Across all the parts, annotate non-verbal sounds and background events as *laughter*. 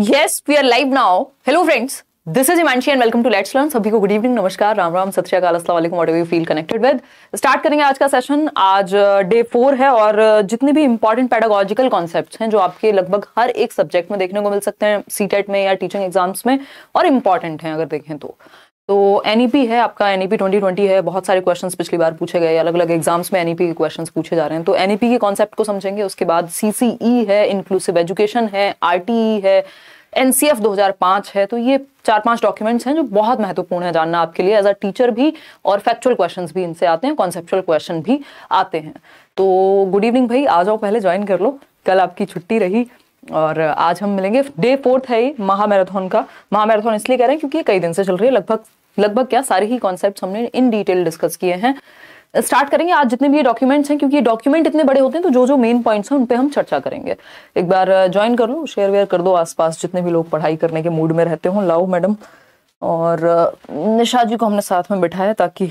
Yes we are live now hello friends this is Himanshi and welcome to let's learn सभी को good evening नमस्कार राम राम सत श्रीकाल असलम यू फील कनेक्टेड विद स्टार्ट करेंगे आज का सेशन आज डे uh, फोर है और uh, जितने भी इंपॉर्टेंट पैडागोजिकल कॉन्सेप्ट हैं जो आपके लगभग हर एक सब्जेक्ट में देखने को मिल सकते हैं सी e में या टीचिंग एग्जाम्स में और इंपॉर्टेंट हैं अगर देखें तो तो एन e है आपका एन ई पी है बहुत सारे क्वेश्चंस पिछली बार पूछे गए अलग अलग एग्जाम्स में एन e के क्वेश्चंस पूछे जा रहे हैं तो एन के कॉन्सेप्ट को समझेंगे उसके बाद सी e है इंक्लूसिव एजुकेशन है आर है एन 2005 है तो ये चार पांच डॉक्यूमेंट्स हैं जो बहुत महत्वपूर्ण है जानना आपके लिए एज अ टीचर भी और फैक्चुअल क्वेश्चन भी इनसे आते हैं कॉन्सेप्चुअल क्वेश्चन भी आते हैं तो गुड इवनिंग भाई आ जाओ पहले ज्वाइन कर लो कल आपकी छुट्टी रही और आज हम मिलेंगे डे फोर्थ है ये मैराथन का मैराथन इसलिए कह रहे हैं क्योंकि ये कई दिन से चल रही है लगभग लगभग क्या सारे ही कॉन्सेप्ट हमने इन डिटेल डिस्कस किए हैं स्टार्ट करेंगे आज जितने भी ये डॉक्यूमेंट्स हैं क्योंकि ये डॉक्यूमेंट इतने बड़े होते हैं तो जो जो मेन पॉइंट्स हैं उन पे हम चर्चा करेंगे एक बार ज्वाइन uh, कर लो शेयर वेयर कर दो आसपास जितने भी लोग पढ़ाई करने के मूड में रहते हो लाओ मैडम और uh, निशा जी को हमने साथ में बिठाया ताकि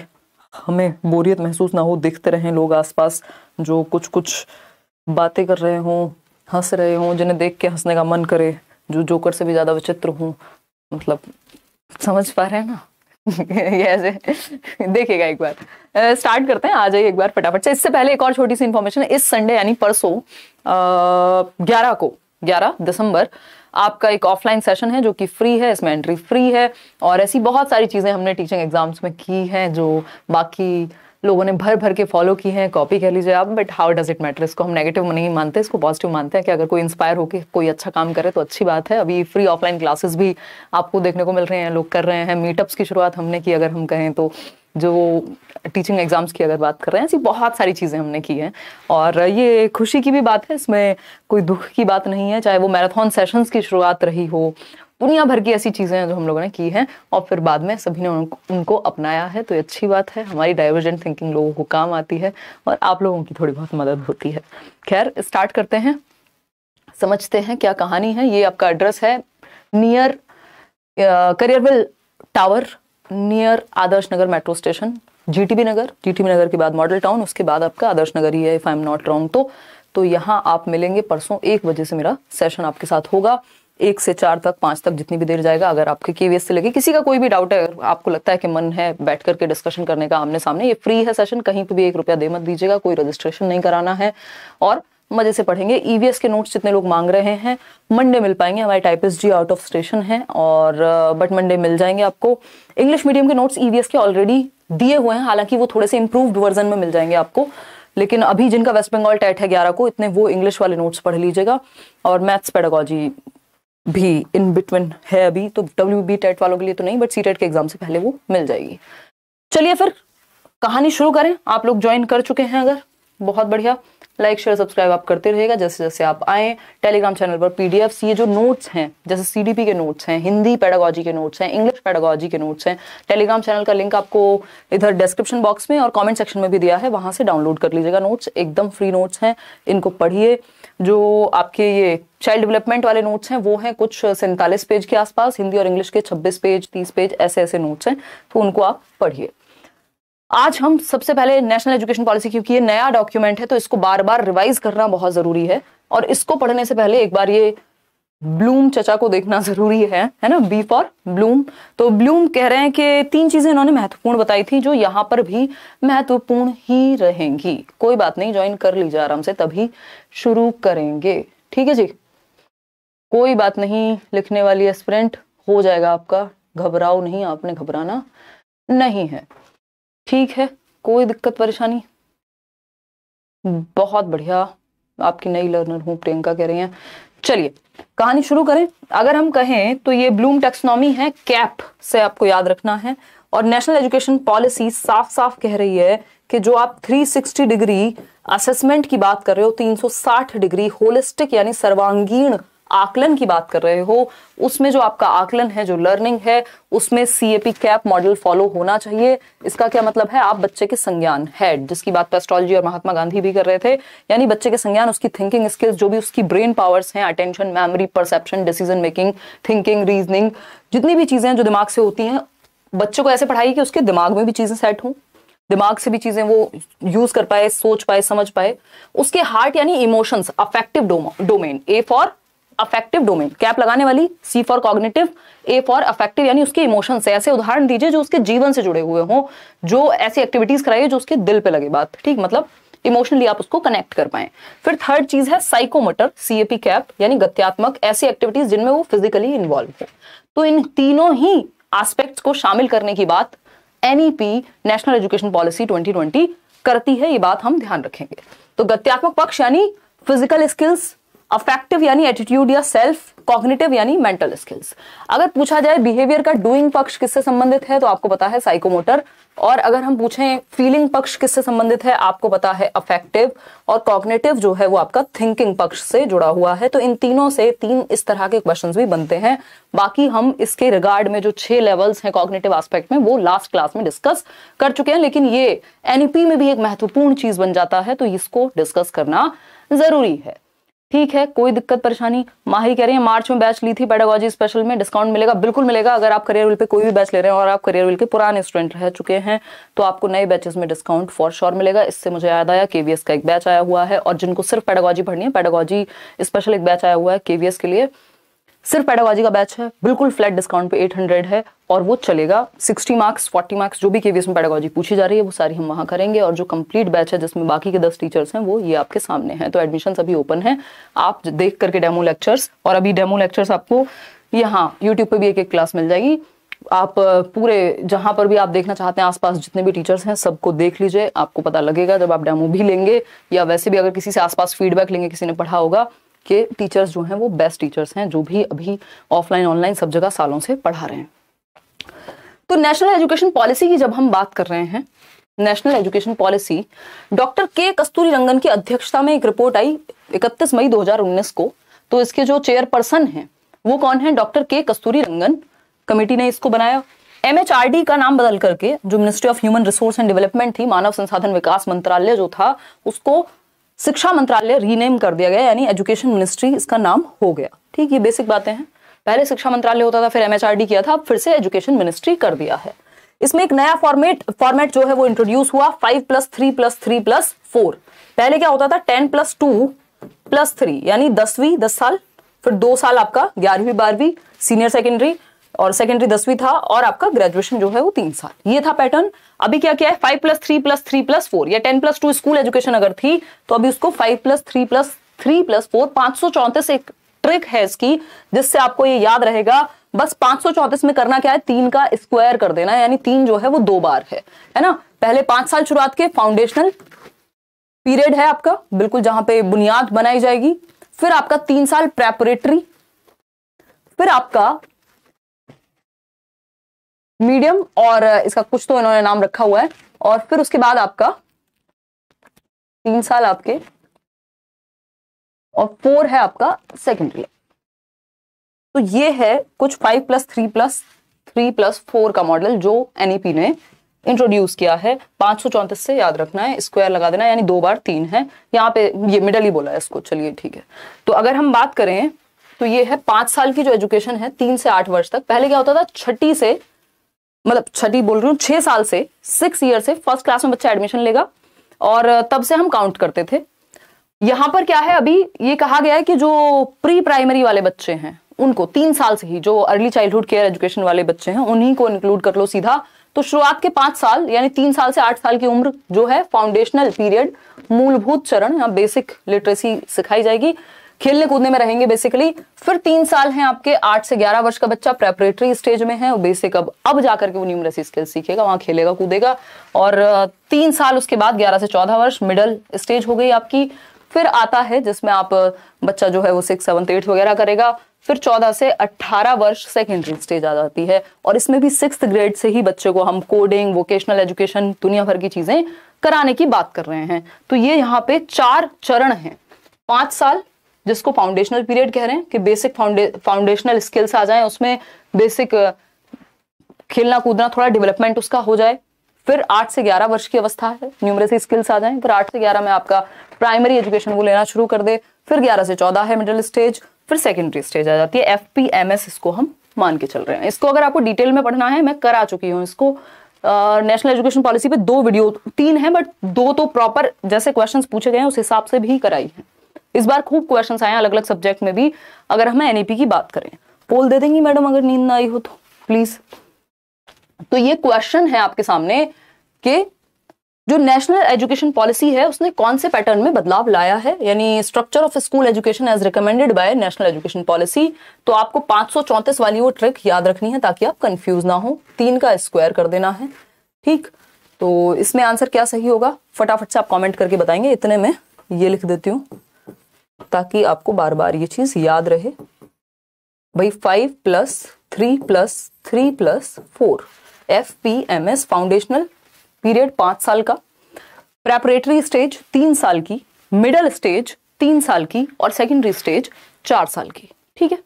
हमें बोरियत महसूस ना हो दिखते रहें लोग आसपास जो कुछ कुछ बातें कर रहे हों हंस रहे हों जिन्हें देख के हंसने का मन करे जो जोकर से भी ज़्यादा विचित्र हूँ मतलब समझ पा रहे हैं ना ऐसे *laughs* देखेगा एक बार स्टार्ट uh, करते हैं आ जाइए एक बार फटाफट से इससे पहले एक और छोटी सी इन्फॉर्मेशन इस संडे यानी परसों ग्यारह को ग्यारह दिसंबर आपका एक ऑफलाइन सेशन है जो कि फ्री है इसमें एंट्री फ्री है और ऐसी बहुत सारी चीज़ें हमने टीचिंग एग्जाम्स में की हैं जो बाकी लोगों ने भर भर के फॉलो की है कॉपी कह लीजिए आप but how does it matter इसको हम नेगेटिव नहीं मानते इसको पॉजिटिव मानते हैं कि अगर कोई इंस्पायर होकर कोई अच्छा काम करे तो अच्छी बात है अभी फ्री ऑफलाइन क्लासेस भी आपको देखने को मिल रहे हैं लोग कर रहे हैं मीटअप्स की शुरुआत हमने की अगर हम कहें तो जो टीचिंग एग्ज़ाम्स की अगर बात कर रहे हैं ऐसी बहुत सारी चीज़ें हमने की हैं और ये खुशी की भी बात है इसमें कोई दुख की बात नहीं है चाहे वो मैराथन सेशंस की शुरुआत रही हो दुनिया भर की ऐसी चीज़ें हैं जो हम लोगों ने की हैं और फिर बाद में सभी ने उनको, उनको अपनाया है तो ये अच्छी बात है हमारी डाइवर्जेंट थिंकिंग लोगों को काम आती है और आप लोगों की थोड़ी बहुत मदद होती है खैर स्टार्ट करते हैं समझते हैं क्या कहानी है ये आपका एड्रेस है near career will tower near Adarsh Nagar metro station GTB Nagar GTB Nagar के बाद मॉडल टाउन उसके बाद आपका आदर्श नगर ही है if I am not wrong तो तो यहाँ आप मिलेंगे परसों एक बजे से मेरा सेशन आपके साथ होगा एक से चार तक पांच तक जितनी भी देर जाएगा अगर आपके के से लगे किसी का कोई भी डाउट है अगर आपको लगता है कि मन है बैठ करके डिस्कशन करने का आमने सामने ये फ्री है सेशन कहीं पर भी एक रुपया दे मत दीजिएगा कोई रजिस्ट्रेशन नहीं कराना है और मजे से पढ़ेंगे ईवीएस e के नोट्स जितने लोग मांग रहे हैं मंडे मिल पाएंगे हमारे टाइपिस्ट जी आउट ऑफ स्टेशन है और बट मंडे मिल जाएंगे आपको इंग्लिश मीडियम के नोट्स ईवीएस e के ऑलरेडी दिए हुए हैं हालांकि वो थोड़े से इंप्रूव्ड वर्जन में मिल जाएंगे आपको लेकिन अभी जिनका वेस्ट बंगाल टेट है ग्यारह को इतने वो इंग्लिश वाले नोट्स पढ़ लीजिएगा और मैथ्स पेडोलॉजी भी इन बिटवीन है अभी तो डब्ल्यू बी टेट वालों के लिए तो नहीं बट सी टेट के एग्जाम से पहले वो मिल जाएगी चलिए फिर कहानी शुरू करें आप लोग ज्वाइन कर चुके हैं अगर बहुत बढ़िया लाइक शेयर सब्सक्राइब आप करते रहेगा जैसे जैसे आप आए टेलीग्राम चैनल पर पीडीएफ ये जो नोट्स हैं जैसे सीडीपी के नोट्स हैं हिंदी पेडागोजी के नोट्स हैं इंग्लिश पैडागॉजी के नोट्स हैं टेलीग्राम चैनल का लिंक आपको इधर डिस्क्रिप्शन बॉक्स में और कमेंट सेक्शन में भी दिया है वहां से डाउनलोड कर लीजिएगा नोट्स एकदम फ्री नोट्स हैं इनको पढ़िए जो आपके ये चाइल्ड डेवलपमेंट वाले नोट्स हैं वो हैं कुछ सैंतालीस पेज के आसपास हिंदी और इंग्लिश के छब्बीस पेज तीस पेज ऐसे ऐसे नोट्स हैं तो उनको आप पढ़िए आज हम सबसे पहले नेशनल एजुकेशन पॉलिसी क्योंकि ये नया डॉक्यूमेंट है तो इसको बार बार रिवाइज करना बहुत जरूरी है और इसको पढ़ने से पहले एक बार ये ब्लूम चचा को देखना जरूरी है है ना बी फॉर ब्लूम तो ब्लूम कह रहे हैं कि तीन चीजें इन्होंने महत्वपूर्ण बताई थी जो यहां पर भी महत्वपूर्ण ही रहेंगी कोई बात नहीं ज्वाइन कर लीजिए आराम से तभी शुरू करेंगे ठीक है जी कोई बात नहीं लिखने वाली एस्पिरेंट हो जाएगा आपका घबराओ नहीं आपने घबराना नहीं है ठीक है कोई दिक्कत परेशानी बहुत बढ़िया आपकी नई लर्नर हूं प्रियंका कह रही हैं चलिए कहानी शुरू करें अगर हम कहें तो ये ब्लूम टेक्सनॉमी है कैप से आपको याद रखना है और नेशनल एजुकेशन पॉलिसी साफ साफ कह रही है कि जो आप 360 डिग्री असेसमेंट की बात कर रहे हो 360 डिग्री होलिस्टिक यानी सर्वांगीण आकलन की बात कर रहे हो उसमें जो आपका आकलन है जो लर्निंग है उसमें C A P CAP model follow होना चाहिए इसका क्या मतलब है आप बच्चे के संज्ञान हेड जिसकी बात पेस्ट्रोलॉजी तो और महात्मा गांधी भी कर रहे थे यानी बच्चे के संज्ञान उसकी थिंकिंग स्किल्स जो भी उसकी ब्रेन पावर्स हैं attention memory perception decision making thinking reasoning जितनी भी चीज़ें हैं जो दिमाग से होती हैं बच्चों को ऐसे पढ़ाई कि उसके दिमाग में भी चीज़ें सेट हों दिमाग से भी चीजें वो यूज कर पाए सोच पाए समझ पाए उसके हार्ट यानी emotions affective domain A for affective domain CAP लगाने वाली C for cognitive A for affective यानी उसके इमोशन से ऐसे उदाहरण दीजिए जो उसके जीवन से जुड़े हुए हों जो ऐसी एक्टिविटीज कराइए जो उसके दिल पे लगे बात ठीक मतलब इमोशनली आप उसको कनेक्ट कर पाए फिर थर्ड चीज है साइकोमोटर सीएपी कैप यानी गत्यात्मक ऐसी एक्टिविटीज जिनमें वो फिजिकली इन्वॉल्व हो तो इन तीनों ही एस्पेक्ट्स को शामिल करने की बात एनईपी नेशनल एजुकेशन पॉलिसी 2020 करती है ये बात हम ध्यान रखेंगे तो गत्यात्मक पक्ष यानी फिजिकल स्किल्स अफेक्टिव यानी एटीट्यूड या सेल्फ कॉग्निटिव यानी मेंटल स्किल्स अगर पूछा जाए बिहेवियर का डूइंग पक्ष किससे संबंधित है तो आपको पता है साइकोमोटर और अगर हम पूछें फीलिंग पक्ष किससे संबंधित है आपको पता है अफेक्टिव और कॉग्निटिव जो है वो आपका थिंकिंग पक्ष से जुड़ा हुआ है तो इन तीनों से तीन इस तरह के क्वेश्चन भी बनते हैं बाकी हम इसके रिगार्ड में जो छह लेवल्स हैं कॉग्निटिव आस्पेक्ट में वो लास्ट क्लास में डिस्कस कर चुके हैं लेकिन ये एनईपी e में भी एक महत्वपूर्ण चीज बन जाता है तो इसको डिस्कस करना जरूरी है ठीक है कोई दिक्कत परेशानी माही कह रही है मार्च में बैच ली थी पेडागोजी स्पेशल में डिस्काउंट मिलेगा बिल्कुल मिलेगा अगर आप करियर विल पे कोई भी बैच ले रहे हैं और आप करियर विल के पुराने स्टूडेंट रह चुके हैं तो आपको नए बैचेस में डिस्काउंट फॉर श्योर मिलेगा इससे मुझे याद आया केवीएस का एक बैच आया हुआ है और जिनको सिर्फ पेडागोजी पढ़नी है पेडागोजी स्पेशल एक बैच आया हुआ है केवीएस के लिए सिर्फ पेडागॉजी का बैच है बिल्कुल फ्लैट डिस्काउंट पे 800 है और वो चलेगा 60 मार्क्स 40 मार्क्स जो भी केवीएस में पैडागॉजी पूछी जा रही है वो सारी हम वहाँ करेंगे और जो कंप्लीट बैच है जिसमें बाकी के 10 टीचर्स हैं वो ये आपके सामने हैं तो एडमिशन अभी ओपन है आप देख करके डेमो लेक्चर्स और अभी डेमो लेक्चर्स आपको यहाँ यूट्यूब पर भी एक एक क्लास मिल जाएगी आप पूरे जहां पर भी आप देखना चाहते हैं आसपास जितने भी टीचर्स हैं सबको देख लीजिए आपको पता लगेगा जब आप डेमो भी लेंगे या वैसे भी अगर किसी से आसपास फीडबैक लेंगे किसी ने पढ़ा होगा के टीचर्स जो हैं वो बेस्ट टीचर्स हैं जो भी अभी ऑफलाइन ऑनलाइन सब जगह सालों से पढ़ा रहे हैं तो नेशनल एजुकेशन पॉलिसी की जब हम बात कर रहे हैं नेशनल एजुकेशन पॉलिसी डॉक्टर के कस्तूरी रंगन की अध्यक्षता में एक रिपोर्ट आई 31 मई 2019 को तो इसके जो चेयरपर्सन हैं वो कौन है डॉक्टर के कस्तूरी रंगन कमेटी ने इसको बनाया एमएचआरडी का नाम बदल करके जो ministry of human resource and development थी मानव संसाधन विकास मंत्रालय जो था उसको शिक्षा मंत्रालय रीनेम कर दिया गया यानी एजुकेशन मिनिस्ट्री इसका नाम हो गया ठीक ये बेसिक बातें हैं पहले शिक्षा मंत्रालय होता था फिर एमएचआरडी किया था अब फिर से एजुकेशन मिनिस्ट्री कर दिया है इसमें एक नया फॉर्मेट फॉर्मेट जो है वो इंट्रोड्यूस हुआ five plus three plus three plus four पहले क्या होता था ten plus two plus three यानी दसवीं दस साल फिर दो साल आपका ग्यारहवीं बारहवीं सीनियर सेकेंडरी और सेकेंडरी दसवीं था और आपका ग्रेजुएशन जो है वो तीन साल ये था पैटर्न अभी क्या क्या है five plus three plus three plus four या ten plus two school education अगर थी तो अभी उसको five plus three plus three plus four पांच सौ चौंतीस एक ट्रिक है इसकी जिससे आपको ये याद रहेगा बस पांच में करना क्या है तीन का स्क्वायर कर देना यानी तीन जो है वो दो बार है है ना पहले पांच साल शुरुआत के फाउंडेशनल पीरियड है आपका बिल्कुल जहां पे बुनियाद बनाई जाएगी फिर आपका तीन साल प्रेपरेटरी फिर आपका मीडियम और इसका कुछ तो इन्होंने नाम रखा हुआ है और फिर उसके बाद आपका तीन साल आपके और फोर है आपका सेकेंडरी तो ये है कुछ five plus three plus three plus four का मॉडल जो एनईपी e ने इंट्रोड्यूस किया है पांच सौ चौंतीस से याद रखना है स्क्वायर लगा देना यानी दो बार तीन है यहाँ पे ये मिडल ही बोला है इसको चलिए ठीक है तो अगर हम बात करें तो ये है पांच साल की जो एजुकेशन है तीन से आठ वर्ष तक पहले क्या होता था छठी से मतलब छठी बोल रही हूँ छह साल से सिक्स ईयर से फर्स्ट क्लास में बच्चा एडमिशन लेगा और तब से हम काउंट करते थे यहाँ पर क्या है अभी ये कहा गया है कि जो प्री प्राइमरी वाले बच्चे हैं उनको तीन साल से ही जो अर्ली चाइल्डहुड केयर एजुकेशन वाले बच्चे हैं उन्हीं को इंक्लूड कर लो सीधा तो शुरुआत के पांच साल यानी तीन साल से आठ साल की उम्र जो है फाउंडेशनल पीरियड मूलभूत चरण या बेसिक लिटरेसी सिखाई जाएगी खेलने कूदने में रहेंगे बेसिकली फिर तीन साल है आपके आठ से ग्यारह वर्ष का बच्चा प्रेपरेटरी स्टेज में है बेसिक अब अब जाकर के वो न्यूमरेसी स्किल सीखेगा वहां खेलेगा कूदेगा और तीन साल उसके बाद ग्यारह से चौदह वर्ष मिडल स्टेज हो गई आपकी फिर आता है जिसमें आप बच्चा जो है वो सिक्स सेवन्थ एट्थ वगैरह करेगा फिर चौदह से अट्ठारह वर्ष सेकेंडरी स्टेज आ जाती है और इसमें भी सिक्स ग्रेड से ही बच्चे को हम कोडिंग वोकेशनल एजुकेशन दुनिया भर की चीजें कराने की बात कर रहे हैं तो ये यहाँ पे चार चरण हैं पांच साल जिसको फाउंडेशनल पीरियड कह रहे हैं कि बेसिक फाउंडेशनल स्किल्स आ जाए उसमें बेसिक खेलना कूदना थोड़ा डेवलपमेंट उसका हो जाए फिर आठ से ग्यारह वर्ष की अवस्था है न्यूमरेसी स्किल्स आ जाए फिर आठ से ग्यारह में आपका प्राइमरी एजुकेशन वो लेना शुरू कर दे फिर ग्यारह से चौदह है मिडिल स्टेज फिर सेकेंडरी स्टेज आ जाती है एफ पी एम एस इसको हम मान के चल रहे हैं इसको अगर आपको डिटेल में पढ़ना है मैं करा चुकी हूँ इसको नेशनल एजुकेशन पॉलिसी पे दो वीडियो तीन है बट दो तो प्रॉपर जैसे क्वेश्चंस पूछे गए हैं उस हिसाब से भी कराई है इस बार खूब क्वेश्चन आए अलग अलग सब्जेक्ट में भी अगर हम एनईपी की बात करें पोल दे देंगी मैडम अगर नींद ना आई हो तो प्लीज तो ये क्वेश्चन है आपके सामने कि जो नेशनल एजुकेशन पॉलिसी है उसने कौन से पैटर्न में बदलाव लाया है यानी structure of school education as recommended by national education policy तो आपको पांच वाली वो ट्रिक याद रखनी है ताकि आप कंफ्यूज ना हो तीन का स्क्वायर कर देना है ठीक तो इसमें आंसर क्या सही होगा फटाफट से आप कमेंट करके बताएंगे इतने में ये लिख देती हूँ ताकि आपको बार बार ये चीज याद रहे भाई five plus three plus three plus four F P M S foundational period पांच साल का प्रेपरेटरी स्टेज तीन साल की मिडल स्टेज तीन साल की और सेकेंडरी स्टेज चार साल की ठीक है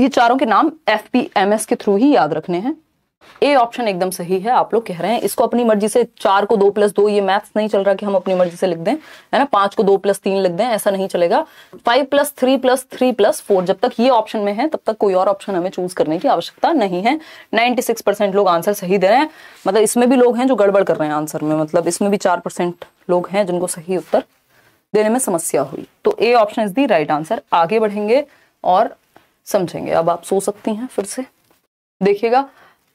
ये चारों के नाम एफ पी एम एस के थ्रू ही याद रखने हैं ए ऑप्शन एकदम सही है आप लोग कह रहे हैं इसको अपनी मर्जी से चार को दो प्लस दो ये मैथ्स नहीं चल रहा कि हम अपनी मर्जी से लिख दें है ना पांच को दो प्लस तीन लिख दें ऐसा नहीं चलेगा five plus three plus three plus four जब तक ये ऑप्शन में है तब तक कोई और ऑप्शन हमें चूज करने की आवश्यकता नहीं है नाइनटी सिक्स परसेंट लोग आंसर सही दे रहे हैं मतलब इसमें भी लोग हैं जो गड़बड़ कर रहे हैं आंसर में मतलब इसमें भी चार परसेंट लोग हैं जिनको सही उत्तर देने में समस्या हुई तो A option is the right answer आगे बढ़ेंगे और समझेंगे अब आप सो सकती हैं फिर से देखिएगा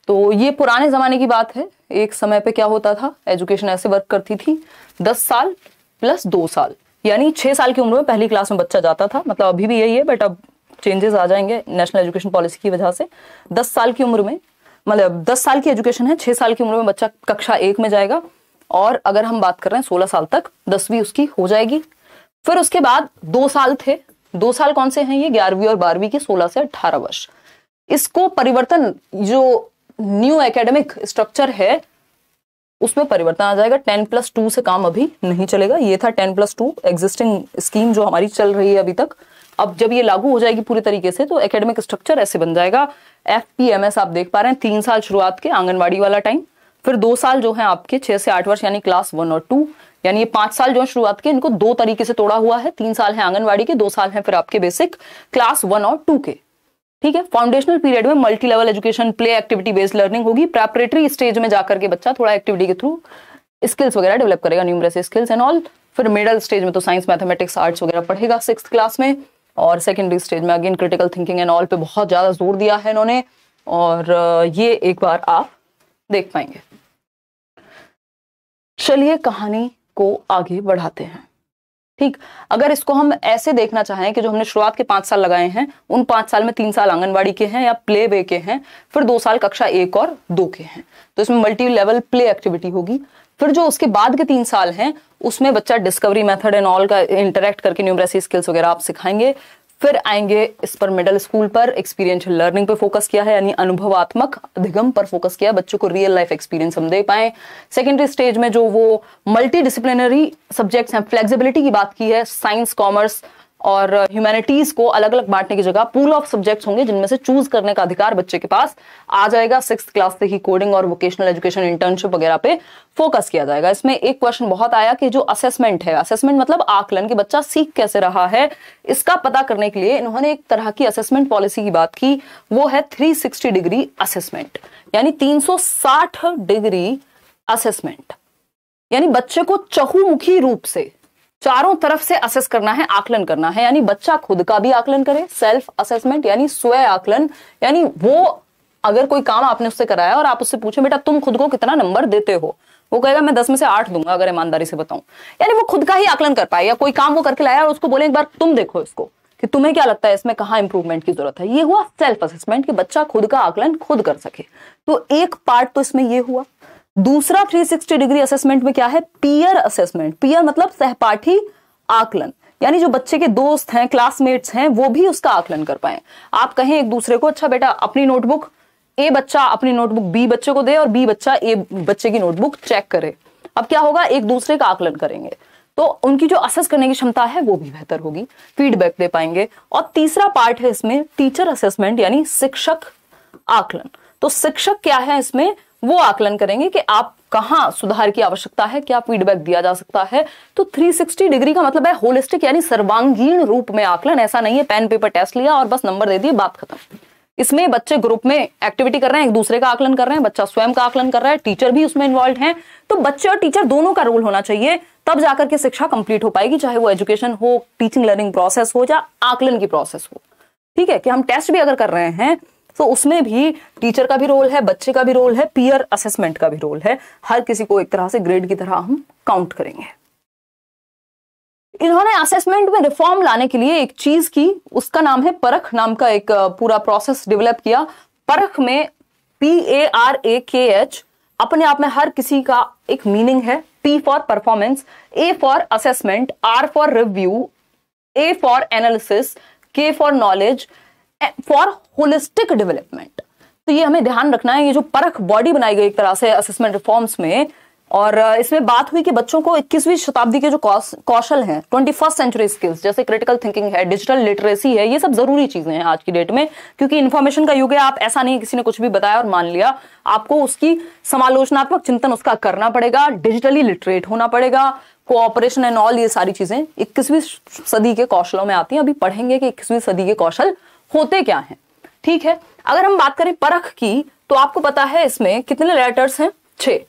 तो ये पुराने ज़माने की बात है एक समय पे क्या होता था एजुकेशन ऐसे वर्क करती थी दस साल प्लस दो साल यानी छह साल की उम्र में पहली क्लास में बच्चा जाता था मतलब अभी भी यही है बट अब चेंजेस आ जाएंगे नेशनल एजुकेशन पॉलिसी की वजह से दस साल की उम्र में मतलब दस साल की एजुकेशन है छह साल की उम्र में बच्चा कक्षा एक में जाएगा और अगर हम बात कर रहे हैं सोलह साल तक दसवीं उसकी हो जाएगी फिर उसके बाद दो साल थे दो साल कौन से हैं ये ग्यारहवीं और बारहवीं के सोलह से अठारह वर्ष इसको परिवर्तन जो न्यू एकेडमिक स्ट्रक्चर है उसमें परिवर्तन आ जाएगा टेन प्लस टू से काम अभी नहीं चलेगा ये था ten plus two existing scheme जो हमारी चल रही है अभी तक अब जब ये लागू हो जाएगी पूरे तरीके से तो एकेडमिक स्ट्रक्चर ऐसे बन जाएगा एफ पी एम एस आप देख पा रहे हैं तीन साल शुरुआत के आंगनबाड़ी वाला टाइम फिर दो साल जो है आपके छह से आठ वर्ष यानी क्लास वन और टू यानी ये पांच साल जो है शुरुआत के इनको दो तरीके से तोड़ा हुआ है तीन साल है आंगनबाड़ी के दो साल है फिर आपके बेसिक क्लास वन और टू के ठीक है फाउंडेशनल पीरियड में multi level education play activity based learning होगी प्रेपरेटरी स्टेज में जाकर के बच्चा थोड़ा एक्टिविटी के थ्रू स्किल्स वगैरह डेवलप करेगा न्यूमरस स्किल्स एंड ऑल फिर मिडल स्टेज में तो साइंस मैथमेटिक्स आर्ट्स वगैरह पढ़ेगा सिक्स क्लास में और सेकेंडरी स्टेज में again critical thinking and all पे बहुत ज़्यादा जोर दिया है इन्होंने और ये एक बार आप देख पाएंगे चलिए कहानी को आगे बढ़ाते हैं ठीक अगर इसको हम ऐसे देखना चाहें कि जो हमने शुरुआत के पांच साल लगाए हैं उन पांच साल में तीन साल आंगनबाड़ी के हैं या प्ले वे के हैं फिर दो साल कक्षा एक और दो के हैं तो इसमें मल्टी लेवल प्ले एक्टिविटी होगी फिर जो उसके बाद के तीन साल हैं उसमें बच्चा डिस्कवरी मेथड एंड ऑल का इंटरेक्ट करके न्यूमरेसी स्किल्स वगैरह आप सिखाएंगे फिर आएंगे इस पर मिडल स्कूल पर एक्सपीरियंशियल लर्निंग पर फोकस किया है यानी अनुभवात्मक अधिगम पर फोकस किया बच्चों को रियल लाइफ एक्सपीरियंस हम दे पाए सेकेंडरी स्टेज में जो वो मल्टी सब्जेक्ट्स हैं फ्लेक्सिबिलिटी की बात की है साइंस कॉमर्स और ह्यूमैनिटीज को अलग अलग बांटने की जगह पूल ऑफ सब्जेक्ट्स होंगे जिनमें से चूज करने का अधिकार बच्चे के पास आ जाएगा सिक्स क्लास से ही कोडिंग और वोकेशनल एजुकेशन इंटर्नशिप वगैरह पे फोकस किया जाएगा इसमें एक क्वेश्चन बहुत आया कि जो असेसमेंट है असेसमेंट मतलब आकलन की बच्चा सीख कैसे रहा है इसका पता करने के लिए इन्होंने एक तरह की असेसमेंट पॉलिसी की बात की वो है थ्री डिग्री असेसमेंट यानी तीन डिग्री असेसमेंट यानी बच्चे को चहुमुखी रूप से चारों तरफ से असेस करना है आकलन करना है यानी बच्चा खुद का भी आकलन करे सेल्फ असेसमेंट यानी स्व आकलन यानी वो अगर कोई काम आपने उससे कराया और आप उससे पूछे बेटा तुम खुद को कितना नंबर देते हो वो कहेगा मैं दस में से आठ दूंगा अगर ईमानदारी से बताऊं यानी वो खुद का ही आकलन कर पाए या कोई काम वो करके लाया और उसको बोले एक बार तुम देखो इसको कि तुम्हें क्या लगता है इसमें कहा इंप्रूवमेंट की जरूरत है ये हुआ सेल्फ असेसमेंट कि बच्चा खुद का आकलन खुद कर सके तो एक पार्ट तो इसमें ये हुआ दूसरा 360 डिग्री असेसमेंट में क्या है पीयर असेसमेंट पीयर मतलब सहपाठी आकलन यानी जो बच्चे के दोस्त हैं क्लासमेट्स हैं वो भी उसका आकलन कर पाए आप कहें एक दूसरे को अच्छा बेटा अपनी नोटबुक ए बच्चा अपनी नोटबुक बी बच्चे को दे और बी बच्चा ए बच्चे की नोटबुक चेक करे अब क्या होगा एक दूसरे का आकलन करेंगे तो उनकी जो असेस करने की क्षमता है वो भी बेहतर होगी फीडबैक दे पाएंगे और तीसरा पार्ट है इसमें टीचर असेसमेंट यानी शिक्षक आकलन तो शिक्षक क्या है इसमें वो आकलन करेंगे कि आप कहाँ सुधार की आवश्यकता है क्या फीडबैक दिया जा सकता है तो 360 डिग्री का मतलब है होलिस्टिक यानी सर्वांगीण रूप में आकलन ऐसा नहीं है पेन पेपर टेस्ट लिया और बस नंबर दे दिए बात खत्म इसमें बच्चे ग्रुप में एक्टिविटी कर रहे हैं एक दूसरे का आकलन कर रहे हैं बच्चा स्वयं का आकलन कर रहा है टीचर भी उसमें इन्वॉल्व है तो बच्चे और टीचर दोनों का रोल होना चाहिए तब जाकर के शिक्षा कंप्लीट हो पाएगी चाहे वो एजुकेशन हो टीचिंग लर्निंग प्रोसेस हो या आकलन की प्रोसेस हो ठीक है कि हम टेस्ट भी अगर कर रहे हैं सो तो so, उसमें भी टीचर का भी रोल है बच्चे का भी रोल है पीयर असेसमेंट का भी रोल है हर किसी को एक तरह से ग्रेड की तरह हम काउंट करेंगे इन्होंने असेसमेंट में रिफॉर्म लाने के लिए एक चीज की उसका नाम है परख नाम का एक पूरा प्रोसेस डेवलप किया परख में पी ए आर ए के एच अपने आप में हर किसी का एक मीनिंग है P for performance A for assessment R for review A for analysis K for knowledge for holistic development तो ये हमें ध्यान रखना है ये जो परख बॉडी बनाई गई एक तरह से असेसमेंट रिफॉर्म्स में और इसमें बात हुई कि बच्चों को 21वीं शताब्दी के जो कौशल हैं ट्वेंटी फर्स्ट सेंचुरी स्किल्स जैसे क्रिटिकल थिंकिंग है डिजिटल लिटरेसी है ये सब जरूरी चीजें हैं आज की डेट में क्योंकि इन्फॉर्मेशन का युग है आप ऐसा नहीं किसी ने कुछ भी बताया और मान लिया आपको उसकी समालोचनात्मक चिंतन उसका करना पड़ेगा डिजिटली लिटरेट होना पड़ेगा कोऑपरेशन एंड ऑल ये सारी चीजें इक्कीसवीं सदी के कौशलों में आती हैं अभी पढ़ेंगे कि इक्कीसवीं सदी के कौशल होते क्या हैं ठीक है अगर हम बात करें परख की तो आपको पता है इसमें कितने लेटर्स हैं छः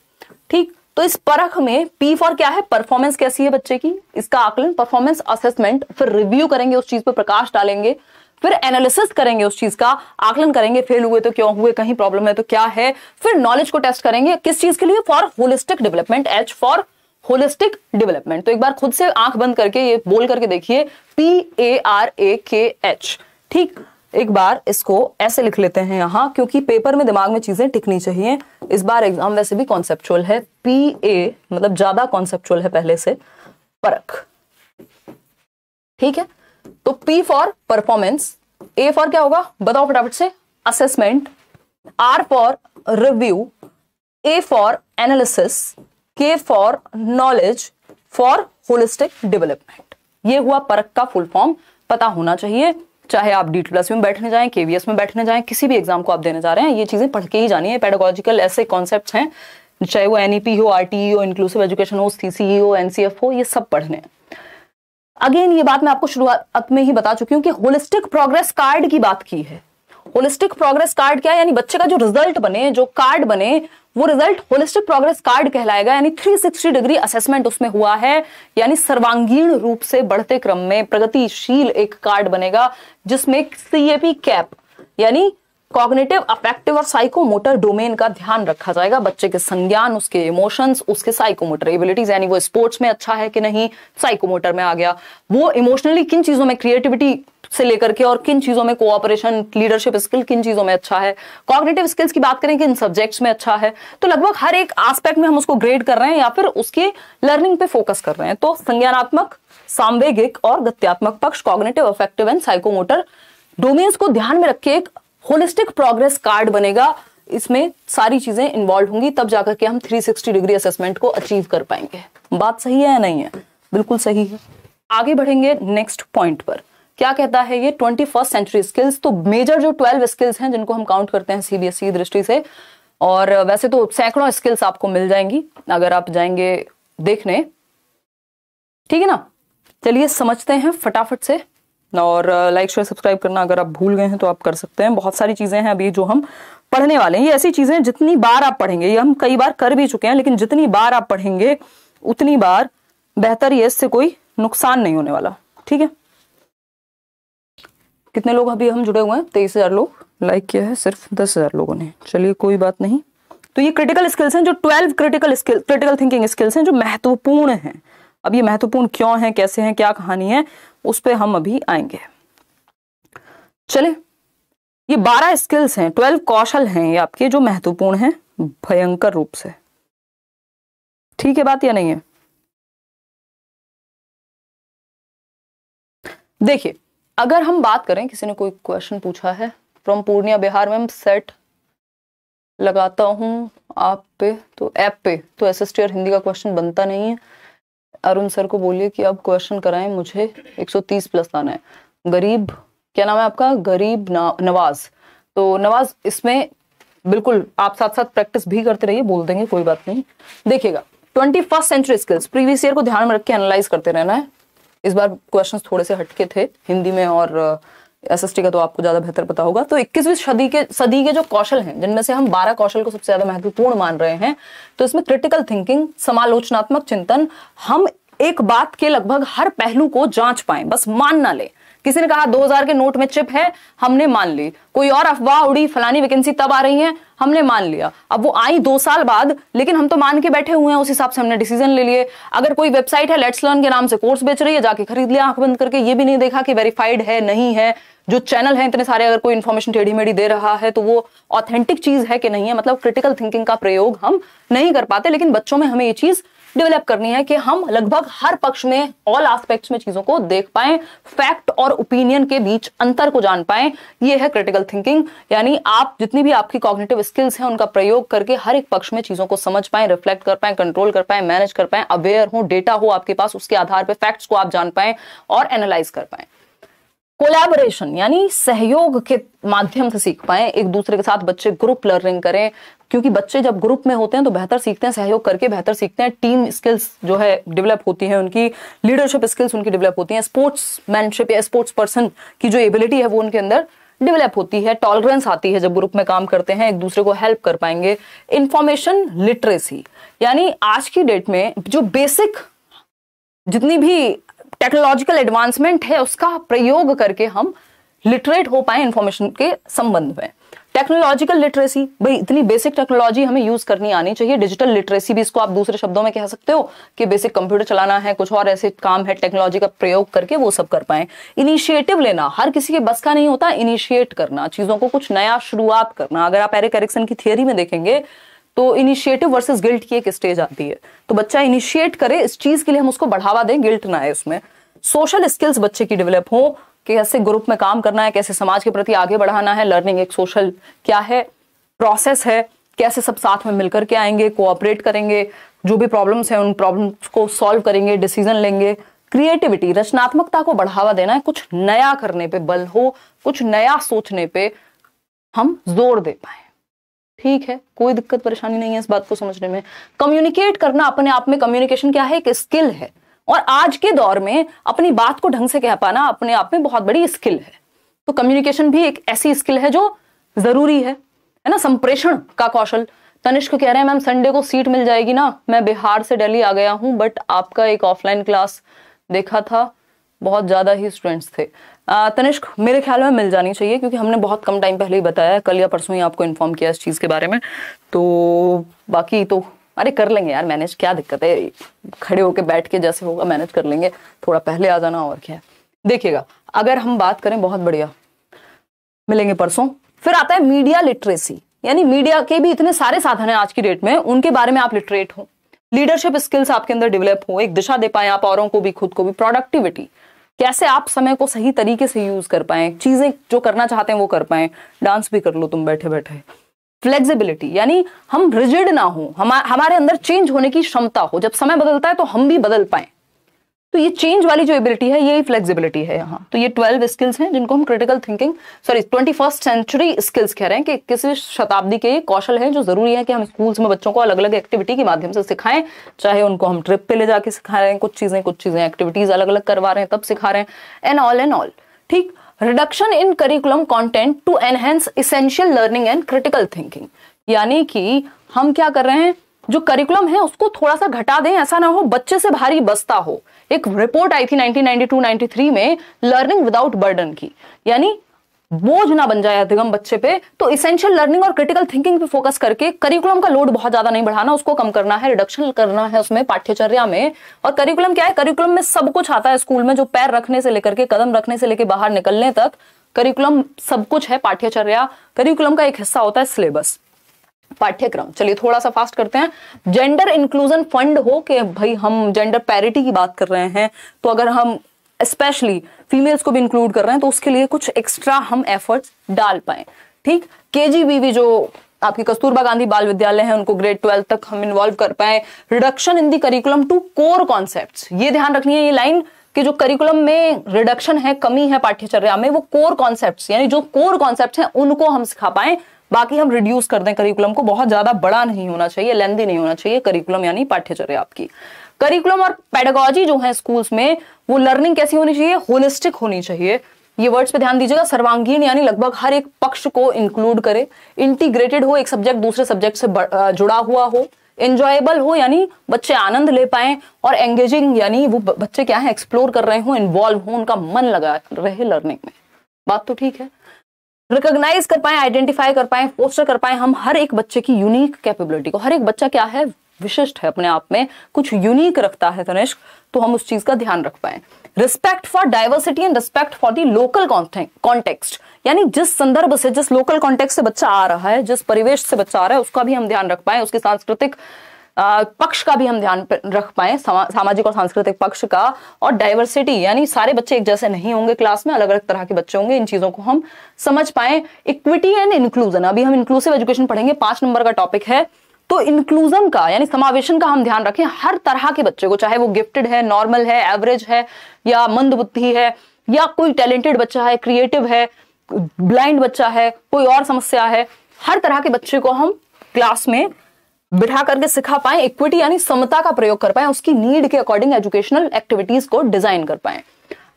ठीक तो इस परख में पी फॉर क्या है परफॉर्मेंस कैसी है बच्चे की इसका आकलन परफॉर्मेंस असेसमेंट फिर रिव्यू करेंगे उस चीज पर प्रकाश डालेंगे फिर एनालिसिस करेंगे उस चीज का आकलन करेंगे फेल हुए तो क्यों हुए कहीं प्रॉब्लम है तो क्या है फिर नॉलेज को टेस्ट करेंगे किस चीज के लिए for holistic development H for holistic development तो एक बार खुद से आंख बंद करके ये बोल करके देखिए पी ए आर ए के एच ठीक एक बार इसको ऐसे लिख लेते हैं यहाँ क्योंकि पेपर में दिमाग में चीजें टिकनी चाहिए इस बार एग्जाम वैसे भी कॉन्सेप्चुअल है पी ए मतलब ज्यादा कॉन्सेप्चुअल है पहले से परख ठीक है तो P for performance A for क्या होगा बताओ फटाफट से assessment R for review A for analysis K for knowledge for holistic development ये हुआ परख का फुल फॉर्म पता होना चाहिए चाहे आप डी प्लस में बैठने जाएं केवीएस में बैठने जाएं किसी भी एग्जाम को आप देने जा रहे हैं ये चीज़ें पढ़ के ही जानी है पेडागोजिकल ऐसे कॉन्सेप्ट हैं चाहे वो एन e हो आर e हो इंक्लूसिव एजुकेशन हो सीसीई e हो एनसीएफ हो ये सब पढ़ने अगेन ये बात मैं आपको शुरुआत में ही बता चुकी हूँ कि होलिस्टिक प्रोग्रेस कार्ड की बात की है होलिस्टिक प्रोग्रेस कार्ड क्या है यानी बच्चे का जो रिजल्ट बने जो कार्ड बने वो रिजल्ट होलिस्टिक प्रोग्रेस कार्ड कहलाएगा यानी 360 डिग्री असेसमेंट उसमें हुआ है यानी सर्वांगीण रूप से बढ़ते क्रम में प्रगतिशील एक कार्ड बनेगा जिसमें सीएपी कैप यानी कॉग्निटिव अफेक्टिव और साइकोमोटर डोमेन का ध्यान रखा जाएगा बच्चे के संज्ञान उसके इमोशंस उसके साइकोमोटर एबिलिटीज यानी वो स्पोर्ट्स में अच्छा है कि नहीं साइकोमोटर में आ गया वो इमोशनली किन चीजों में क्रिएटिविटी से लेकर के और किन चीजों में कोऑपरेशन लीडरशिप स्किल किन चीजों में अच्छा है कॉग्नेटिव स्किल्स की बात करें किन सब्जेक्ट्स में अच्छा है तो लगभग हर एक आस्पेक्ट में हम उसको ग्रेड कर रहे हैं या फिर उसके लर्निंग पे फोकस कर रहे हैं तो संज्ञानात्मक सांवेगिक और गत्यात्मक पक्ष cognitive affective and psychomotor domains को ध्यान में रख के एक होलिस्टिक प्रोग्रेस कार्ड बनेगा इसमें सारी चीजें इन्वॉल्व होंगी तब जाकर के हम 360 डिग्री असेसमेंट को अचीव कर पाएंगे बात सही है या नहीं है बिल्कुल सही है आगे बढ़ेंगे नेक्स्ट पॉइंट पर क्या कहता है ये ट्वेंटी फर्स्ट सेंचुरी स्किल्स तो मेजर जो ट्वेल्व स्किल्स हैं जिनको हम काउंट करते हैं सीबीएसई e दृष्टि से और वैसे तो सैकड़ों स्किल्स आपको मिल जाएंगी अगर आप जाएंगे देखने ठीक है ना चलिए समझते हैं फटाफट से और लाइक शेयर सब्सक्राइब करना अगर आप भूल गए हैं तो आप कर सकते हैं बहुत सारी चीज़ें हैं अभी जो हम पढ़ने वाले हैं ये ऐसी चीज़ें जितनी बार आप पढ़ेंगे ये हम कई बार कर भी चुके हैं लेकिन जितनी बार आप पढ़ेंगे उतनी बार बेहतर ये इससे कोई नुकसान नहीं होने वाला ठीक है कितने लोग अभी हम जुड़े हुए हैं तेईस हजार लोग लाइक किया है सिर्फ दस हजार लोगों ने चलिए कोई बात नहीं तो ये क्रिटिकल स्किल्स हैं जो twelve critical skill critical thinking skills हैं जो महत्वपूर्ण हैं अब ये महत्वपूर्ण क्यों हैं कैसे हैं क्या कहानी है उस पर हम अभी आएंगे चले ये बारह स्किल्स हैं ट्वेल्व कौशल हैं ये आपके जो महत्वपूर्ण हैं भयंकर रूप से ठीक है बात या नहीं है देखिए अगर हम बात करें किसी ने कोई क्वेश्चन पूछा है फ्रॉम पूर्णिया बिहार में सेट लगाता हूँ आप पे तो ऐप पे तो एस और हिंदी का क्वेश्चन बनता नहीं है अरुण सर को बोलिए कि आप क्वेश्चन कराएं मुझे 130 प्लस लाना है गरीब क्या नाम है आपका गरीब नवाज तो नवाज इसमें बिल्कुल आप साथ साथ प्रैक्टिस भी करते रहिए बोल देंगे कोई बात नहीं देखिएगा twenty first century skills previous year को ध्यान में रख के एनालाइज करते रहना है इस बार क्वेश्चन थोड़े से हटके थे हिंदी में और एस एस टी का तो आपको ज्यादा बेहतर पता होगा तो इक्कीसवीं सदी के सदी के जो कौशल हैं जिनमें से हम बारह कौशल को सबसे ज्यादा महत्वपूर्ण मान रहे हैं तो इसमें क्रिटिकल थिंकिंग समालोचनात्मक चिंतन हम एक बात के लगभग हर पहलू को जांच पाए बस मान ना ले किसी ने कहा 2000 के नोट में चिप है हमने मान ली कोई और अफवाह उड़ी फलानी वैकेंसी तब आ रही है हमने मान लिया अब वो आई दो साल बाद लेकिन हम तो मान के बैठे हुए हैं उस हिसाब से हमने डिसीजन ले लिए अगर कोई वेबसाइट है लेट्स लर्न के नाम से कोर्स बेच रही है जाके खरीद लिया आंख बंद करके ये भी नहीं देखा कि वेरीफाइड है नहीं है जो चैनल है इतने सारे अगर कोई इन्फॉर्मेशन टेढ़ी मेढ़ी दे रहा है तो वो ऑथेंटिक चीज है कि नहीं है मतलब क्रिटिकल थिंकिंग का प्रयोग हम नहीं कर पाते लेकिन बच्चों में हमें ये चीज डेवलप करनी है कि हम लगभग हर पक्ष में ऑल आस्पेक्ट में चीजों को देख पाए फैक्ट और ओपिनियन के बीच अंतर को जान पाए ये है क्रिटिकल थिंकिंग यानी आप जितनी भी आपकी कॉग्निटिव स्किल्स हैं उनका प्रयोग करके हर एक पक्ष में चीजों को समझ पाए रिफ्लेक्ट कर पाए कंट्रोल कर पाए मैनेज कर पाए अवेयर हो डेटा हो आपके पास उसके आधार पर फैक्ट्स को आप जान पाए और एनालाइज कर पाए कोलैबोरेशन यानी सहयोग के माध्यम से सीख पाए एक दूसरे के साथ बच्चे ग्रुप लर्निंग करें क्योंकि बच्चे जब ग्रुप में होते हैं तो बेहतर सीखते हैं सहयोग करके बेहतर सीखते हैं टीम स्किल्स जो है डेवलप होती है उनकी लीडरशिप स्किल्स उनकी डेवलप होती हैं मैनशिप या स्पोर्ट्स पर्सन की जो एबिलिटी है वो उनके अंदर डेवलप होती है टॉलरेंस आती है जब ग्रुप में काम करते हैं एक दूसरे को हेल्प कर पाएंगे इंफॉर्मेशन लिटरेसी यानी आज की डेट में जो बेसिक जितनी भी टेक्नोलॉजिकल एडवांसमेंट है उसका प्रयोग करके हम लिटरेट हो पाए इन्फॉर्मेशन के संबंध में टेक्नोलॉजिकल लिटरेसी भाई इतनी बेसिक टेक्नोलॉजी हमें यूज करनी आनी चाहिए डिजिटल लिटरेसी भी इसको आप दूसरे शब्दों में कह सकते हो कि बेसिक कंप्यूटर चलाना है कुछ और ऐसे काम है टेक्नोलॉजी का प्रयोग करके वो सब कर पाए इनिशिएटिव लेना हर किसी के बस का नहीं होता इनिशिएट करना चीजों को कुछ नया शुरुआत करना अगर आप एरिक एरिक्सन की थियोरी में देखेंगे तो इनिशिएटिव वर्सेस गिल्ट की एक स्टेज आती है तो बच्चा इनिशिएट करे इस चीज के लिए हम उसको बढ़ावा दें गिल्ट ना आए उसमें सोशल स्किल्स बच्चे की डेवलप हो कैसे ग्रुप में काम करना है कैसे समाज के प्रति आगे बढ़ाना है लर्निंग एक सोशल क्या है प्रोसेस है कैसे सब साथ में मिलकर के आएंगे कोऑपरेट करेंगे जो भी प्रॉब्लम्स हैं उन प्रॉब्लम्स को सॉल्व करेंगे डिसीजन लेंगे क्रिएटिविटी रचनात्मकता को बढ़ावा देना है कुछ नया करने पे बल हो कुछ नया सोचने पे हम जोर दे पाए ठीक है कोई दिक्कत परेशानी नहीं है इस बात को समझने में कम्युनिकेट करना अपने आप में कम्युनिकेशन क्या है एक स्किल है और आज के दौर में अपनी बात को ढंग से कह पाना अपने आप में बहुत बड़ी स्किल है तो कम्युनिकेशन भी एक ऐसी स्किल है जो जरूरी है है ना संप्रेषण का कौशल तनिष्क कह रहे हैं मैम संडे को सीट मिल जाएगी ना मैं बिहार से दिल्ली आ गया हूं बट आपका एक ऑफलाइन क्लास देखा था बहुत ज़्यादा ही स्टूडेंट्स थे तनिष्क मेरे ख्याल में मिल जानी चाहिए क्योंकि हमने बहुत कम टाइम पहले ही बताया कल या परसों ही आपको इन्फॉर्म किया इस चीज़ के बारे में तो बाकी तो अरे कर लेंगे यार मैनेज क्या दिक्कत है खड़े होके बैठ के जैसे होगा मैनेज कर लेंगे थोड़ा पहले आ जाना और क्या है देखिएगा अगर हम बात करें बहुत बढ़िया मिलेंगे परसों फिर आता है मीडिया लिटरेसी यानी मीडिया के भी इतने सारे साधन हैं आज की डेट में उनके बारे में आप लिटरेट हो लीडरशिप स्किल्स आपके अंदर डेवलप हो एक दिशा दे पाए आप औरों को भी खुद को भी प्रोडक्टिविटी कैसे आप समय को सही तरीके से यूज कर पाए चीजें जो करना चाहते हैं वो कर पाए डांस भी कर लो तुम बैठे बैठे फ्लेक्सिबिलिटी यानी हम रिजिड ना हो हमारे अंदर चेंज होने की क्षमता हो जब समय बदलता है तो हम भी बदल पाए तो ये चेंज वाली जो एबिलिटी है ये फ्लेक्सिबिलिटी है यहाँ तो ये ट्वेल्व स्किल्स हैं जिनको हम critical thinking sorry twenty first century skills कह रहे हैं कि किसी शताब्दी के कौशल हैं जो जरूरी है कि हम स्कूल्स में बच्चों को अलग अलग एक्टिविटी के माध्यम से सिखाएं चाहे उनको हम ट्रिप पे ले जाके सिखा रहे हैं कुछ चीज़ें कुछ चीज़ें एक्टिविटीज़ अलग अलग करवा रहे हैं तब सिखा रहे हैं एंड ऑल एंड ऑल ठीक reduction in curriculum content to enhance essential learning and critical thinking यानी कि हम क्या कर रहे हैं जो करिकुलम है उसको थोड़ा सा घटा दें ऐसा ना हो बच्चे से भारी बसता हो एक रिपोर्ट आई थी 1992-93 में लर्निंग विदाउट बर्डन की यानी बोझ ना बन जाए अधिगम बच्चे पे तो इसेंशियल लर्निंग और क्रिटिकल थिंकिंग पे फोकस करके करिकुलम का लोड बहुत ज्यादा नहीं बढ़ाना उसको कम करना है रिडक्शन करना है उसमें पाठ्यचर्या में और करिकुलम क्या है करिकुलम में सब कुछ आता है स्कूल में जो पैर रखने से लेकर के कदम रखने से लेकर बाहर निकलने तक करिकुलम सब कुछ है पाठ्यचर्या करिकुलम का एक हिस्सा होता है सिलेबस पाठ्यक्रम चलिए थोड़ा सा फास्ट करते हैं जेंडर इंक्लूजन फंड हो के भाई हम जेंडर पैरिटी की बात कर रहे हैं तो अगर हम स्पेशली फीमेल्स को भी इंक्लूड कर रहे हैं तो उसके लिए कुछ एक्स्ट्रा हम एफर्ट्स डाल पाए ठीक के जो आपके कस्तूरबा गांधी बाल विद्यालय है उनको ग्रेड ट्वेल्व तक हम इन्वॉल्व कर पाए reduction in the curriculum to core concept ये ध्यान रखनी है ये लाइन कि जो करिकुलम में रिडक्शन है कमी है पाठ्यचर्या में वो कोर कॉन्सेप्ट यानी जो कोर कॉन्सेप्ट हैं उनको हम सिखा पाए बाकी हम रिड्यूस कर दें करिकुलम को बहुत ज्यादा बड़ा नहीं होना चाहिए लेंदी नहीं होना चाहिए करिकुलम यानी पाठ्यचर्या आपकी करिकुलम और पेडागोजी जो है स्कूल्स में वो लर्निंग कैसी होनी चाहिए होलिस्टिक होनी चाहिए ये वर्ड्स पे ध्यान दीजिएगा सर्वांगीण यानी लगभग हर एक पक्ष को इंक्लूड करे इंटीग्रेटेड हो एक सब्जेक्ट दूसरे सब्जेक्ट से जुड़ा हुआ हो एंजॉयबल हो यानी बच्चे आनंद ले पाए और एंगेजिंग यानी वो बच्चे क्या है एक्सप्लोर कर रहे हो इन्वॉल्व हो उनका मन लगा रहे लर्निंग में बात तो ठीक है रिकोगनाइज कर पाए आइडेंटिफाई कर पाए पोस्टर कर पाए हम हर एक बच्चे की यूनिक कैपेबिलिटी को हर एक बच्चा क्या है विशिष्ट है अपने आप में कुछ यूनिक रखता है तनिष्क तो हम उस चीज का ध्यान रख पाए respect for diversity and respect for the local context यानी जिस संदर्भ से जिस लोकल कॉन्टेक्स्ट से बच्चा आ रहा है जिस परिवेश से बच्चा आ रहा है उसका भी हम ध्यान रख पाए उसकी सांस्कृतिक पक्ष का भी हम ध्यान रख पाए सामाजिक और सांस्कृतिक पक्ष का और डाइवर्सिटी यानी सारे बच्चे एक जैसे नहीं होंगे क्लास में अलग अलग तरह के बच्चे होंगे इन चीजों को हम समझ पाए इक्विटी एंड इंक्लूजन अभी हम इंक्लूसिव एजुकेशन पढ़ेंगे पांच नंबर का टॉपिक है तो इंक्लूजन का यानी समावेशन का हम ध्यान रखें हर तरह के बच्चे को चाहे वो गिफ्टेड है नॉर्मल है एवरेज है या मंद बुद्धि है या कोई टैलेंटेड बच्चा है क्रिएटिव है ब्लाइंड बच्चा है कोई और समस्या है हर तरह के बच्चे को हम क्लास में बिठा करके सिखा पाए इक्विटी यानी समता का प्रयोग कर पाए उसकी नीड के अकॉर्डिंग एजुकेशनल एक्टिविटीज को डिजाइन कर पाए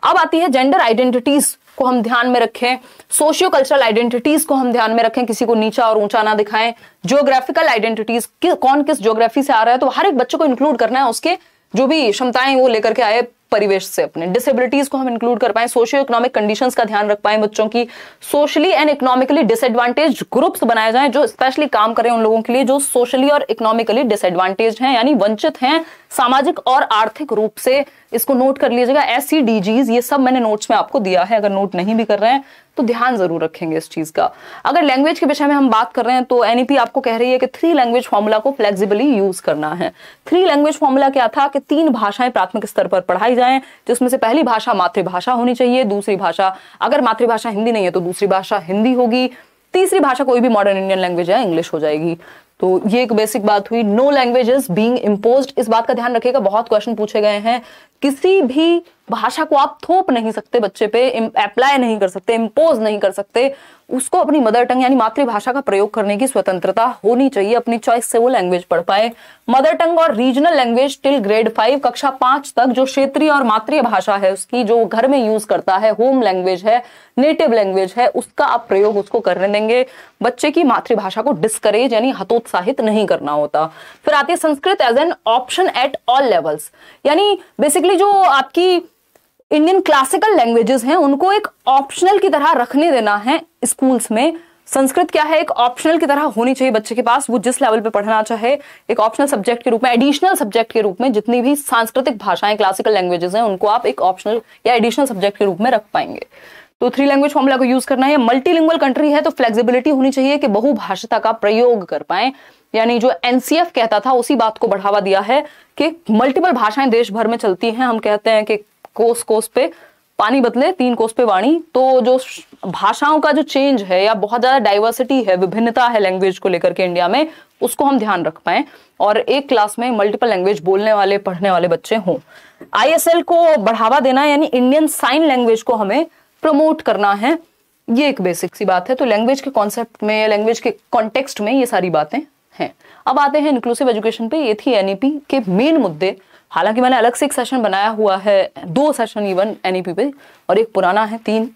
अब आती है जेंडर आइडेंटिटीज को हम ध्यान में रखें सोशियो कल्चरल आइडेंटिटीज को हम ध्यान में रखें किसी को नीचा और ऊंचा ना दिखाएं जियोग्राफिकल आइडेंटिटीज कौन किस ज्योग्राफी से आ रहा है तो हर एक बच्चे को इंक्लूड करना है उसके जो भी क्षमताएं वो लेकर के आए परिवेश से अपने डिसेबिलिटीज को हम इंक्लूड कर पाए सोशियो इकोनॉमिक कंडीशंस का ध्यान रख पाए बच्चों की socially and economically disadvantage groups बनाए जाएं जो स्पेशली काम करें उन लोगों के लिए जो सोशली और इकोनॉमिकली डिसएडवांटेज हैं यानी वंचित हैं सामाजिक और आर्थिक रूप से इसको नोट कर लीजिएगा एस e ये सब मैंने नोट्स में आपको दिया है अगर नोट नहीं भी कर रहे हैं तो ध्यान जरूर रखेंगे इस चीज का अगर लैंग्वेज के विषय में हम बात कर रहे हैं तो एनईपी e आपको कह रही है कि थ्री लैंग्वेज फॉर्मूला को फ्लेक्सिबली यूज करना है थ्री लैंग्वेज फॉर्मूला क्या था कि तीन भाषाएं प्राथमिक स्तर पर पढ़ाई जाए जिसमें तो से पहली भाषा मातृभाषा होनी चाहिए दूसरी भाषा अगर मातृभाषा हिंदी नहीं है तो दूसरी भाषा हिंदी होगी तीसरी भाषा कोई भी मॉडर्न इंडियन लैंग्वेज है इंग्लिश हो जाएगी तो ये एक बेसिक बात हुई no language is being impose इस बात का ध्यान रखिएगा बहुत क्वेश्चन पूछे गए हैं किसी भी भाषा को आप थोप नहीं सकते बच्चे पे अप्लाई नहीं कर सकते इम्पोज नहीं कर सकते उसको अपनी मदर टंग यानी मातृभाषा का प्रयोग करने की स्वतंत्रता होनी चाहिए अपनी चॉइस से वो लैंग्वेज पढ़ पाए मदर टंग और regional language till grade five कक्षा पांच तक जो क्षेत्रीय और मातृ भाषा है उसकी जो घर में यूज करता है होम लैंग्वेज है नेटिव लैंग्वेज है उसका आप प्रयोग उसको करने देंगे बच्चे की मातृभाषा को डिस्करेज यानी हतोत उत्साहित नहीं करना होता फिर आती है Sanskrit as an option at all levels यानी बेसिकली जो आपकी इंडियन क्लासिकल लैंग्वेजेस हैं उनको एक ऑप्शनल की तरह रखने देना है स्कूल्स में संस्कृत क्या है एक ऑप्शनल की तरह होनी चाहिए बच्चे के पास वो जिस लेवल पे पढ़ना चाहे एक ऑप्शनल सब्जेक्ट के रूप में एडिशनल सब्जेक्ट के रूप में जितनी भी सांस्कृतिक भाषाएं क्लासिकल लैंग्वेजेस हैं उनको आप एक ऑप्शनल या एडिशनल सब्जेक्ट के रूप में रख पाएंगे तो थ्री लैंग्वेज फॉर्मूला को यूज करना है मल्टीलिंगुअल कंट्री है तो फ्लेक्सिबिलिटी होनी चाहिए कि बहुभाषिता का प्रयोग कर पाए यानी जो एनसीएफ कहता था उसी बात को बढ़ावा दिया है कि मल्टीपल भाषाएं देश भर में चलती हैं हम कहते हैं कि कोस कोस पे पानी बदले तीन कोस पे वाणी तो जो भाषाओं का जो चेंज है या बहुत ज्यादा डाइवर्सिटी है विभिन्नता है लैंग्वेज को लेकर के इंडिया में उसको हम ध्यान रख पाए और एक क्लास में मल्टीपल लैंग्वेज बोलने वाले पढ़ने वाले बच्चे हों आईएसएल को बढ़ावा देना यानी इंडियन साइन लैंग्वेज को हमें प्रमोट करना है ये एक बेसिक सी बात है तो लैंग्वेज के कॉन्सेप्ट में या लैंग्वेज के कॉन्टेक्स्ट में ये सारी बातें हैं अब आते हैं इंक्लूसिव एजुकेशन पे ये थी एनईपी e के मेन मुद्दे हालांकि मैंने अलग से एक सेशन बनाया हुआ है दो सेशन इवन एनईपी पे और एक पुराना है तीन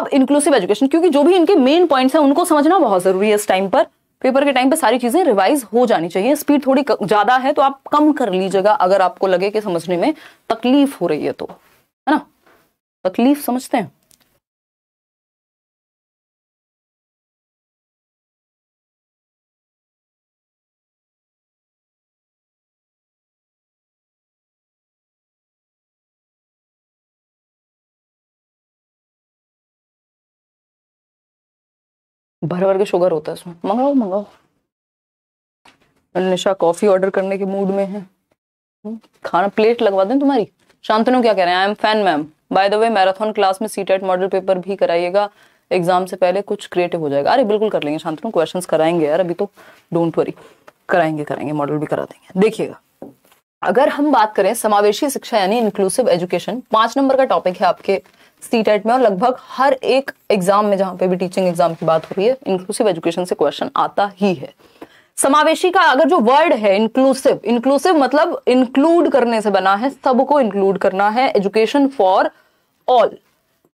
अब इंक्लूसिव एजुकेशन क्योंकि जो भी इनके मेन पॉइंट्स हैं उनको समझना बहुत जरूरी है इस टाइम पर पेपर के टाइम पर सारी चीजें रिवाइज हो जानी चाहिए स्पीड थोड़ी ज़्यादा है तो आप कम कर लीजिएगा अगर आपको लगे कि समझने में तकलीफ हो रही है तो है ना तकलीफ समझते हैं भर भर के शुगर होता है इसमें मंगाओ मंगाओ निशा कॉफी ऑर्डर करने के मूड में है खाना प्लेट लगवा दें तुम्हारी शांतनु क्या कह रहे हैं I am fan ma'am by the way marathon class में सी टेट मॉडल पेपर भी कराइएगा एग्जाम से पहले कुछ क्रिएटिव हो जाएगा अरे बिल्कुल कर लेंगे शांतनु क्वेश्चन कराएंगे यार अभी तो डोंट वरी कराएंगे कराएंगे मॉडल भी करा देंगे देखिएगा अगर हम बात करें समावेशी शिक्षा यानी इंक्लूसिव एजुकेशन पांच नंबर का टॉपिक है आपके सी टेट में और लगभग हर एक एग्जाम में जहां पे भी टीचिंग एग्जाम की बात हो रही है इंक्लूसिव एजुकेशन से क्वेश्चन आता ही है समावेशी का अगर जो वर्ड है इंक्लूसिव इंक्लूसिव मतलब इंक्लूड करने से बना है सबको इंक्लूड करना है education for all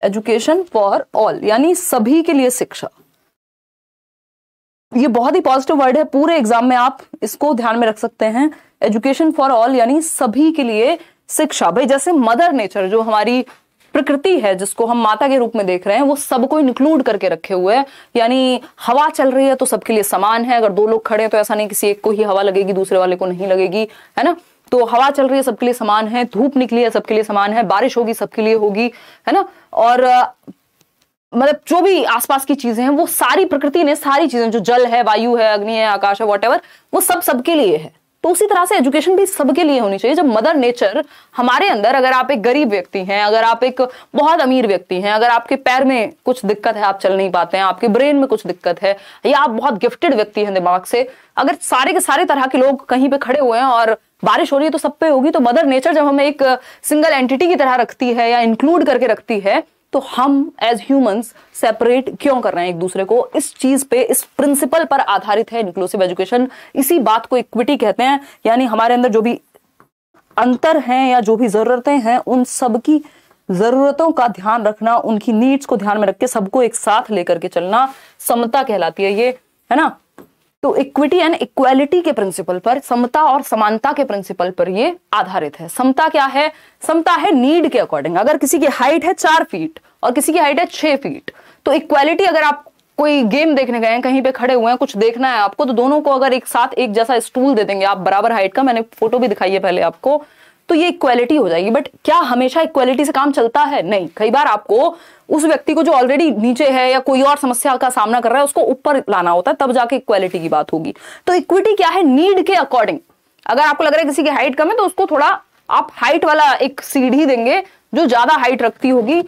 education for all यानी सभी के लिए शिक्षा ये बहुत ही पॉजिटिव वर्ड है पूरे एग्जाम में आप इसको ध्यान में रख सकते हैं एजुकेशन फॉर ऑल यानी सभी के लिए शिक्षा भाई जैसे मदर नेचर जो हमारी प्रकृति है जिसको हम माता के रूप में देख रहे हैं वो सबको इंक्लूड करके रखे हुए हैं यानी हवा चल रही है तो सबके लिए समान है अगर दो लोग खड़े हैं तो ऐसा नहीं किसी एक को ही हवा लगेगी दूसरे वाले को नहीं लगेगी है ना तो हवा चल रही है सबके लिए समान है धूप निकली है सबके लिए समान है बारिश होगी सबके लिए होगी है ना और मतलब जो भी आसपास की चीजें हैं वो सारी प्रकृति ने सारी चीजें जो जल है वायु है अग्नि है आकाश है वॉट वो सब सबके लिए है तो उसी तरह से एजुकेशन भी सबके लिए होनी चाहिए जब मदर नेचर हमारे अंदर अगर आप एक गरीब व्यक्ति हैं अगर आप एक बहुत अमीर व्यक्ति हैं अगर आपके पैर में कुछ दिक्कत है आप चल नहीं पाते हैं आपके ब्रेन में कुछ दिक्कत है या आप बहुत गिफ्टेड व्यक्ति हैं दिमाग से अगर सारे के सारे तरह के लोग कहीं पे खड़े हुए हैं और बारिश हो रही है तो सब पे होगी तो मदर नेचर जब हमें एक सिंगल एंटिटी की तरह रखती है या इंक्लूड करके रखती है तो हम एज ह्यूमंस सेपरेट क्यों कर रहे हैं एक दूसरे को इस चीज पे इस प्रिंसिपल पर आधारित है इंक्लूसिव एजुकेशन इसी बात को इक्विटी कहते हैं यानी हमारे अंदर जो भी अंतर है या जो भी जरूरतें हैं उन सबकी जरूरतों का ध्यान रखना उनकी नीड्स को ध्यान में रख के सबको एक साथ लेकर के चलना समता कहलाती है ये है ना तो इक्विटी एंड इक्वालिटी के प्रिंसिपल पर समता और समानता के प्रिंसिपल पर ये आधारित है समता क्या है समता है नीड के अकॉर्डिंग अगर किसी की हाइट है चार फीट और किसी की हाइट है छह फीट तो इक्वालिटी अगर आप कोई गेम देखने गए हैं कहीं पे खड़े हुए हैं कुछ देखना है आपको तो दोनों को अगर एक साथ एक जैसा स्टूल दे देंगे आप बराबर हाइट का मैंने फोटो भी दिखाई है पहले आपको तो ये इक्वालिटी हो जाएगी बट क्या हमेशा इक्वालिटी से काम चलता है नहीं कई बार आपको उस व्यक्ति को जो ऑलरेडी नीचे है या कोई और समस्या का सामना कर रहा है उसको ऊपर लाना होता है तब जाके इक्वालिटी की बात होगी तो इक्विटी क्या है नीड के अकॉर्डिंग अगर आपको लग रहा है किसी की हाइट कम है तो उसको थोड़ा आप हाइट वाला एक सीढ़ी देंगे जो ज्यादा हाइट रखती होगी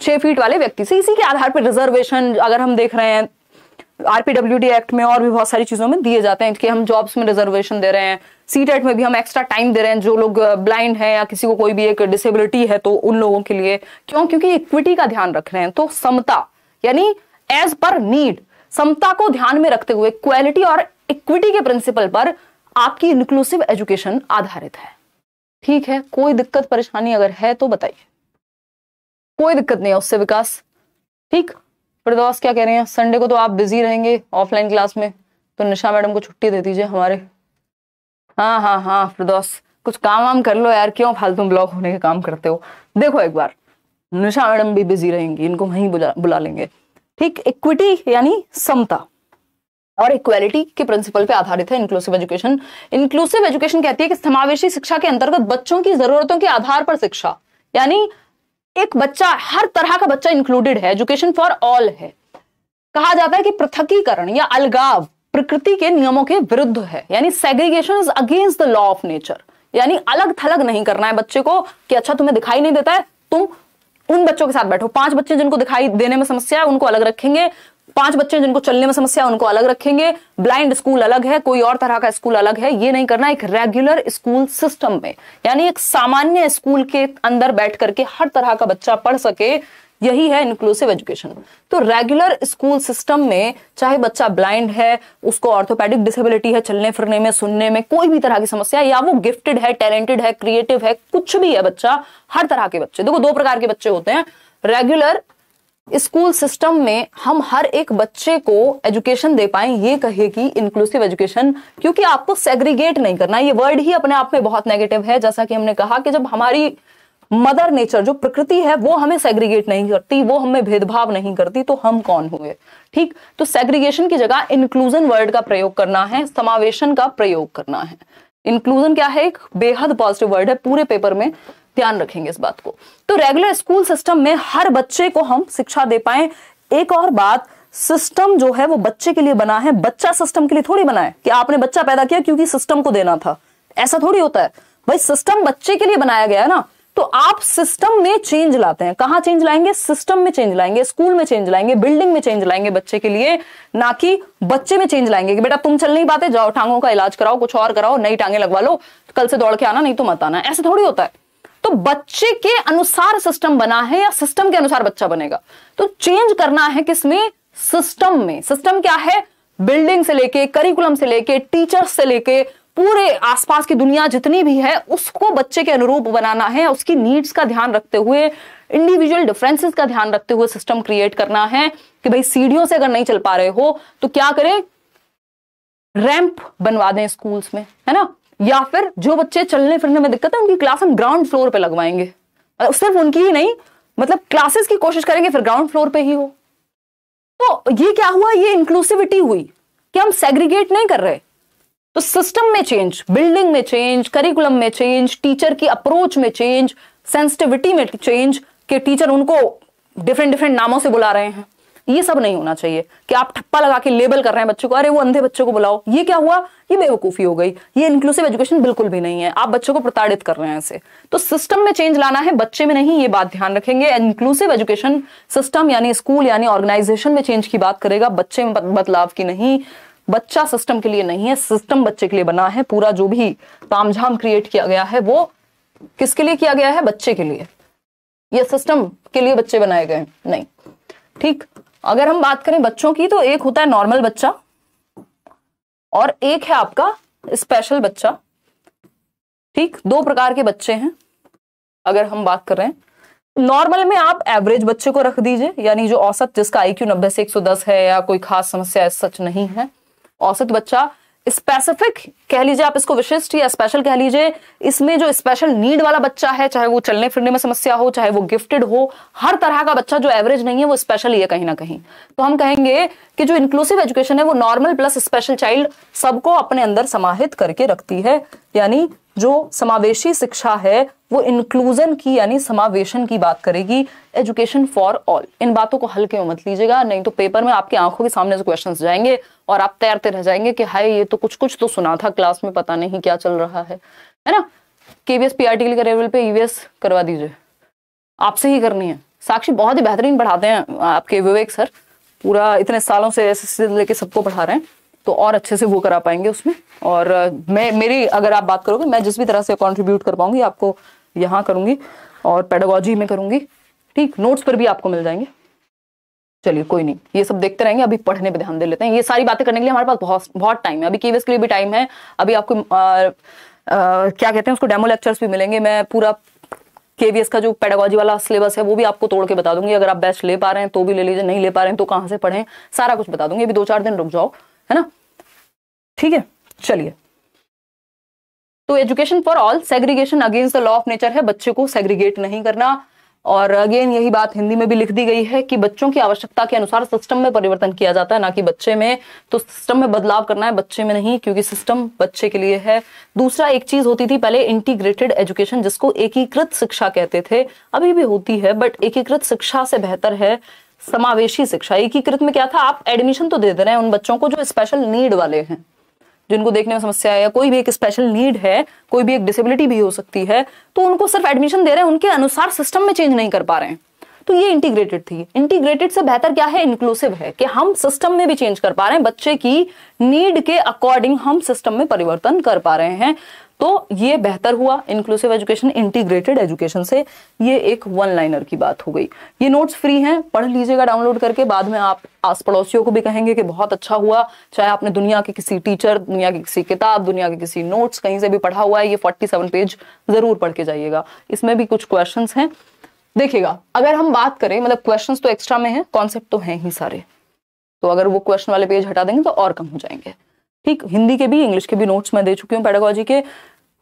छह फीट वाले व्यक्ति से इसी के आधार पर रिजर्वेशन अगर हम देख रहे हैं आरपीडब्ल्यू एक्ट में और भी बहुत सारी चीजों में दिए जाते हैं कि हम जॉब्स में रिजर्वेशन दे रहे हैं सी टेट में भी हम एक्स्ट्रा टाइम दे रहे हैं जो लोग ब्लाइंड uh, हैं या किसी को कोई भी एक डिसेबिलिटी है तो उन लोगों के लिए क्यों क्योंकि इक्विटी का ध्यान रख रहे हैं तो समता यानी एज पर नीड समता को ध्यान में रखते हुए क्वालिटी और इक्विटी के प्रिंसिपल पर आपकी इंक्लूसिव एजुकेशन आधारित है ठीक है कोई दिक्कत परेशानी अगर है तो बताइए कोई दिक्कत नहीं है उससे विकास ठीक प्रदोस क्या कह रहे हैं संडे को तो आप बिजी रहेंगे ऑफलाइन क्लास में तो निशा मैडम को छुट्टी दे दीजिए हमारे हाँ हाँ हाँ प्रदोस कुछ काम वाम कर लो यार क्यों फालतू ब्लॉक होने के काम करते हो देखो एक बार निशा मैडम भी बिजी रहेंगी इनको वहीं बुला बुला लेंगे ठीक इक्विटी यानी समता और इक्वालिटी के प्रिंसिपल पे आधारित है इंक्लूसिव एजुकेशन इंक्लूसिव एजुकेशन कहती है कि समावेशी शिक्षा के अंतर्गत बच्चों की जरूरतों के आधार पर शिक्षा यानी एक बच्चा हर तरह का बच्चा इंक्लूडेड है एजुकेशन फॉर ऑल है कहा जाता है कि पृथकीकरण या अलगाव प्रकृति के नियमों के विरुद्ध है यानी segregation is against the law of nature यानी अलग थलग नहीं करना है बच्चे को कि अच्छा तुम्हें दिखाई नहीं देता है तुम उन बच्चों के साथ बैठो पांच बच्चे जिनको दिखाई देने में समस्या है उनको अलग रखेंगे पांच बच्चे जिनको चलने में समस्या उनको अलग रखेंगे ब्लाइंड स्कूल अलग है कोई और तरह का स्कूल अलग है ये नहीं करना एक रेगुलर स्कूल सिस्टम में यानी एक सामान्य स्कूल के अंदर बैठ करके हर तरह का बच्चा पढ़ सके यही है इंक्लूसिव एजुकेशन तो रेगुलर स्कूल सिस्टम में चाहे बच्चा ब्लाइंड है उसको ऑर्थोपैडिक डिसेबिलिटी है चलने फिरने में सुनने में कोई भी तरह की समस्या या वो गिफ्टेड है टैलेंटेड है क्रिएटिव है कुछ भी है बच्चा हर तरह के बच्चे देखो दो प्रकार के बच्चे होते हैं रेगुलर स्कूल सिस्टम में हम हर एक बच्चे को एजुकेशन दे पाए ये कहे कि इंक्लूसिव एजुकेशन क्योंकि आपको सेग्रीगेट नहीं करना ये वर्ड ही अपने आप में बहुत नेगेटिव है जैसा कि हमने कहा कि जब हमारी मदर नेचर जो प्रकृति है वो हमें सेग्रीगेट नहीं करती वो हमें भेदभाव नहीं करती तो हम कौन हुए ठीक तो सेग्रीगेशन की जगह इंक्लूजन वर्ड का प्रयोग करना है समावेशन का प्रयोग करना है इंक्लूजन क्या है एक बेहद पॉजिटिव वर्ड है पूरे पेपर में ध्यान रखेंगे इस बात को तो रेगुलर स्कूल सिस्टम में हर बच्चे को हम शिक्षा दे पाए एक और बात सिस्टम जो है वो बच्चे के लिए बना है बच्चा सिस्टम के लिए थोड़ी बना है कि आपने बच्चा पैदा किया क्योंकि सिस्टम को देना था ऐसा थोड़ी होता है भाई सिस्टम बच्चे के लिए बनाया गया है ना तो आप सिस्टम में चेंज लाते हैं कहाँ चेंज लाएंगे सिस्टम में चेंज लाएंगे स्कूल में चेंज लाएंगे बिल्डिंग में चेंज लाएंगे बच्चे के लिए ना कि बच्चे में चेंज लाएंगे कि बेटा तुम चल नहीं पाते जाओ टांगों का इलाज कराओ कुछ और कराओ नई टांगे लगवा लो कल से दौड़ के आना नहीं तो मत आना ऐसे थोड़ी होता है तो बच्चे के अनुसार सिस्टम बना है या सिस्टम के अनुसार बच्चा बनेगा तो चेंज करना है किसमें सिस्टम में सिस्टम क्या है बिल्डिंग से लेके करिकुलम से लेके टीचर्स से लेके पूरे आसपास की दुनिया जितनी भी है उसको बच्चे के अनुरूप बनाना है उसकी नीड्स का ध्यान रखते हुए इंडिविजुअल डिफरेंसेस का ध्यान रखते हुए सिस्टम क्रिएट करना है कि भाई सीढ़ियों से अगर नहीं चल पा रहे हो तो क्या करें रैंप बनवा दें स्कूल्स में है ना या फिर जो बच्चे चलने फिरने में दिक्कत है उनकी क्लास हम ग्राउंड फ्लोर पे लगवाएंगे सिर्फ उनकी ही नहीं मतलब क्लासेस की कोशिश करेंगे फिर ग्राउंड फ्लोर पे ही हो तो ये क्या हुआ ये इंक्लूसिविटी हुई कि हम सेग्रीगेट नहीं कर रहे तो सिस्टम में चेंज बिल्डिंग में चेंज करिकुलम में चेंज टीचर की अप्रोच में चेंज सेंसिटिविटी में चेंज के टीचर उनको डिफरेंट डिफरेंट नामों से बुला रहे हैं ये सब नहीं होना चाहिए कि आप ठप्पा लगा के लेबल कर रहे हैं बच्चों को अरे वो अंधे बच्चों को बुलाओ ये क्या हुआ ये बेवकूफ़ी हो गई ये इंक्लूसिव एजुकेशन बिल्कुल भी नहीं है आप बच्चों को प्रताड़ित कर रहे हैं इसे तो सिस्टम में चेंज लाना है बच्चे में नहीं ये बात ध्यान रखेंगे इंक्लूसिव एजुकेशन सिस्टम यानी स्कूल यानी ऑर्गेनाइजेशन में चेंज की बात करेगा बच्चे में बदलाव की नहीं बच्चा सिस्टम के लिए नहीं है सिस्टम बच्चे के लिए बना है पूरा जो भी तामझाम क्रिएट किया गया है वो किसके लिए किया गया है बच्चे के लिए यह सिस्टम के लिए बच्चे बनाए गए नहीं ठीक अगर हम बात करें बच्चों की तो एक होता है नॉर्मल बच्चा और एक है आपका स्पेशल बच्चा ठीक दो प्रकार के बच्चे हैं अगर हम बात कर रहे हैं नॉर्मल में आप एवरेज बच्चे को रख दीजिए यानी जो औसत जिसका आईक्यू 90 से 110 है या कोई खास समस्या सच नहीं है औसत बच्चा स्पेसिफिक कह लीजिए आप इसको विशिष्ट या स्पेशल कह लीजिए इसमें जो स्पेशल नीड वाला बच्चा है चाहे वो चलने फिरने में समस्या हो चाहे वो गिफ्टेड हो हर तरह का बच्चा जो एवरेज नहीं है वो स्पेशल ही है कहीं ना कहीं तो हम कहेंगे कि जो इंक्लूसिव एजुकेशन है वो नॉर्मल प्लस स्पेशल चाइल्ड सबको अपने अंदर समाहित करके रखती है यानी जो समावेशी शिक्षा है वो इंक्लूजन की यानी समावेशन की बात करेगी एजुकेशन फॉर ऑल इन बातों को हल्के में मत लीजिएगा नहीं तो पेपर में आपकी आंखों के सामने से क्वेश्चंस जाएंगे और आप तैरते रह जाएंगे कि हाय ये तो कुछ कुछ तो सुना था क्लास में पता नहीं क्या चल रहा है है ना केवीएस पीआरटी के लेवल पे ईवीएस e करवा दीजिए आपसे ही करनी है साक्षी बहुत ही बेहतरीन पढ़ाते हैं आपके विवेक सर पूरा इतने सालों से एस लेके सबको पढ़ा रहे हैं तो और अच्छे से वो करा पाएंगे उसमें और मैं मेरी अगर आप बात करोगे मैं जिस भी तरह से कॉन्ट्रीब्यूट कर पाऊंगी आपको यहाँ करूंगी और पेडागोजी में करूंगी ठीक नोट्स पर भी आपको मिल जाएंगे चलिए कोई नहीं ये सब देखते रहेंगे अभी पढ़ने पे ध्यान दे लेते हैं ये सारी बातें करने के लिए हमारे पास बहुत बहुत टाइम है अभी कीवेस के लिए भी टाइम है अभी आपको आ, आ, क्या कहते हैं उसको डेमो लेक्चर्स भी मिलेंगे मैं पूरा केवीएस का जो पेडागोजी वाला सिलेबस है वो भी आपको तोड़ के बता दूंगी अगर आप बेस्ट ले पा रहे हैं तो भी ले लीजिए नहीं ले पा रहे हैं तो कहाँ से पढ़ें सारा कुछ बता दूंगी अभी दो चार दिन रुक जाओ है ना ठीक है चलिए तो education for all segregation against the law of nature है बच्चे को सेग्रीगेट नहीं करना और अगेन यही बात हिंदी में भी लिख दी गई है कि बच्चों की आवश्यकता के अनुसार सिस्टम में परिवर्तन किया जाता है ना कि बच्चे में तो सिस्टम में बदलाव करना है बच्चे में नहीं क्योंकि सिस्टम बच्चे के लिए है दूसरा एक चीज होती थी पहले इंटीग्रेटेड एजुकेशन जिसको एकीकृत शिक्षा कहते थे अभी भी होती है बट एकीकृत शिक्षा से बेहतर है समावेशी शिक्षा एकीकृत में क्या था आप एडमिशन तो दे दे रहे हैं उन बच्चों को जो स्पेशल नीड वाले हैं जिनको देखने में समस्या है या कोई भी एक स्पेशल नीड है कोई भी एक डिसेबिलिटी भी हो सकती है तो उनको सिर्फ एडमिशन दे रहे हैं उनके अनुसार सिस्टम में चेंज नहीं कर पा रहे हैं तो ये इंटीग्रेटेड थी इंटीग्रेटेड से बेहतर क्या है इंक्लूसिव है कि हम सिस्टम में भी चेंज कर पा रहे हैं बच्चे की नीड के अकॉर्डिंग हम सिस्टम में परिवर्तन कर पा रहे हैं तो ये बेहतर हुआ इंक्लूसिव एजुकेशन इंटीग्रेटेड एजुकेशन से ये एक वन लाइनर की बात हो गई ये नोट्स फ्री हैं पढ़ लीजिएगा डाउनलोड करके बाद में आप आस पड़ोसियों को भी कहेंगे कि बहुत अच्छा हुआ चाहे आपने दुनिया के किसी टीचर दुनिया की किसी किताब दुनिया के किसी नोट्स कहीं से भी पढ़ा हुआ है ये फोर्टी पेज जरूर पढ़ के जाइएगा इसमें भी कुछ क्वेश्चन हैं देखिएगा अगर हम बात करें मतलब क्वेश्चन तो एक्स्ट्रा में है कॉन्सेप्ट तो है ही सारे तो अगर वो क्वेश्चन वाले पेज हटा देंगे तो और कम हो जाएंगे ठीक हिंदी के भी इंग्लिश के भी नोट्स मैं दे चुकी हूँ पेडागोजी के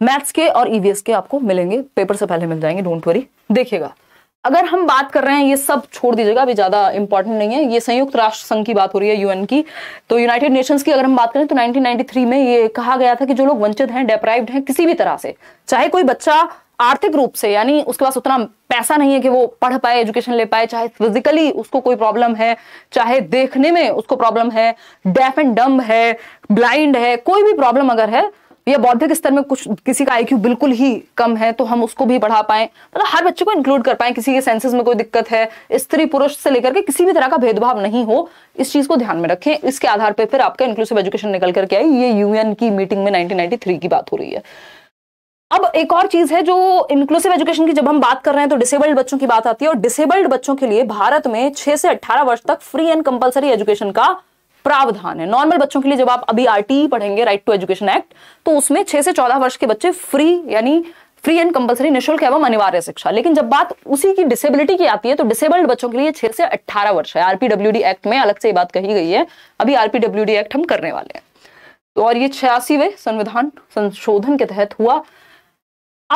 मैथ्स के और ईवीएस e के आपको मिलेंगे पेपर से पहले मिल जाएंगे डोंट वरी देखिएगा अगर हम बात कर रहे हैं ये सब छोड़ दीजिएगा अभी ज्यादा इंपॉर्टेंट नहीं है ये संयुक्त राष्ट्र संघ की बात हो रही है यूएन की तो यूनाइटेड नेशंस की अगर हम बात करें तो 1993 में ये कहा गया था कि जो लोग वंचित हैं डेप्राइव्ड हैं किसी भी तरह से चाहे कोई बच्चा आर्थिक रूप से यानी उसके पास उतना पैसा नहीं है कि वो पढ़ पाए एजुकेशन ले पाए चाहे फिजिकली उसको कोई प्रॉब्लम है चाहे देखने में उसको प्रॉब्लम है डेफ एंड डम्ब है ब्लाइंड है कोई भी प्रॉब्लम अगर है या बौद्धिक स्तर में कुछ किसी का आईक्यू बिल्कुल ही कम है तो हम उसको भी बढ़ा पाए मतलब हर बच्चे को इंक्लूड कर पाए किसी के सेंसेस में कोई दिक्कत है स्त्री पुरुष से लेकर के किसी भी तरह का भेदभाव नहीं हो इस चीज को ध्यान में रखें इसके आधार पर फिर आपका इंक्लूसिव एजुकेशन निकल करके आई ये यूएन की मीटिंग में नाइनटीन की बात हो रही है अब एक और चीज है जो इंक्लूसिव एजुकेशन की जब हम बात कर रहे हैं तो डिसेबल्ड बच्चों की बात आती है और डिसेबल्ड बच्चों के लिए भारत में 6 से 18 वर्ष तक फ्री एंड कंपलसरी एजुकेशन का प्रावधान है नॉर्मल बच्चों के लिए जब आप अभी आरटीई e पढ़ेंगे राइट टू एजुकेशन एक्ट तो उसमें छह से चौदह वर्ष के बच्चे फ्री यानी फ्री एंड कंपलसरी निःशुल्क एवं अनिवार्य शिक्षा लेकिन जब बात उसी की डिसेबिलिटी की आती है तो डिसेबल्ड बच्चों के लिए छह से अट्ठारह वर्ष है आरपीडब्ल्यूडी एक्ट में अलग से ये बात कही गई है अभी आरपीडब्ल्यूडी एक्ट हम करने वाले हैं तो और ये छियासीवे संविधान संशोधन के तहत हुआ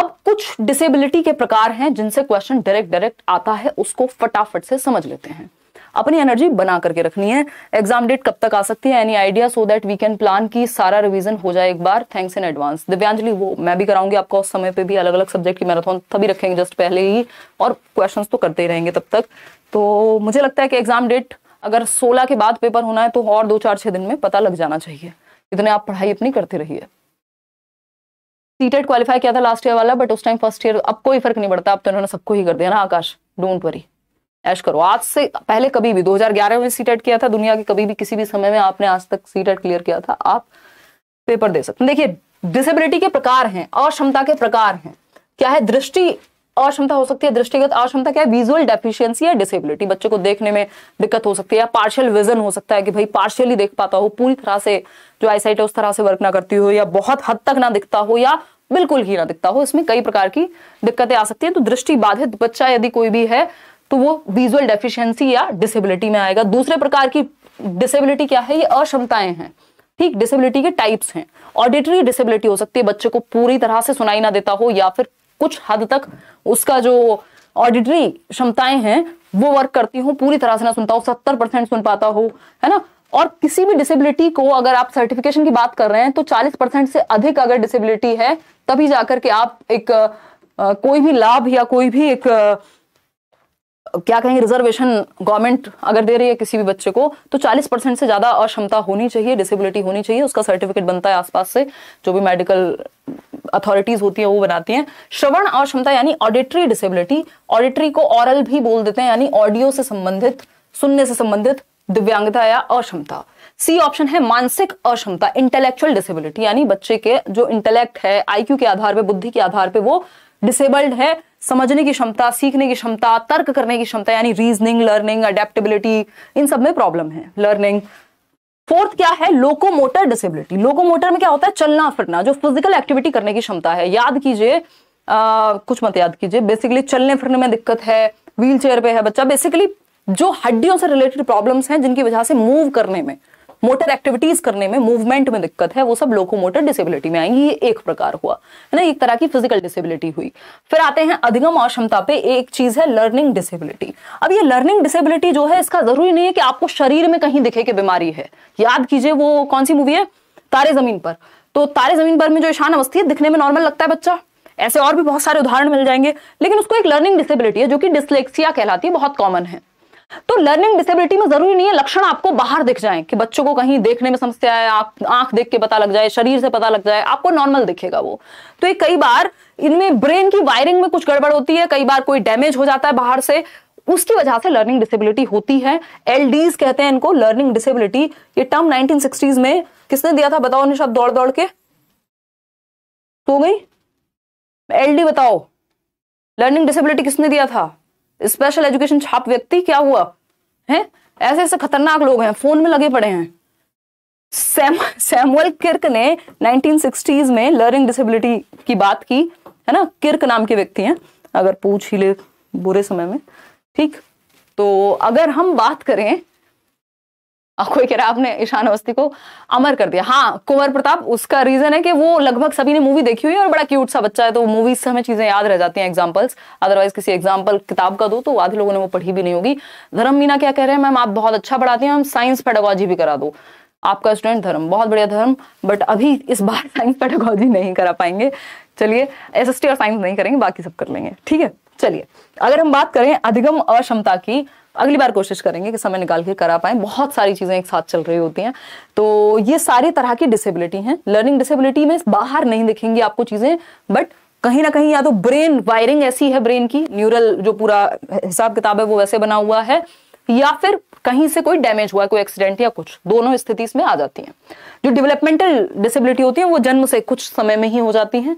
अब कुछ डिसेबिलिटी के प्रकार हैं जिनसे क्वेश्चन डायरेक्ट डायरेक्ट आता है उसको फटाफट से समझ लेते हैं अपनी एनर्जी बना करके रखनी है एग्जाम डेट कब तक आ सकती है any idea so that we can plan की सारा रिविजन हो जाए एक बार थैंक्स इन एडवांस दिव्यांजलि वो मैं भी कराऊंगी आपका उस समय पर भी अलग अलग सब्जेक्ट की मैराथन तभी रखेंगे जस्ट पहले ही और क्वेश्चन तो करते ही रहेंगे तब तक तो मुझे लगता है कि एग्जाम डेट अगर 16 के बाद पेपर होना है तो और दो चार छह दिन में पता लग जाना चाहिए इतने आप पढ़ाई अपनी करते रहिए सीटेट क्वालिफाई e किया था लास्ट ईयर वाला बट उस टाइम फर्स्ट ईयर अब कोई फर्क नहीं पड़ता अब तो इन्होंने सबको ही कर दिया ना आकाश डोंट वरी ऐश करो आज से पहले कभी भी 2011 में सीटेट किया था दुनिया के कभी भी किसी भी समय में आपने आज तक सीटेट क्लियर किया था आप पेपर दे सकते देखिए डिसेबिलिटी के प्रकार हैं अक्षमता के प्रकार हैं क्या है दृष्टि अक्षमता हो सकती है दृष्टिगत अक्षमता क्या है विजुअल डेफिशिएंसी या डिसेबिलिटी बच्चे को देखने में दिक्कत हो सकती है या पार्शियल विजन हो सकता है कि भाई पार्शियली देख पाता हो पूरी तरह से जो आईसाइट है उस तरह से वर्क ना करती हो या बहुत हद तक ना दिखता हो या बिल्कुल ही ना दिखता हो इसमें कई प्रकार की दिक्कतें आ सकती हैं तो दृष्टि बाधित बच्चा यदि कोई भी है तो वो विजुअल डेफिशिएंसी या डिसेबिलिटी में आएगा दूसरे प्रकार की डिसेबिलिटी क्या है ये अक्षमताएं हैं ठीक डिसेबिलिटी के टाइप्स हैं ऑडिटरी डिसेबिलिटी हो सकती है बच्चे को पूरी तरह से सुनाई ना देता हो या फिर कुछ हद तक उसका जो ऑडिटरी क्षमताएं हैं वो वर्क करती हो पूरी तरह से ना सुनता हो सत्तर परसेंट सुन पाता हो है ना और किसी भी डिसेबिलिटी को अगर आप सर्टिफिकेशन की बात कर रहे हैं तो 40 परसेंट से अधिक अगर डिसेबिलिटी है तभी जाकर के आप एक आ, कोई भी लाभ या कोई भी एक आ, क्या कहेंगे रिजर्वेशन गवर्नमेंट अगर दे रही है किसी भी बच्चे को तो 40 परसेंट से ज़्यादा अक्षमता होनी चाहिए डिसेबिलिटी होनी चाहिए उसका सर्टिफिकेट बनता है आसपास से जो भी मेडिकल अथॉरिटीज होती है वो बनाती हैं श्रवण अक्षमता यानी ऑडिटरी डिसेबिलिटी ऑडिटरी को ऑरल भी बोल देते हैं यानी ऑडियो से संबंधित सुनने से संबंधित दिव्यांगता या अक्षमता सी ऑप्शन है मानसिक अक्षमता इंटेलेक्चुअल डिसेबिलिटी यानी बच्चे के जो इंटेलेक्ट है आईक्यू के आधार पर बुद्धि के आधार पर वो डिसेबल्ड है समझने की क्षमता सीखने की क्षमता तर्क करने की क्षमता यानी रीजनिंग लर्निंग अडेप्टेबिलिटी इन सब में प्रॉब्लम है लर्निंग फोर्थ क्या है लोकोमोटर डिसेबिलिटी लोकोमोटर में क्या होता है चलना फिरना जो फिजिकल एक्टिविटी करने की क्षमता है याद कीजिए कुछ मत याद कीजिए बेसिकली चलने फिरने में दिक्कत है व्हील चेयर पे है बच्चा बेसिकली जो हड्डियों से रिलेटेड प्रॉब्लम्स हैं जिनकी वजह से मूव करने में मोटर एक्टिविटीज करने में मूवमेंट में दिक्कत है वो सब लोकोमोटर डिसेबिलिटी में आएंगी ये एक प्रकार हुआ है ना एक तरह की फिजिकल डिसेबिलिटी हुई फिर आते हैं अधिगम अक्षमता पे एक चीज है लर्निंग डिसेबिलिटी अब ये लर्निंग डिसेबिलिटी जो है इसका जरूरी नहीं है कि आपको शरीर में कहीं दिखे कि बीमारी है याद कीजिए वो कौन सी मूवी है तारे जमीन पर तो तारे जमीन पर में जो ईशान अवस्थी है दिखने में नॉर्मल लगता है बच्चा ऐसे और भी बहुत सारे उदाहरण मिल जाएंगे लेकिन उसको एक लर्निंग डिसेबिलिटी है जो कि डिसलेक्सिया कहलाती है बहुत कॉमन है तो लर्निंग डिसेबिलिटी में जरूरी नहीं है लक्षण आपको बाहर दिख जाए कि बच्चों को कहीं देखने में समस्या है आंख देख के पता लग जाए शरीर से पता लग जाए आपको नॉर्मल दिखेगा वो तो ये कई बार इनमें ब्रेन की वायरिंग में कुछ गड़बड़ होती है कई बार कोई डैमेज हो जाता है बाहर से उसकी वजह से लर्निंग डिसेबिलिटी होती है एलडीज कहते हैं इनको लर्निंग डिसेबिलिटी ये टर्म 1960s में किसने दिया था बताओ निशा दौड़ दौड़ के सो गई एलडी बताओ लर्निंग डिसेबिलिटी किसने दिया था स्पेशल एजुकेशन छाप व्यक्ति क्या हुआ है ऐसे ऐसे खतरनाक लोग हैं फोन में लगे पड़े हैं सैमुअल किर्क ने 1960s में लर्निंग डिसेबिलिटी की बात की है ना किर्क नाम के व्यक्ति हैं अगर पूछ ही ले बुरे समय में ठीक तो अगर हम बात करें कोई कह रहा आपने ईशान अवस्थी को अमर कर दिया हाँ कुंवर प्रताप उसका रीजन है कि वो लगभग सभी ने मूवी देखी हुई है और बड़ा क्यूट सा बच्चा है तो मूवीज से हमें चीजें याद रह जाती हैं एग्जाम्पल्स अदरवाइज किसी एग्जाम्पल किताब का दो तो आधे लोगों ने वो पढ़ी भी नहीं होगी धर्म मीना क्या कह रहे हैं मैम आप बहुत अच्छा पढ़ाती हैं हम साइंस पेडागोजी भी करा दो आपका स्टूडेंट धर्म बहुत बढ़िया धर्म बट अभी इस बार साइंस *laughs* पेडागोजी नहीं करा पाएंगे चलिए एस और साइंस नहीं करेंगे बाकी सब कर लेंगे ठीक है चलिए अगर हम बात करें अधिगम अक्षमता की अगली बार कोशिश करेंगे कि समय निकाल के करा पाए बहुत सारी चीज़ें एक साथ चल रही होती हैं तो ये सारी तरह की डिसेबिलिटी हैं लर्निंग डिसेबिलिटी में बाहर नहीं दिखेंगी आपको चीज़ें बट कहीं ना कहीं या तो ब्रेन वायरिंग ऐसी है ब्रेन की न्यूरल जो पूरा हिसाब किताब है वो वैसे बना हुआ है या फिर कहीं से कोई डैमेज हुआ कोई एक्सीडेंट या कुछ दोनों स्थिति इसमें आ जाती हैं जो डेवलपमेंटल डिसेबिलिटी होती है वो जन्म से कुछ समय में ही हो जाती हैं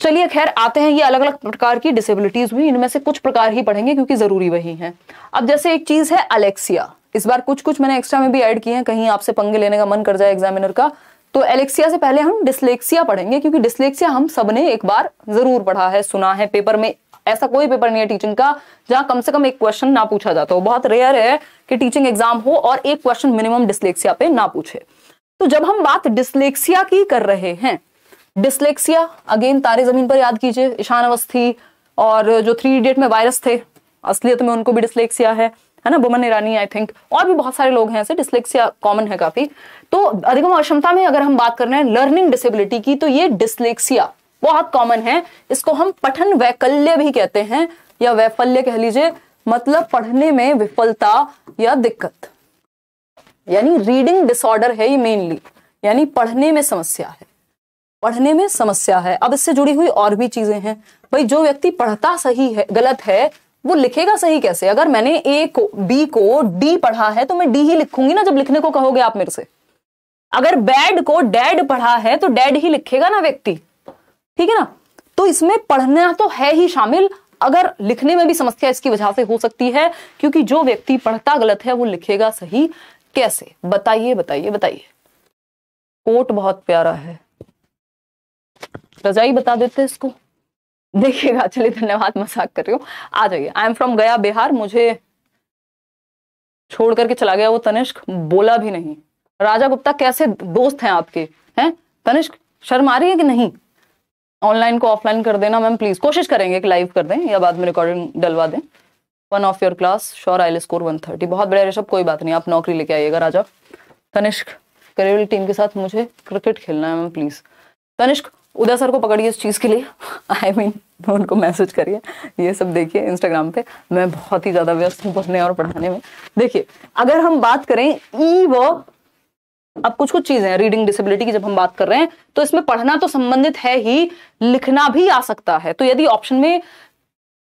चलिए खैर आते हैं ये अलग अलग प्रकार की डिसेबिलिटीज हुई इनमें से कुछ प्रकार ही पढ़ेंगे क्योंकि जरूरी वही है अब जैसे एक चीज है अलेक्सिया इस बार कुछ कुछ मैंने एक्स्ट्रा में भी ऐड किए हैं कहीं आपसे पंगे लेने का मन कर जाए एग्जामिनर का तो एलेक्सिया से पहले हम डिस्लेक्सिया पढ़ेंगे क्योंकि डिस्लेक्सिया हम सब ने एक बार जरूर पढ़ा है सुना है पेपर में ऐसा कोई पेपर नहीं है टीचिंग का जहां कम से कम एक क्वेश्चन ना पूछा जाता हो बहुत रेयर है कि टीचिंग एग्जाम हो और एक क्वेश्चन मिनिमम डिस्लेक्सिया पे ना पूछे तो जब हम बात डिस्लेक्सिया की कर रहे हैं डिसलेक्सिया अगेन तारे जमीन पर याद कीजिए ईशान अवस्थी और जो थ्री इडियट में वायरस थे असलियत में उनको भी डिसलेक्सिया है है ना बुमन ईरानी आई थिंक और भी बहुत सारे लोग हैं ऐसे डिसलेक्सिया कॉमन है काफी तो अधिगम अक्षमता में अगर हम बात कर रहे हैं लर्निंग डिसेबिलिटी की तो ये डिसलेक्सिया बहुत कॉमन है इसको हम पठन वैकल्य भी कहते हैं या वैफल्य कह लीजिए मतलब पढ़ने में विफलता या दिक्कत यानी रीडिंग डिसऑर्डर है ये मेनली यानी पढ़ने में समस्या है पढ़ने में समस्या है अब इससे जुड़ी हुई और भी चीजें हैं भाई जो व्यक्ति पढ़ता सही है गलत है वो लिखेगा सही कैसे अगर मैंने ए को बी को डी पढ़ा है तो मैं डी ही लिखूंगी ना जब लिखने को कहोगे आप मेरे से अगर बैड को डैड पढ़ा है तो डैड ही लिखेगा ना व्यक्ति ठीक है ना तो इसमें पढ़ना तो है ही शामिल अगर लिखने में भी समस्या इसकी वजह से हो सकती है क्योंकि जो व्यक्ति पढ़ता गलत है वो लिखेगा सही कैसे बताइए बताइए बताइए कोट बहुत प्यारा है रजाई बता देते इसको देखिएगा चलिए धन्यवाद मजाक कर रही हूँ आ जाइए आई एम फ्रॉम गया बिहार मुझे छोड़ करके चला गया वो तनिष्क बोला भी नहीं राजा गुप्ता कैसे दोस्त हैं आपके हैं तनिष्क शर्म आ रही है कि नहीं ऑनलाइन को ऑफलाइन कर देना मैम प्लीज कोशिश करेंगे कि लाइव कर दें या बाद में रिकॉर्डिंग डलवा दें one of your class sure I score one thirty बहुत बढ़िया ऋषभ कोई बात नहीं आप नौकरी लेके आइएगा राजा तनिष्क करेवली टीम के साथ मुझे क्रिकेट खेलना है ma'am please Tanishq Uday sir को पकड़िए इस चीज़ के लिए आई I मीन mean, उनको मैसेज करिए ये सब देखिए इंस्टाग्राम पे मैं बहुत ही ज़्यादा व्यस्त हूँ पढ़ने और पढ़ाने में देखिए अगर हम बात करें ई वो अब कुछ कुछ चीजें हैं रीडिंग डिसेबिलिटी की जब हम बात कर रहे हैं तो इसमें पढ़ना तो संबंधित है ही लिखना भी आ सकता है तो यदि ऑप्शन में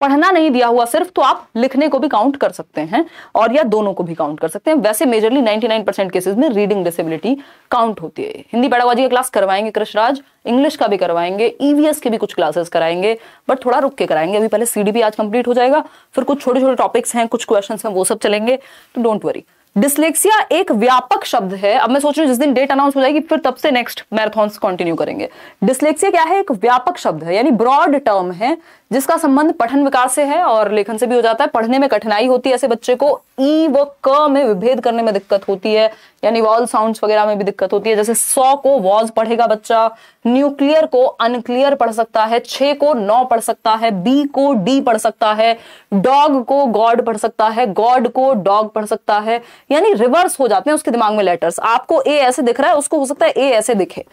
पढ़ना नहीं दिया हुआ सिर्फ तो आप लिखने को भी काउंट कर सकते हैं और या दोनों को भी काउंट कर सकते हैं वैसे मेजरली 99 परसेंट केसेज में रीडिंग डिसेबिलिटी काउंट होती है हिंदी पैडावाजी का क्लास करवाएंगे कृष्णराज इंग्लिश का भी करवाएंगे ईवीएस e के भी कुछ क्लासेस कराएंगे बट थोड़ा रुक के कराएंगे अभी पहले सी भी आज कंप्लीट हो जाएगा फिर कुछ छोटे छोटे टॉपिक्स हैं कुछ क्वेश्चन हैं वो सब चलेंगे तो डोंट वरी डिस्लेक्सिया एक व्यापक शब्द है अब मैं सोच रही हूँ जिस दिन डेट अनाउंस हो जाएगी फिर तब से नेक्स्ट मैराथॉन्स कंटिन्यू करेंगे डिस्लेक्सिया क्या है एक व्यापक शब्द है यानी ब्रॉड टर्म है जिसका संबंध पठन विकास से है और लेखन से भी हो जाता है पढ़ने में कठिनाई होती है ऐसे बच्चे को ई e व क में विभेद करने में दिक्कत होती है यानी वॉल साउंड वगैरह में भी दिक्कत होती है जैसे सौ को वॉज पढ़ेगा बच्चा न्यूक्लियर को अनक्लियर पढ़ सकता है छे को नौ पढ़ सकता है बी को डी पढ़ सकता है डॉग को गॉड पढ़ सकता है गॉड को डॉग पढ़ सकता है यानी रिवर्स हो जाते हैं उसके दिमाग में लेटर्स आपको ए ऐसे दिख रहा है उसको हो सकता है ए ऐसे दिखे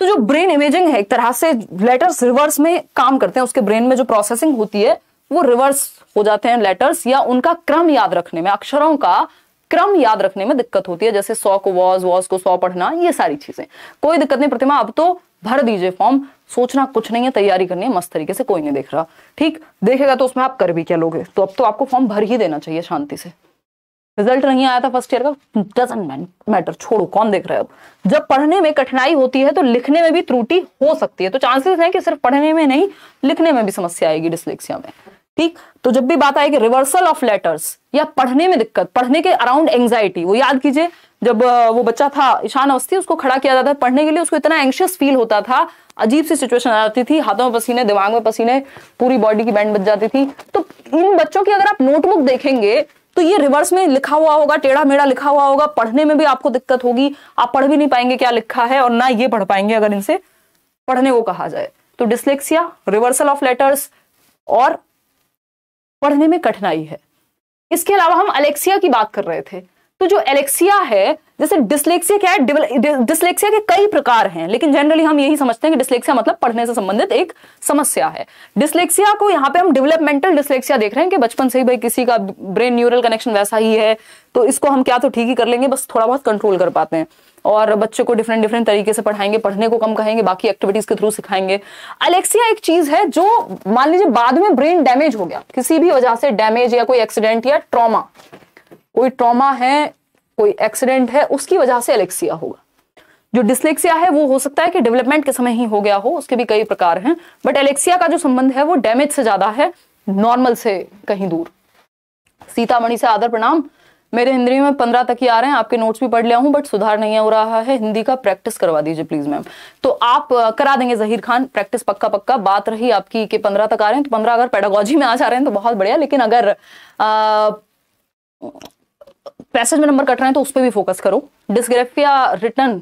तो जो ब्रेन इमेजिंग है एक तरह से लेटर्स रिवर्स में काम करते हैं उसके ब्रेन में जो प्रोसेसिंग होती है वो रिवर्स हो जाते हैं लेटर्स या उनका क्रम याद रखने में अक्षरों का क्रम याद रखने में दिक्कत होती है जैसे सौ को वॉज वॉज को सौ पढ़ना ये सारी चीजें कोई दिक्कत नहीं प्रतिमा अब तो भर दीजिए फॉर्म सोचना कुछ नहीं है तैयारी करनी है मस्त तरीके से कोई नहीं देख रहा ठीक देखेगा तो उसमें आप कर भी क्या लोगे तो अब तो आपको फॉर्म भर ही देना चाहिए शांति से रिजल्ट नहीं आया था फर्स्ट ईयर का डजेंट मैटर छोड़ो कौन देख रहे हो जब पढ़ने में कठिनाई होती है तो लिखने में भी त्रुटि हो सकती है तो चांसेस हैं कि सिर्फ पढ़ने में नहीं लिखने में भी समस्या आएगी डिस्लेक्सिया में ठीक तो जब भी बात आएगी रिवर्सल ऑफ लेटर्स या पढ़ने में दिक्कत पढ़ने के अराउंड एंग्जाइटी वो याद कीजिए जब वो बच्चा था ईशान अवस्थी उसको खड़ा किया जाता था पढ़ने के लिए उसको इतना एंशियस फील होता था अजीब सी सिचुएशन आ जाती थी हाथों में पसीने दिमाग में पसीने पूरी बॉडी की बैंड बच जाती थी तो इन बच्चों की अगर आप नोटबुक देखेंगे तो ये रिवर्स में लिखा हुआ होगा टेढ़ा मेढ़ा लिखा हुआ होगा पढ़ने में भी आपको दिक्कत होगी आप पढ़ भी नहीं पाएंगे क्या लिखा है और ना ये पढ़ पाएंगे अगर इनसे पढ़ने को कहा जाए तो डिस्लेक्सिया रिवर्सल ऑफ लेटर्स और पढ़ने में कठिनाई है इसके अलावा हम अलेक्सिया की बात कर रहे थे तो जो एलेक्सिया है जैसे डिस्लेक्सिया क्या है डिस्लेक्सिया के कई प्रकार हैं लेकिन जनरली हम यही समझते हैं कि डिस्लेक्सिया मतलब पढ़ने से संबंधित एक समस्या है डिस्लेक्सिया को यहाँ पे हम डेवलपमेंटल डिस्लेक्सिया देख रहे हैं कि बचपन से ही भाई किसी का ब्रेन न्यूरल कनेक्शन वैसा ही है तो इसको हम क्या तो ठीक ही कर लेंगे बस थोड़ा बहुत कंट्रोल कर पाते हैं और बच्चे को डिफरेंट डिफरेंट तरीके से पढ़ाएंगे पढ़ने को कम कहेंगे बाकी एक्टिविटीज के थ्रू सिखाएंगे अलेक्सिया एक चीज है जो मान लीजिए बाद में ब्रेन डैमेज हो गया किसी भी वजह से डैमेज या कोई एक्सीडेंट या ट्रॉमा कोई ट्रॉमा है कोई एक्सीडेंट है उसकी वजह से एलेक्सिया होगा जो डिसलेक्सिया है वो हो सकता है कि डेवलपमेंट के समय ही हो गया हो उसके भी कई प्रकार हैं बट एलेक्सिया का जो संबंध है वो डैमेज से ज्यादा है नॉर्मल से कहीं दूर सीतामणि से आदर प्रणाम मेरे हिंदी में पंद्रह तक ही आ रहे हैं आपके नोट्स भी पढ़ लिया हूं बट सुधार नहीं हो रहा है हिंदी का प्रैक्टिस करवा दीजिए प्लीज मैम तो आप करा देंगे जहीर खान प्रैक्टिस पक्का पक्का बात रही आपकी के पंद्रह तक आ रहे हैं तो पंद्रह अगर पेडागोजी में आ जा रहे हैं तो बहुत बढ़िया लेकिन अगर आ, पैसेज में नंबर कट रहे हैं तो उस पर भी फोकस करो डिस्ग्रेफिया रिटर्न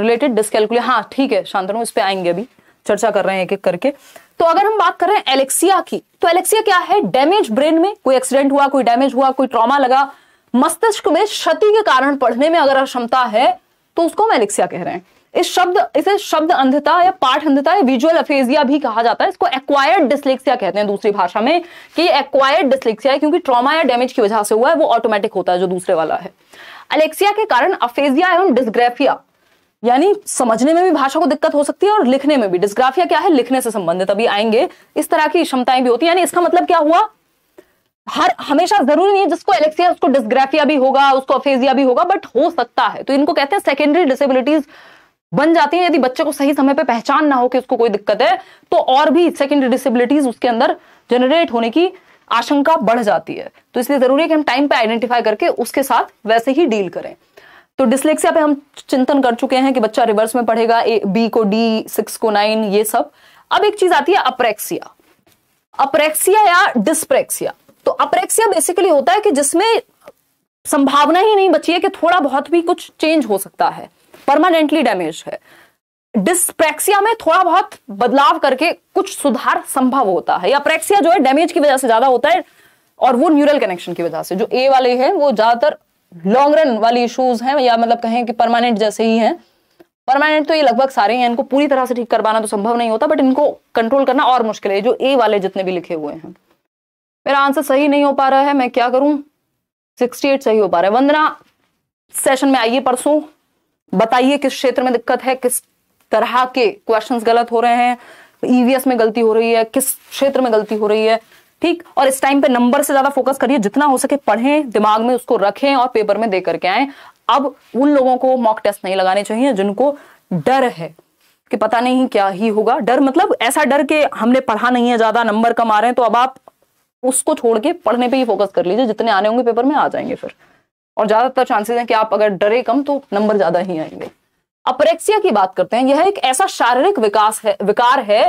रिलेटेड डिस्कैलकुलेट हाँ ठीक है शांतनु इस पर आएंगे अभी चर्चा कर रहे हैं एक एक करके तो अगर हम बात कर रहे हैं एलेक्सिया की तो एलेक्सिया क्या है डैमेज ब्रेन में कोई एक्सीडेंट हुआ कोई डैमेज हुआ कोई ट्रॉमा लगा मस्तिष्क में क्षति के कारण पढ़ने में अगर अक्षमता है तो उसको हम एलेक्सिया कह रहे हैं इस शब्द इसे शब्द अंधता या पाठ अंधता या विजुअल अफेजिया भी कहा जाता है इसको एक्वायर्ड डिस्लेक्सिया कहते हैं दूसरी भाषा में कि एक्वायर्ड डिस्लेक्सिया है क्योंकि ट्रॉमा या डैमेज की वजह से हुआ है वो ऑटोमेटिक होता है जो दूसरे वाला है अलेक्सिया के कारण अफेजिया एवं डिस्ग्राफिया यानी समझने में भी भाषा को दिक्कत हो सकती है और लिखने में भी डिस्ग्राफिया क्या है लिखने से संबंधित अभी आएंगे इस तरह की क्षमताएं भी होती है यानी इसका मतलब क्या हुआ हर हमेशा जरूरी नहीं है जिसको एलेक्सिया उसको डिस्ग्राफिया भी होगा उसको अफेजिया भी होगा बट हो सकता है तो इनको कहते हैं सेकेंडरी डिसेबिलिटीज बन जाती है यदि बच्चे को सही समय पर पहचान ना हो कि उसको कोई दिक्कत है तो और भी सेकेंडरी डिसेबिलिटीज उसके अंदर जनरेट होने की आशंका बढ़ जाती है तो इसलिए जरूरी है कि हम टाइम पे आइडेंटिफाई करके उसके साथ वैसे ही डील करें तो डिसलेक्सिया पे हम चिंतन कर चुके हैं कि बच्चा रिवर्स में पढ़ेगा ए बी को डी सिक्स को नाइन ये सब अब एक चीज आती है अप्रेक्सिया अप्रेक्सिया या डिस्प्रेक्सिया तो अप्रेक्सिया बेसिकली होता है कि जिसमें संभावना ही नहीं बची है कि थोड़ा बहुत भी कुछ चेंज हो सकता है परमानेंटली डैमेज है डिस्प्रेक्सिया में थोड़ा बहुत बदलाव करके कुछ सुधार संभव होता है या प्रेक्सिया जो है डैमेज की वजह से ज्यादा होता है और वो न्यूरल कनेक्शन की वजह से जो ए वाले हैं वो ज्यादातर लॉन्ग रन वाली इश्यूज हैं या मतलब कहें कि परमानेंट जैसे ही हैं परमानेंट तो ये लगभग सारे हैं इनको पूरी तरह से ठीक करवाना तो संभव नहीं होता बट इनको कंट्रोल करना और मुश्किल है जो ए वाले जितने भी लिखे हुए हैं मेरा आंसर सही नहीं हो पा रहा है मैं क्या करूं 68 सही हो पा रहा है वंदना सेशन में आइए परसों बताइए किस क्षेत्र में दिक्कत है किस तरह के क्वेश्चंस गलत हो रहे हैं ईवीएस e में गलती हो रही है किस क्षेत्र में गलती हो रही है ठीक और इस टाइम पे नंबर से ज्यादा फोकस करिए जितना हो सके पढ़ें दिमाग में उसको रखें और पेपर में दे करके आए अब उन लोगों को मॉक टेस्ट नहीं लगाने चाहिए जिनको डर है कि पता नहीं क्या ही होगा डर मतलब ऐसा डर के हमने पढ़ा नहीं है ज्यादा नंबर कम आ रहे हैं तो अब आप उसको छोड़ के पढ़ने पे ही फोकस कर लीजिए जितने आने होंगे पेपर में आ जाएंगे फिर और ज्यादातर चांसेस हैं कि आप अगर डरे कम तो नंबर ज्यादा ही आएंगे अपरेक्सिया की बात करते हैं यह एक ऐसा शारीरिक विकास है विकार है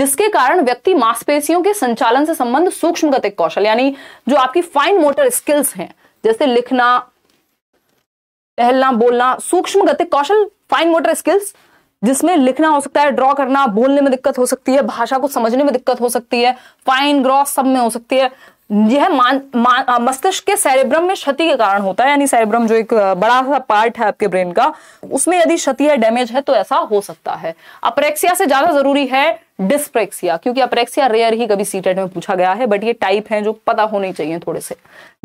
जिसके कारण व्यक्ति मांसपेशियों के संचालन से संबंध सूक्ष्म गतिक कौशल यानी जो आपकी फाइन मोटर स्किल्स हैं जैसे लिखना टहलना बोलना सूक्ष्म गतिक कौशल फाइन मोटर स्किल्स जिसमें लिखना हो सकता है ड्रॉ करना बोलने में दिक्कत हो सकती है भाषा को समझने में दिक्कत हो सकती है फाइन ग्रॉस सब में हो सकती है यह मान, मान मस्तिष्क के सेरेब्रम में क्षति के कारण होता है यानी सेरेब्रम जो एक बड़ा सा पार्ट है आपके ब्रेन का उसमें यदि क्षति है डैमेज है तो ऐसा हो सकता है अप्रेक्सिया से ज्यादा जरूरी है डिस्प्रेक्सिया क्योंकि अप्रेक्सिया रेयर ही कभी सीटेड में पूछा गया है बट ये टाइप है जो पता होने चाहिए थोड़े से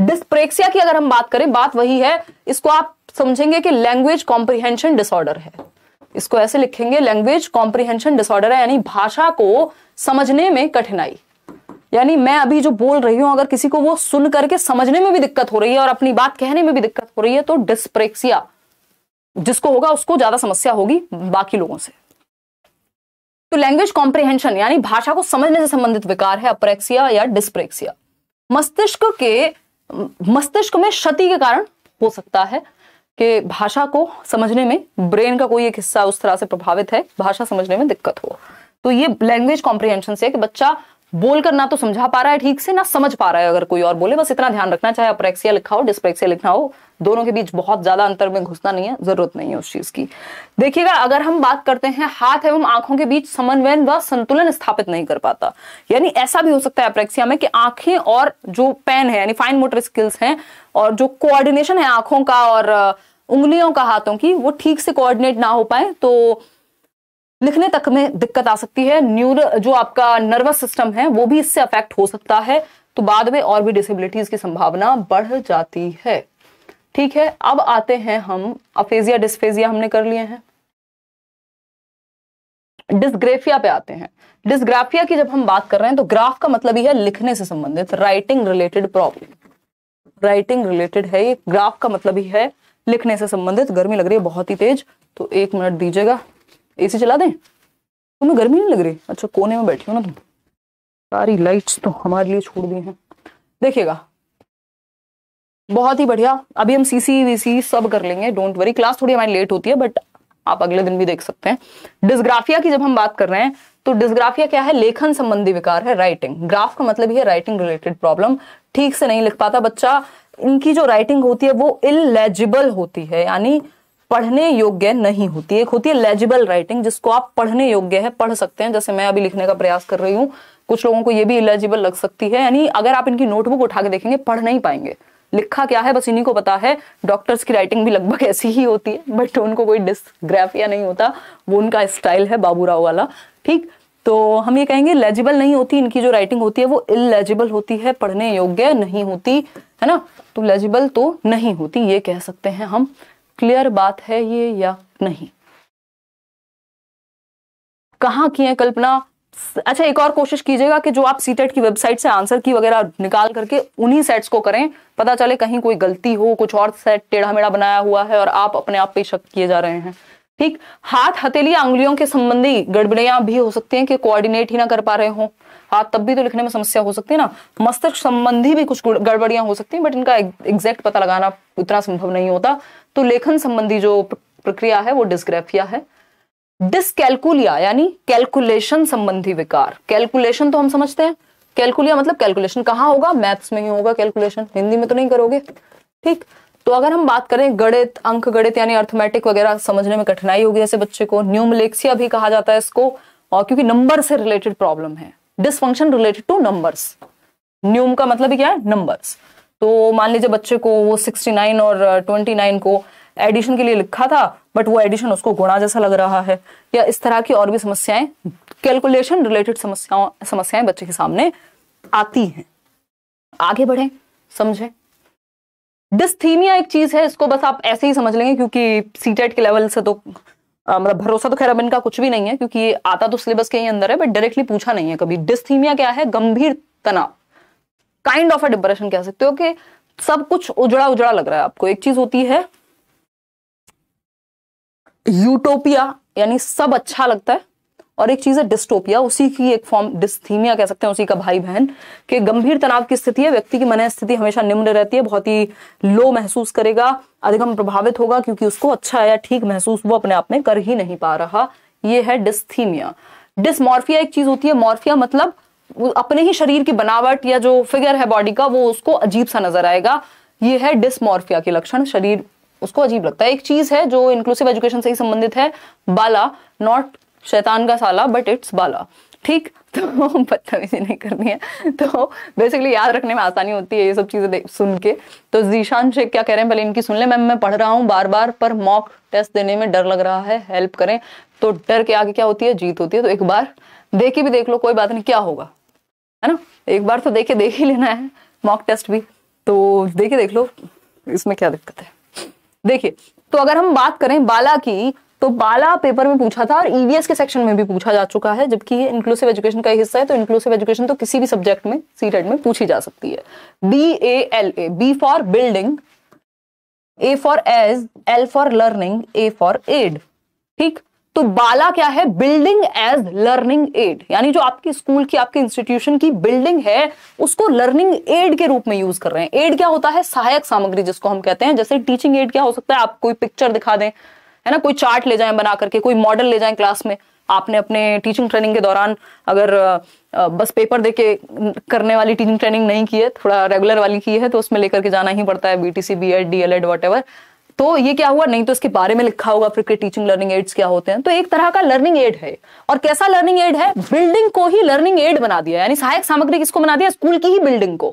डिस्प्रेक्सिया की अगर हम बात करें बात वही है इसको आप समझेंगे कि लैंग्वेज कॉम्प्रिहेंशन डिसऑर्डर है इसको ऐसे लिखेंगे लैंग्वेज कॉम्प्रिहेंशन डिसऑर्डर है यानी भाषा को समझने में कठिनाई यानी मैं अभी जो बोल रही हूं अगर किसी को वो सुन करके समझने में भी दिक्कत हो रही है और अपनी बात कहने में भी दिक्कत हो रही है तो डिस्प्रेक्सिया जिसको होगा उसको ज्यादा समस्या होगी बाकी लोगों से तो लैंग्वेज कॉम्प्रिहेंशन यानी भाषा को समझने से संबंधित विकार है अप्रेक्सिया या डिस्प्रेक्सिया मस्तिष्क के मस्तिष्क में क्षति के कारण हो सकता है कि भाषा को समझने में ब्रेन का कोई एक हिस्सा उस तरह से प्रभावित है भाषा समझने में दिक्कत हो तो ये लैंग्वेज कॉम्प्रिहेंशन से कि बच्चा बोलकर ना तो समझा पा रहा है ठीक से ना समझ पा रहा है अगर कोई और बोले बस इतना ध्यान रखना चाहे अप्रेक्सिया लिखा हो डिस्प्रेक्सिया लिखा हो दोनों के बीच बहुत ज्यादा अंतर में घुसना नहीं है जरूरत नहीं है उस चीज की देखिएगा अगर हम बात करते हैं हाथ एवं आंखों के बीच समन्वयन व संतुलन स्थापित नहीं कर पाता यानी ऐसा भी हो सकता है अप्रेक्सिया में कि आंखें और जो पेन है यानी फाइन मोटर स्किल्स हैं और जो कोऑर्डिनेशन है आंखों का और उंगलियों का हाथों की वो ठीक से कोऑर्डिनेट ना हो पाए तो लिखने तक में दिक्कत आ सकती है न्यूर जो आपका नर्वस सिस्टम है वो भी इससे अफेक्ट हो सकता है तो बाद में और भी डिसेबिलिटीज की संभावना बढ़ जाती है ठीक है अब आते हैं हम अफेजिया डिस्फेजिया हमने कर लिए हैं डिस्ग्रेफिया पे आते हैं डिस्ग्राफिया की जब हम बात कर रहे हैं तो ग्राफ का मतलब ही है लिखने से संबंधित writing related problem writing related है ये ग्राफ का मतलब ही है लिखने से संबंधित गर्मी लग रही है बहुत ही तेज तो एक मिनट दीजिएगा एसी चला दें तुम्हें गर्मी नहीं लग रही अच्छा कोने में बैठी हो ना तुम सारी लाइट्स तो हमारे लिए छोड़ दी हैं देखिएगा बहुत ही बढ़िया अभी हम सीसी वीसी सब कर लेंगे डोंट वरी क्लास थोड़ी हमारी लेट होती है बट आप अगले दिन भी देख सकते हैं डिस्ग्राफिया की जब हम बात कर रहे हैं तो डिस्ग्राफिया क्या है लेखन संबंधी विकार है राइटिंग ग्राफ का मतलब ये राइटिंग रिलेटेड प्रॉब्लम ठीक से नहीं लिख पाता बच्चा इनकी जो राइटिंग होती है वो इलेजिबल होती है यानी पढ़ने योग्य नहीं होती एक होती है लेजिबल राइटिंग जिसको आप पढ़ने योग्य है पढ़ सकते हैं जैसे मैं अभी लिखने का प्रयास कर रही हूँ कुछ लोगों को ये भी इलेजिबल लग सकती है यानी अगर आप इनकी नोटबुक उठा के देखेंगे पढ़ नहीं पाएंगे लिखा क्या है बस इन्हीं को पता है डॉक्टर्स की राइटिंग भी लगभग ऐसी ही होती है बट उनको कोई डिस्ग्राफिया नहीं होता वो उनका स्टाइल है बाबूराव वाला ठीक तो हम ये कहेंगे लेजिबल नहीं होती इनकी जो राइटिंग होती है वो इलेजिबल होती है पढ़ने योग्य नहीं होती है ना तो लेजिबल तो नहीं होती ये कह सकते हैं हम क्लियर बात है ये या नहीं कहा की है कल्पना अच्छा एक और कोशिश कीजिएगा कि जो आप सीटेट e की वेबसाइट से आंसर की वगैरह निकाल करके उन्हीं सेट्स को करें पता चले कहीं कोई गलती हो कुछ और सेट टेढ़ा मेढ़ा बनाया हुआ है और आप अपने आप पे शक किए जा रहे हैं ठीक हाथ हथेली अंगुलियों के संबंधी गड़बड़ियां भी हो सकती हैं कि कोऑर्डिनेट ही ना कर पा रहे हो हाथ तब भी तो लिखने में समस्या हो सकती है ना मस्तिष्क संबंधी भी कुछ गड़बड़ियां हो सकती हैं बट इनका एग्जैक्ट पता लगाना उतना संभव नहीं होता तो लेखन संबंधी जो प्रक्रिया है वो डिस्ग्राफिया है डिसकैलकुलिया यानी कैलकुलेशन संबंधी विकार कैलकुलेशन तो हम समझते हैं कैलकुलिया मतलब कैलकुलेशन कहाँ होगा मैथ्स में ही होगा कैलकुलेशन हिंदी में तो नहीं करोगे ठीक तो अगर हम बात करें गणित अंक गणित यानी अर्थमेटिक वगैरह समझने में कठिनाई होगी ऐसे बच्चे को न्यूमलेक्सिया भी कहा जाता है इसको और क्योंकि नंबर से रिलेटेड प्रॉब्लम है डिसफंक्शन रिलेटेड टू नंबर्स न्यूम का मतलब क्या है नंबर्स तो मान लीजिए बच्चे को वो 69 और 29 को एडिशन के लिए लिखा था बट वो एडिशन उसको गुणा जैसा लग रहा है या इस तरह की और भी समस्याएं कैलकुलेशन रिलेटेड समस्याओं समस्याएं बच्चे के सामने आती हैं आगे बढ़े समझे डिस्थीमिया एक चीज है इसको बस आप ऐसे ही समझ लेंगे क्योंकि सीटेट e के लेवल से तो मतलब भरोसा तो खैर अब इनका कुछ भी नहीं है क्योंकि ये आता तो सिलेबस के ही अंदर है बट डायरेक्टली पूछा नहीं है कभी डिस्थीमिया क्या है गंभीर तनाव काइंड ऑफ अ डिप्रेशन कह सकते हो कि सब कुछ उजड़ा उजड़ा लग रहा है आपको एक चीज होती है यूटोपिया यानी सब अच्छा लगता है और एक चीज है डिस्टोपिया उसी की एक फॉर्म डिस्थीमिया कह सकते हैं उसी का भाई बहन के गंभीर तनाव की स्थिति है व्यक्ति की मन स्थिति हमेशा निम्न रहती है बहुत ही लो महसूस करेगा अधिकम प्रभावित होगा क्योंकि उसको अच्छा या ठीक महसूस वो अपने आप में कर ही नहीं पा रहा ये है डिस्थीमिया डिसमोर्फिया एक चीज होती है मोर्फिया मतलब अपने ही शरीर की बनावट या जो फिगर है बॉडी का वो उसको अजीब सा नजर आएगा ये है डिसमोर्फिया के लक्षण शरीर उसको अजीब लगता है एक चीज है जो इंक्लूसिव एजुकेशन से ही संबंधित है बाला नॉट शैतान का साला बट इट्स बाला ठीक तो बदतमीजी नहीं करनी है तो बेसिकली याद रखने में आसानी होती है ये सब चीज़ें सुन के तो जीशान शेख क्या कह रहे हैं पहले इनकी सुन ले मैम मैं पढ़ रहा हूँ बार बार पर मॉक टेस्ट देने में डर लग रहा है हेल्प करें तो डर के आगे क्या होती है जीत होती है तो एक बार देखी भी देख लो कोई बात नहीं क्या होगा है ना एक बार तो देखे देख ही लेना है मॉक टेस्ट भी तो देखे देख लो इसमें क्या दिक्कत है देखिए तो अगर हम बात करें बाला की तो बाला पेपर में पूछा था और ईवीएस e के सेक्शन में भी पूछा जा चुका है जबकि ये इंक्लूसिव एजुकेशन का हिस्सा है तो इंक्लूसिव एजुकेशन तो किसी भी सब्जेक्ट में सी में पूछी जा सकती है B A L A B for building A for as L for learning A for aid ठीक तो बाला क्या है बिल्डिंग एज लर्निंग एड यानी जो आपकी स्कूल की आपके इंस्टीट्यूशन की बिल्डिंग है उसको लर्निंग एड के रूप में यूज कर रहे हैं एड क्या होता है सहायक सामग्री जिसको हम कहते हैं जैसे टीचिंग एड क्या हो सकता है आप कोई पिक्चर दिखा दें है ना कोई चार्ट ले जाए बना करके कोई मॉडल ले जाए क्लास में आपने अपने टीचिंग ट्रेनिंग के दौरान अगर बस पेपर देके करने वाली टीचिंग ट्रेनिंग नहीं की है थोड़ा रेगुलर वाली की है तो उसमें लेकर के जाना ही पड़ता है बीटीसी बीएड डीएलएड वट तो ये क्या हुआ नहीं तो इसके बारे में लिखा होगा फिर टीचिंग लर्निंग एड्स क्या होते हैं तो एक तरह का लर्निंग एड है और कैसा लर्निंग एड है बिल्डिंग को ही लर्निंग एड बना दिया यानी सहायक सामग्री किसको बना दिया स्कूल की ही बिल्डिंग को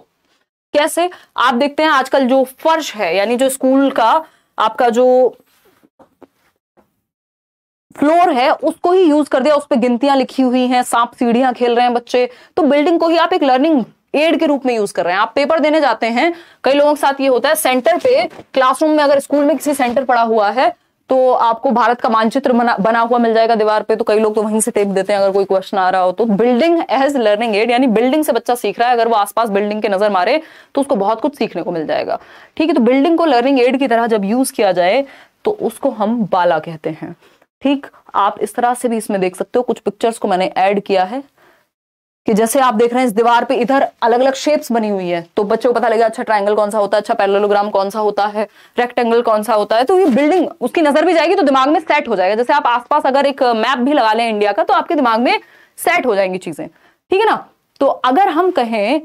कैसे आप देखते हैं आजकल जो फर्श है यानी जो स्कूल का आपका जो फ्लोर है उसको ही यूज कर दिया उस पर गिनतियां लिखी हुई हैं सांप सीढ़ियां खेल रहे हैं बच्चे तो बिल्डिंग को ही आप एक लर्निंग एड के रूप में यूज कर रहे हैं आप पेपर देने जाते हैं कई लोगों के साथ ये होता है सेंटर पे क्लासरूम में अगर स्कूल में किसी सेंटर पड़ा हुआ है तो आपको भारत का मानचित्र बना, हुआ मिल जाएगा दीवार पे तो कई लोग तो वहीं से टेप देते हैं अगर कोई क्वेश्चन आ रहा हो तो बिल्डिंग एज लर्निंग एड यानी बिल्डिंग से बच्चा सीख रहा है अगर वो आसपास बिल्डिंग के नजर मारे तो उसको बहुत कुछ सीखने को मिल जाएगा ठीक है तो बिल्डिंग को लर्निंग एड की तरह जब यूज किया जाए तो उसको हम बाला कहते हैं ठीक आप इस तरह से भी इसमें देख सकते हो कुछ पिक्चर्स को मैंने ऐड किया है कि जैसे आप देख रहे हैं इस दीवार पे इधर अलग अलग शेप्स बनी हुई है तो बच्चों को पता लगेगा अच्छा ट्राइंगल कौन सा होता है अच्छा पैरेललोग्राम कौन सा होता है रेक्टेंगल कौन सा होता है तो ये बिल्डिंग उसकी नजर भी जाएगी तो दिमाग में सेट हो जाएगा जैसे आप आसपास अगर एक मैप भी लगा लें इंडिया का तो आपके दिमाग में सेट हो जाएंगी चीजें ठीक है ना तो अगर हम कहें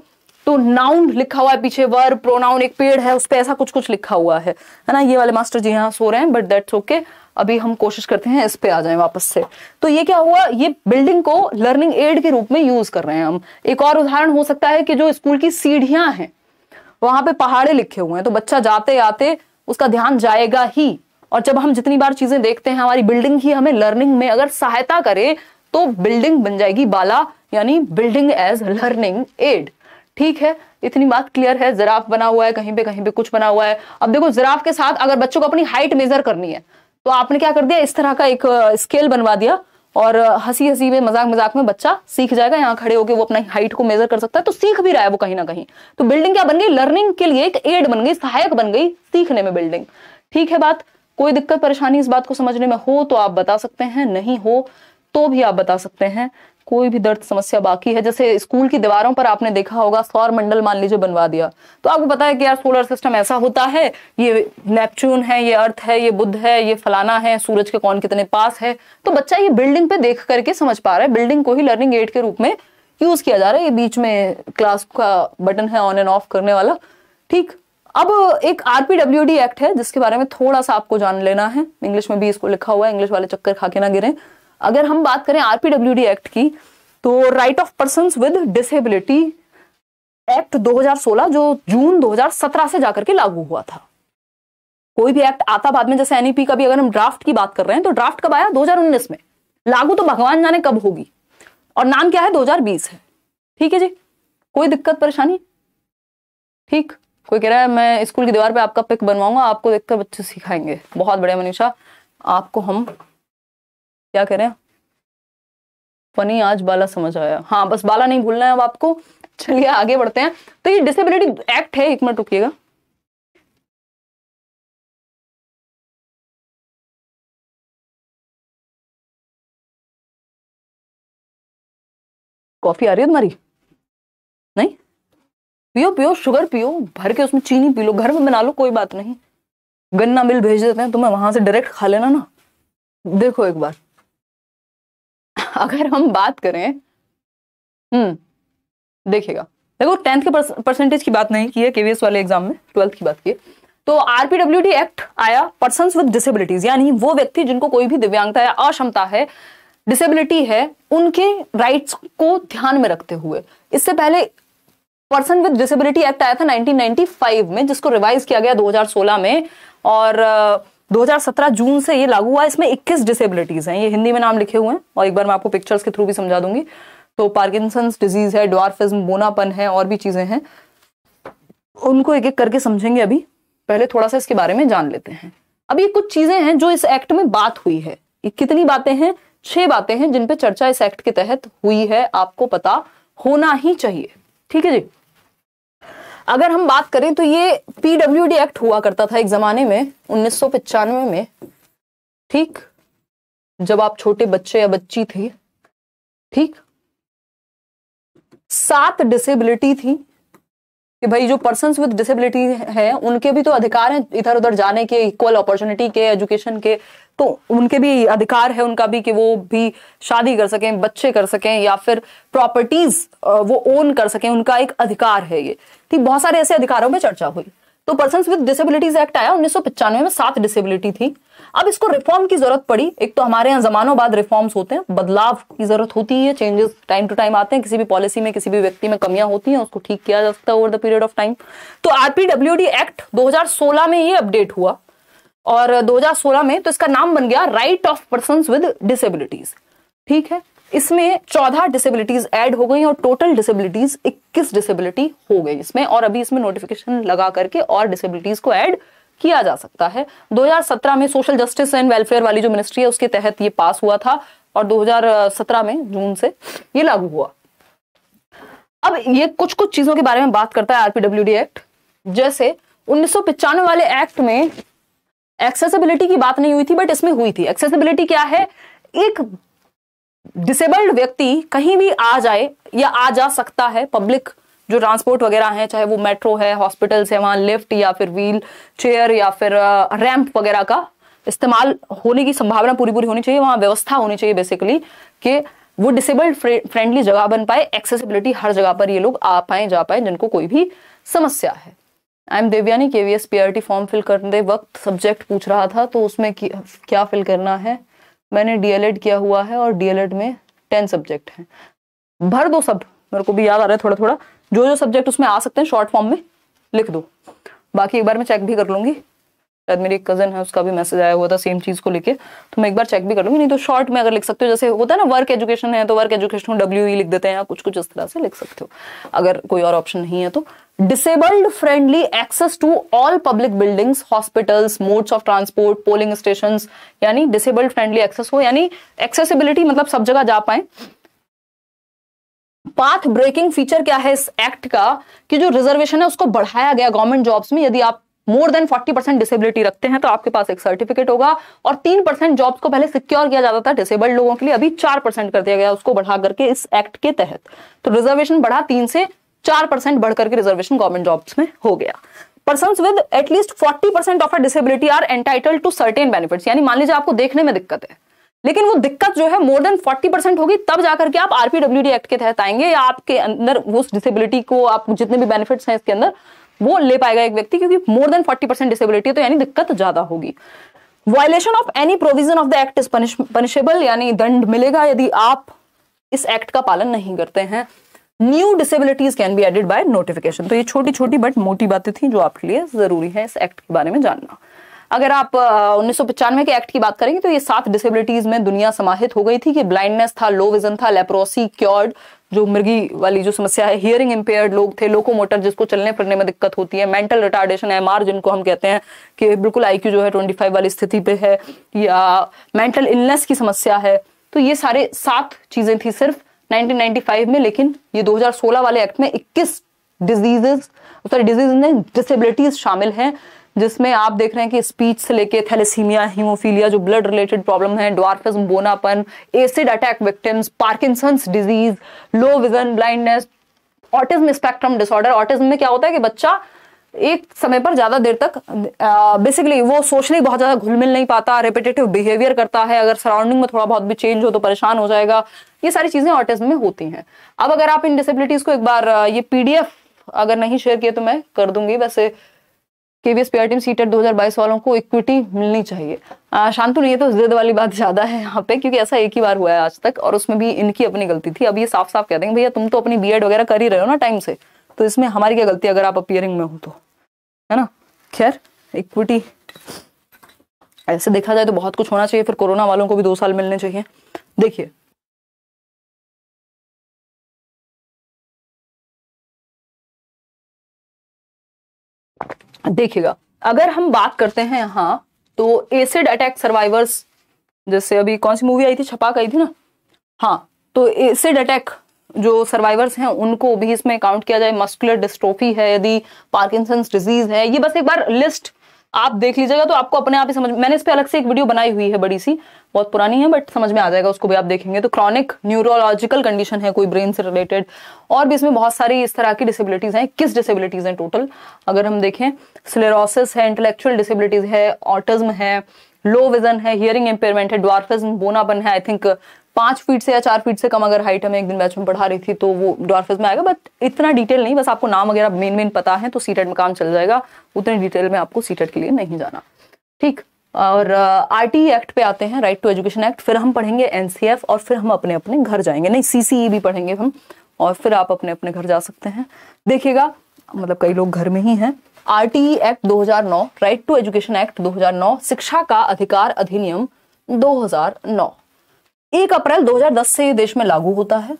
तो नाउन लिखा हुआ है पीछे वर्ब प्रोनाउन एक पेड़ है उस पर ऐसा कुछ कुछ लिखा हुआ है है ना ये वाले मास्टर जी यहाँ सो रहे हैं बट दैट्स ओके okay. अभी हम कोशिश करते हैं इस पे आ जाए वापस से तो ये क्या हुआ ये बिल्डिंग को लर्निंग एड के रूप में यूज कर रहे हैं हम एक और उदाहरण हो सकता है कि जो स्कूल की सीढ़ियां हैं वहां पे पहाड़े लिखे हुए हैं तो बच्चा जाते आते उसका ध्यान जाएगा ही और जब हम जितनी बार चीजें देखते हैं हमारी बिल्डिंग ही हमें लर्निंग में अगर सहायता करे तो बिल्डिंग बन जाएगी बाला यानी बिल्डिंग एज लर्निंग एड ठीक है इतनी बात क्लियर है जराफ बना हुआ है कहीं पे कहीं पे कुछ बना हुआ है अब देखो जराफ के साथ अगर बच्चों को अपनी हाइट मेजर करनी है तो आपने क्या कर दिया इस तरह का एक स्केल बनवा दिया और हंसी हंसी में मजाक मजाक में बच्चा सीख जाएगा यहाँ खड़े होकर वो अपना हाइट को मेजर कर सकता है तो सीख भी रहा है वो कहीं ना कहीं तो बिल्डिंग क्या बन गई लर्निंग के लिए एक एड बन गई सहायक बन गई सीखने में बिल्डिंग ठीक है बात कोई दिक्कत परेशानी इस बात को समझने में हो तो आप बता सकते हैं नहीं हो तो भी आप बता सकते हैं कोई भी दर्द समस्या बाकी है जैसे स्कूल की दीवारों पर आपने देखा होगा सौर मंडल मान लीजिए बनवा दिया तो आपको पता है कि यार सोलर सिस्टम ऐसा होता है ये नेपच्यून है ये अर्थ है ये बुद्ध है ये फलाना है सूरज के कौन कितने पास है तो बच्चा ये बिल्डिंग पे देख करके समझ पा रहा है बिल्डिंग को ही लर्निंग एड के रूप में यूज किया जा रहा है ये बीच में क्लास का बटन है ऑन एंड ऑफ करने वाला ठीक अब एक आरपीडब्ल्यू एक्ट है जिसके बारे में थोड़ा सा आपको जान लेना है इंग्लिश में भी इसको लिखा हुआ है इंग्लिश वाले चक्कर खा के ना गिरे अगर हम बात करें आरपीडब्ल्यू एक्ट की तो right of person with disability act 2016 जो जून 2017 से जाकर के लागू हुआ था कोई भी एक्ट आता बाद में जैसे एनईपी e का भी अगर हम ड्राफ्ट की बात कर रहे हैं तो ड्राफ्ट कब आया 2019 में लागू तो भगवान जाने कब होगी और नाम क्या है 2020 है ठीक है जी कोई दिक्कत परेशानी ठीक कोई कह रहा है मैं स्कूल की दीवार पे आपका पिक बनवाऊंगा आपको देखकर बच्चे सिखाएंगे बहुत बढ़िया मनीषा आपको हम क्या कह रहे हैं फनी आज बाला समझ आया हाँ बस बाला नहीं भूलना है अब आपको चलिए आगे बढ़ते हैं तो ये डिसेबिलिटी एक्ट है एक मिनट रुकिएगा कॉफी आ रही है तुम्हारी नहीं पियो पियो शुगर पियो भर के उसमें चीनी पी लो घर में बना लो कोई बात नहीं गन्ना मिल भेज देते हैं तुम्हें वहां से डायरेक्ट खा लेना ना देखो एक बार *laughs* अगर हम बात करें हम्म देखिएगा देखो टेंथ के परसेंटेज की बात नहीं की है केवीएस वाले एग्जाम में ट्वेल्थ की बात की तो आरपीडब्ल्यू एक्ट आया पर्सन विद डिसेबिलिटीज यानी वो व्यक्ति जिनको कोई भी दिव्यांगता या अक्षमता है डिसेबिलिटी है उनके राइट्स को ध्यान में रखते हुए इससे पहले पर्सन विद डिसेबिलिटी एक्ट आया था 1995 में जिसको रिवाइज किया गया 2016 में और uh, 2017 जून से ये लागू हुआ इसमें 21 डिसेबिलिटीज हैं ये हिंदी में नाम लिखे हुए हैं और एक बार मैं आपको पिक्चर्स के थ्रू भी समझा दूंगी तो पार्किंसंस डिजीज है डॉर्फिज्म बोनापन है और भी चीजें हैं उनको एक एक करके समझेंगे अभी पहले थोड़ा सा इसके बारे में जान लेते हैं अभी कुछ चीजें हैं जो इस एक्ट में बात हुई है ये कितनी बातें हैं छह बातें हैं जिन पे चर्चा इस एक्ट के तहत हुई है आपको पता होना ही चाहिए ठीक है जी अगर हम बात करें तो ये पीडब्ल्यू एक्ट हुआ करता था एक जमाने में उन्नीस में ठीक जब आप छोटे बच्चे या बच्ची थे ठीक सात डिसेबिलिटी थी कि भाई जो पर्सन विद डिसेबिलिटी हैं उनके भी तो अधिकार हैं इधर उधर जाने के इक्वल अपॉर्चुनिटी के एजुकेशन के तो उनके भी अधिकार है उनका भी कि वो भी शादी कर सकें बच्चे कर सकें या फिर प्रॉपर्टीज वो ओन कर सकें उनका एक अधिकार है ये ठीक तो बहुत सारे ऐसे अधिकारों में चर्चा हुई तो पर्सन विद डिसेबिलिटीज एक्ट आया उन्नीस में सात डिसेबिलिटी थी अब इसको रिफॉर्म की जरूरत पड़ी एक तो हमारे यहाँ जमानों बाद रिफॉर्म्स होते हैं बदलाव की जरूरत होती है चेंजेस टाइम टू टाइम आते हैं किसी भी पॉलिसी में किसी भी व्यक्ति में कमियां होती हैं उसको ठीक किया जा सकता है over the period of time तो आरपीडब्ल्यू एक्ट दो में ये अपडेट हुआ और दो में तो इसका नाम बन गया right of person with disabilities ठीक है इसमें चौदह डिसेबिलिटीज ऐड हो गई और टोटल डिसेबिलिटीज इक्कीस डिसेबिलिटी हो गई इसमें और अभी इसमें नोटिफिकेशन लगा करके और डिसेबिलिटीज को ऐड किया जा सकता है 2017 में सोशल जस्टिस एंड वेलफेयर वाली जो मिनिस्ट्री है उसके तहत ये पास हुआ था और 2017 में जून से ये लागू हुआ अब ये कुछ कुछ चीजों के बारे में बात करता है आरपीडब्ल्यू एक्ट जैसे उन्नीस वाले एक्ट में एक्सेसिबिलिटी की बात नहीं हुई थी बट इसमें हुई थी एक्सेसिबिलिटी क्या है एक डिसेबल्ड व्यक्ति कहीं भी आ जाए या आ जा सकता है पब्लिक जो ट्रांसपोर्ट वगैरह है चाहे वो मेट्रो है हॉस्पिटल्स है वहां लिफ्ट या फिर व्हील चेयर या फिर रैंप uh, वगैरह का इस्तेमाल होने की संभावना पूरी पूरी होनी चाहिए वहां व्यवस्था होनी चाहिए बेसिकली कि वो डिसेबल्ड फ्रेंडली जगह बन पाए एक्सेसिबिलिटी हर जगह पर ये लोग आ पाए जा पाए जिनको कोई भी समस्या है I am Devyani KVS PRT form fill करते वक्त सब्जेक्ट पूछ रहा था तो उसमें क्या फिल करना है मैंने डीएलएड किया हुआ है और डीएलएड में टेन सब्जेक्ट हैं भर दो सब मेरे को भी याद आ रहा है थोड़ा थोड़ा जो जो सब्जेक्ट उसमें आ सकते हैं शॉर्ट फॉर्म में लिख दो बाकी एक बार मैं चेक भी कर लूंगी शायद मेरी एक कजन है उसका भी मैसेज आया हुआ था सेम चीज को लेके तो मैं एक बार चेक भी कर लूंगी नहीं तो शॉर्ट में अगर लिख सकते हो जैसे होता है ना वर्क एजुकेशन है तो वर्क एजुकेशन डब्ल्यू ई लिख देते हैं या कुछ कुछ इस तरह से लिख सकते हो अगर कोई और ऑप्शन नहीं है तो disabled friendly access to all public buildings hospitals modes of transport polling station यानी डिसेबल्ड फ्रेंडली एक्सेस हो यानी एक्सेसिबिलिटी मतलब सब जगह जा पाए पाथ ब्रेकिंग फीचर क्या है इस एक्ट का कि जो रिजर्वेशन है उसको बढ़ाया गया गवर्नमेंट जॉब्स में यदि आप more than forty percent disability रखते हैं तो आपके पास एक सर्टिफिकेट होगा और तीन परसेंट जॉब को पहले सिक्योर किया जाता था डिसेबल्ड लोगों के लिए अभी चार परसेंट कर दिया गया उसको बढ़ा करके इस एक्ट के तहत तो रिजर्वेशन बढ़ा तीन से चार परसेंट बढ़कर के रिजर्वेशन गवर्नमेंट जॉब में हो गया person with at least forty percent of a disability are entitled to certain benefits यानी मान लीजिए आपको देखने में दिक्कत है लेकिन वो दिक्कत जो है मोर देन 40 परसेंट होगी तब जाकर के आप आरपीडब्ल्यू एक्ट के तहत आएंगे या आपके अंदर उस डिसेबिलिटी को आप जितने भी बेनिफिट्स हैं इसके अंदर वो ले पाएगा एक व्यक्ति क्योंकि more than forty percent disability तो यानी दिक्कत ज्यादा होगी violation of any provision of the act is punishable यानी दंड मिलेगा यदि आप इस एक्ट का पालन नहीं करते हैं new disabilities can be added by notification तो ये छोटी छोटी बट मोटी बातें थी जो आपके लिए जरूरी है इस एक्ट के बारे में जानना अगर आप उन्नीस के एक्ट की बात करेंगे तो ये सात डिसेबिलिटीज में दुनिया समाहित हो गई थी कि ब्लाइंडनेस था लो विजन था लेप्रोसी क्योर्ड जो मिर्गी वाली जो समस्या है हियरिंग इम्पेयर्ड लोग थे लोकोमोटर जिसको चलने फिरने में दिक्कत होती है मेंटल रिटार्डेशन एम आर जिनको हम कहते हैं कि बिल्कुल आईक्यू जो है ट्वेंटी फाइव वाली स्थिति पे है या मेंटल इलनेस की समस्या है तो ये सारे सात चीज़ें थी सिर्फ 1995 में लेकिन ये 2016 वाले एक्ट में 21 डिजीजेज सॉरी डिजीज में डिसेबिलिटीज शामिल हैं जिसमें आप देख रहे हैं कि स्पीच से लेके थैलेसीमिया हीमोफीलिया जो ब्लड रिलेटेड प्रॉब्लम है डॉर्फिज्म बोनापन acid attack victims Parkinson's disease low vision blindness autism spectrum disorder autism में क्या होता है कि बच्चा एक समय पर ज्यादा देर तक बेसिकली वो सोशली बहुत ज्यादा घुल मिल नहीं पाता रिपीटेटिव बिहेवियर करता है अगर सराउंडिंग में थोड़ा बहुत भी चेंज हो तो परेशान हो जाएगा ये सारी चीजें ऑटिज्म में होती हैं अब अगर आप इन डिसेबिलिटीज को एक बार ये पीडीएफ अगर नहीं शेयर किए तो मैं कर दूंगी वैसे केवीएस पीआरटीएम सीटेट 2022 वालों को इक्विटी मिलनी चाहिए शांतु है तो जिद वाली बात ज्यादा है यहाँ पे क्योंकि ऐसा एक ही बार हुआ है आज तक और उसमें भी इनकी अपनी गलती थी अब ये साफ साफ कहते हैं भैया तुम तो अपनी बी वगैरह कर ही रहे हो ना टाइम से तो इसमें हमारी क्या गलती अगर आप अपियरिंग में हो तो है ना खैर इक्विटी ऐसे देखा जाए तो बहुत कुछ होना चाहिए फिर कोरोना वालों को भी दो साल मिलने चाहिए देखिए देखिएगा अगर हम बात करते हैं यहाँ तो एसिड अटैक सर्वाइवर्स जैसे अभी कौन सी मूवी आई थी छपाक आई थी ना हाँ तो एसिड अटैक जो सर्वाइवर्स हैं उनको भी इसमें काउंट किया जाए मस्कुलर डिस्ट्रोफी है यदि पार्किंसंस डिजीज है ये बस एक बार लिस्ट आप देख लीजिएगा तो आपको अपने आप ही समझ मैंने इस पर अलग से एक वीडियो बनाई हुई है बड़ी सी बहुत पुरानी है बट समझ में आ जाएगा उसको भी आप देखेंगे तो क्रॉनिक न्यूरोलॉजिकल कंडीशन है कोई ब्रेन से रिलेटेड और भी इसमें बहुत सारी इस तरह की डिसेबिलिटीज हैं किस डिसेबिलिटीज हैं टोटल अगर हम देखें स्लेरोसिस है इंटेलेक्चुअल डिसेबिलिटीज है ऑटिज्म है लो विजन है हियरिंग इम्पेयरमेंट है डॉर्फिज्म बोनापन है आई थिंक पांच फीट से या चार फीट से कम अगर हाइट हमें एक दिन बैच में पढ़ा रही थी तो वो डॉर्फेज में आएगा बट इतना डिटेल नहीं बस आपको नाम वगैरह मेन मेन पता है तो सीटेट में काम चल जाएगा उतने डिटेल में आपको सीटेट के लिए नहीं जाना ठीक और आर टी एक्ट पे आते हैं राइट टू एजुकेशन एक्ट फिर हम पढ़ेंगे एनसीएफ और फिर हम अपने अपने घर जाएंगे नहीं सीसीई e भी पढ़ेंगे हम और फिर आप अपने अपने घर जा सकते हैं देखिएगा मतलब कई लोग घर में ही हैं R T act 2009 right to education act 2009 शिक्षा का अधिकार अधिनियम 2009 एक अप्रैल 2010 से ये देश में लागू होता है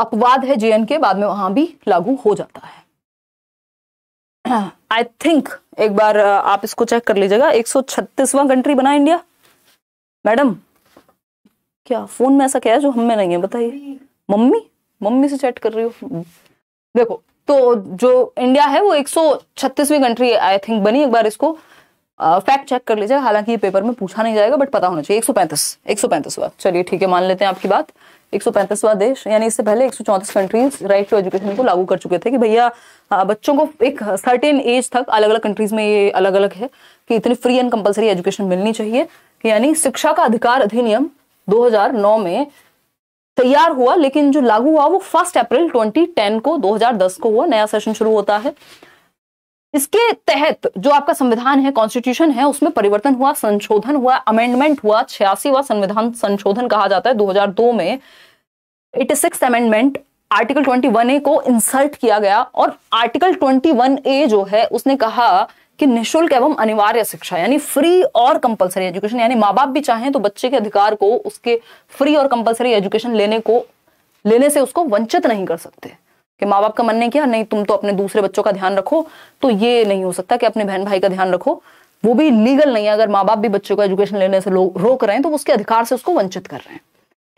अपवाद है जेएन के बाद में वहां भी लागू हो जाता है आई *clears throat* थिंक एक बार आप इसको चेक कर लीजिएगा 136वां कंट्री बना इंडिया मैडम क्या फोन में ऐसा क्या है जो हम में नहीं है बताइए मम्मी मम्मी से चैट कर रही हो देखो तो जो इंडिया है वो 136वीं कंट्री आई थिंक बनी एक बार इसको फैक्ट चेक कर लीजिए हालांकि ये पेपर में पूछा नहीं जाएगा बट पता होना चाहिए एक सौ पैंतीस एक सौ पैंतीसवा चलिए ठीक है मान लेते हैं आपकी बात एक सौ पैंतीसवा देश यानी इससे पहले एक सौ चौंतीस कंट्रीज राइट टू एजुकेशन को लागू कर चुके थे कि भैया बच्चों को एक सर्टेन एज तक अलग अलग कंट्रीज में ये अलग अलग है कि इतनी फ्री एंड कंपलसरी एजुकेशन मिलनी चाहिए यानी शिक्षा का अधिकार अधिनियम 2009 में तैयार हुआ लेकिन जो लागू हुआ वो फर्स्ट अप्रैल 2010 को 2010 को हुआ नया सेशन शुरू होता है इसके तहत जो आपका संविधान है कॉन्स्टिट्यूशन है उसमें परिवर्तन हुआ संशोधन हुआ अमेंडमेंट हुआ छियासीवा संविधान संशोधन कहा जाता है 2002 में 86 अमेंडमेंट आर्टिकल 21 ए को इंसर्ट किया गया और आर्टिकल 21 ए जो है उसने कहा कि निशुल्क एवं अनिवार्य शिक्षा यानी फ्री और कंपलसरी एजुकेशन यानी माँ बाप भी चाहें तो बच्चे के अधिकार को उसके फ्री और कंपलसरी एजुकेशन लेने को लेने से उसको वंचित नहीं कर सकते कि माँ बाप का मन नहीं किया नहीं तुम तो अपने दूसरे बच्चों का ध्यान रखो तो ये नहीं हो सकता कि अपने बहन भाई का ध्यान रखो वो भी लीगल नहीं है अगर माँ बाप भी बच्चों का एजुकेशन लेने से लोग रोक रहे हैं तो उसके अधिकार से उसको वंचित कर रहे हैं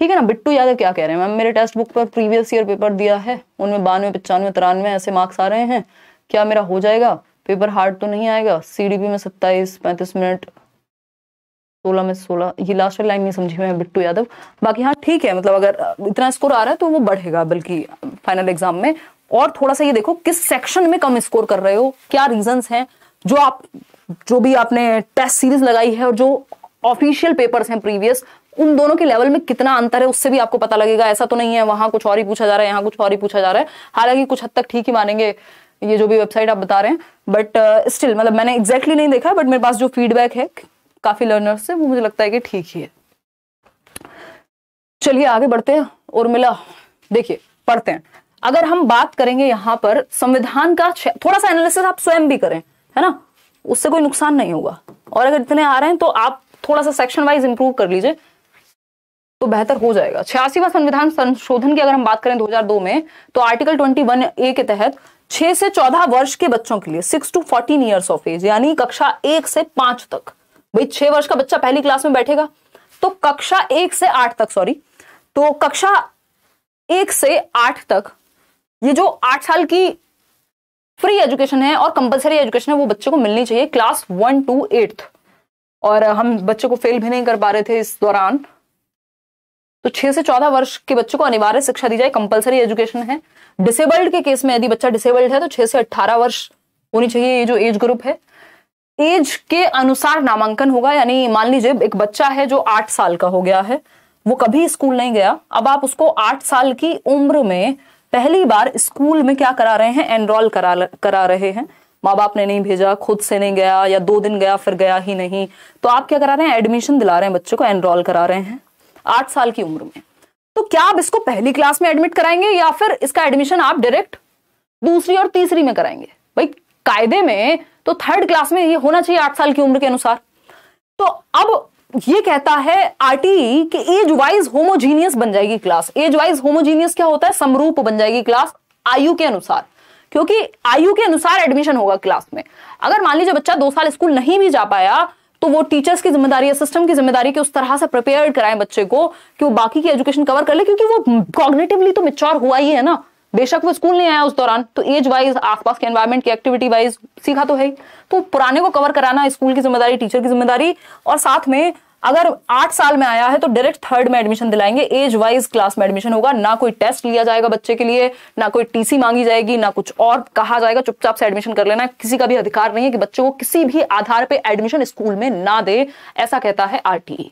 ठीक है ना बिट्टू यादव क्या कह रहे हैं मैम मेरे टेस्ट बुक पर प्रीवियस ईयर पेपर दिया है उनमें बानवे पचानवे तिरानवे ऐसे मार्क्स आ रहे हैं क्या मेरा हो जाएगा पेपर हार्ड तो नहीं आएगा सीडीपी में सत्ताईस पैंतीस मिनट सोलह में सोलह ये लास्ट लाइन नहीं समझी मैं बिट्टू यादव बाकी हाँ ठीक है मतलब अगर इतना स्कोर आ रहा है तो वो बढ़ेगा बल्कि फाइनल एग्जाम में और थोड़ा सा ये देखो किस सेक्शन में कम स्कोर कर रहे हो क्या रीजन है जो आप जो भी आपने टेस्ट सीरीज लगाई है और जो ऑफिशियल पेपर्स हैं प्रीवियस उन दोनों के लेवल में कितना अंतर है उससे भी आपको पता लगेगा ऐसा तो नहीं है वहां कुछ और ही पूछा जा रहा है यहाँ कुछ और ही पूछा जा रहा है हालांकि कुछ हद तक ठीक ही मानेंगे ये जो भी वेबसाइट आप बता रहे हैं बट स्टिल uh, मतलब मैंने एग्जैक्टली exactly नहीं देखा बट मेरे पास जो फीडबैक है काफ़ी लर्नर्स से वो मुझे लगता है कि ठीक ही है चलिए आगे बढ़ते हैं उर्मिला देखिए पढ़ते हैं अगर हम बात करेंगे यहां पर संविधान का थोड़ा सा एनालिसिस आप स्वयं भी करें है ना उससे कोई नुकसान नहीं होगा और अगर इतने आ रहे हैं तो आप थोड़ा सा सेक्शन वाइज इंप्रूव कर लीजिए तो बेहतर हो जाएगा छियासीवा संविधान संशोधन की अगर हम बात करें 2002 में तो आर्टिकल 21 ए के तहत 6 से 14 वर्ष के बच्चों के लिए 6 टू 14 इयर्स ऑफ एज यानी कक्षा 1 से 5 तक भाई छह वर्ष का बच्चा पहली क्लास में बैठेगा तो कक्षा एक से आठ तक सॉरी तो कक्षा एक से आठ तक ये जो आठ साल की फ्री एजुकेशन है और कंपलसरी एजुकेशन है वो बच्चे को मिलनी चाहिए क्लास वन टू एट्थ और हम बच्चे को फेल भी नहीं कर पा रहे थे इस दौरान तो छह से चौदह वर्ष के बच्चों को अनिवार्य शिक्षा दी जाए कंपलसरी एजुकेशन है डिसेबल्ड के केस में यदि बच्चा डिसेबल्ड है तो छह से अट्ठारह वर्ष होनी चाहिए ये जो एज ग्रुप है एज के अनुसार नामांकन होगा यानी मान लीजिए एक बच्चा है जो आठ साल का हो गया है वो कभी स्कूल नहीं गया अब आप उसको आठ साल की उम्र में पहली बार स्कूल में क्या करा रहे हैं एनरोल करा करा रहे हैं माँ बाप ने नहीं भेजा खुद से नहीं गया या दो दिन गया फिर गया ही नहीं तो आप क्या करा रहे हैं एडमिशन दिला रहे हैं बच्चे को एनरोल करा रहे हैं आठ साल की उम्र में तो क्या आप इसको पहली क्लास में एडमिट कराएंगे या फिर इसका एडमिशन आप डायरेक्ट दूसरी और तीसरी में कराएंगे भाई कायदे में तो थर्ड क्लास में ये होना चाहिए आठ साल की उम्र के अनुसार तो अब ये कहता है आरटी कि एज वाइज होमोजीनियस बन जाएगी क्लास एज वाइज होमोजीनियस क्या होता है समरूप बन जाएगी क्लास आयु के अनुसार क्योंकि आयु के अनुसार एडमिशन होगा क्लास में अगर मान लीजिए बच्चा दो साल स्कूल नहीं भी जा पाया तो वो टीचर्स की जिम्मेदारी है सिस्टम की जिम्मेदारी कि उस तरह से प्रिपेयर कराएं बच्चे को कि वो बाकी की एजुकेशन कवर कर ले क्योंकि वो कॉग्नेटिवली तो मिच्योर हुआ ही है ना बेशक वो स्कूल नहीं आया उस दौरान तो एज वाइज आसपास के एनवायरमेंट की एक्टिविटी वाइज सीखा तो है तो पुराने को कवर कराना स्कूल की जिम्मेदारी टीचर की जिम्मेदारी और साथ में अगर आठ साल में आया है तो डायरेक्ट थर्ड में एडमिशन दिलाएंगे एज वाइज क्लास में एडमिशन होगा ना कोई टेस्ट लिया जाएगा बच्चे के लिए ना कोई टीसी मांगी जाएगी ना कुछ और कहा जाएगा चुपचाप से एडमिशन कर लेना किसी का भी अधिकार नहीं है कि बच्चे को किसी भी आधार पर एडमिशन स्कूल में ना दे ऐसा कहता है आरटीई e।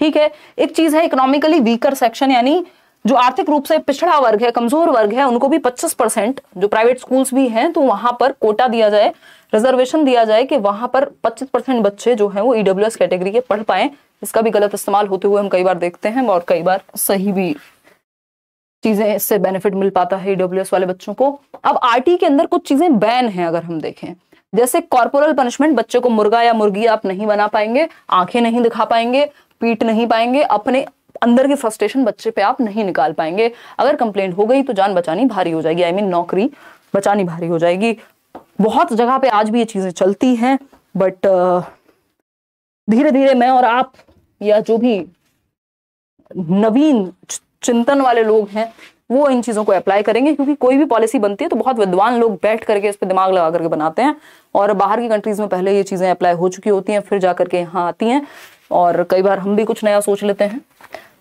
ठीक है एक चीज है इकोनॉमिकली वीकर सेक्शन यानी जो आर्थिक रूप से पिछड़ा वर्ग है कमजोर वर्ग है उनको भी 25 परसेंट जो प्राइवेट स्कूल्स भी हैं तो वहां पर कोटा दिया जाए रिजर्वेशन दिया जाए कि वहां पर 25 परसेंट बच्चे जो हैं वो ईडब्ल्यू e कैटेगरी के पढ़ पाए इसका भी गलत इस्तेमाल होते हुए हम कई बार देखते हैं और कई बार सही भी चीजें इससे बेनिफिट मिल पाता है ईडब्ल्यू e वाले बच्चों को अब आर के अंदर कुछ चीजें बैन है अगर हम देखें जैसे कॉर्पोरल पनिशमेंट बच्चे को मुर्गा या मुर्गी आप नहीं बना पाएंगे आंखें नहीं दिखा पाएंगे पीट नहीं पाएंगे अपने अंदर की फ्रस्ट्रेशन बच्चे पे आप नहीं निकाल पाएंगे अगर कंप्लेंट हो गई तो जान बचानी भारी हो जाएगी आई I मीन mean, नौकरी बचानी भारी हो जाएगी बहुत जगह पे आज भी ये चीज़ें चलती हैं बट धीरे धीरे मैं और आप या जो भी नवीन चिंतन वाले लोग हैं वो इन चीज़ों को अप्लाई करेंगे क्योंकि कोई भी पॉलिसी बनती है तो बहुत विद्वान लोग बैठ करके इस पर दिमाग लगा करके बनाते हैं और बाहर की कंट्रीज़ में पहले ये चीज़ें अप्लाई हो चुकी होती हैं फिर जाकर के यहाँ आती हैं और कई बार हम भी कुछ नया सोच लेते हैं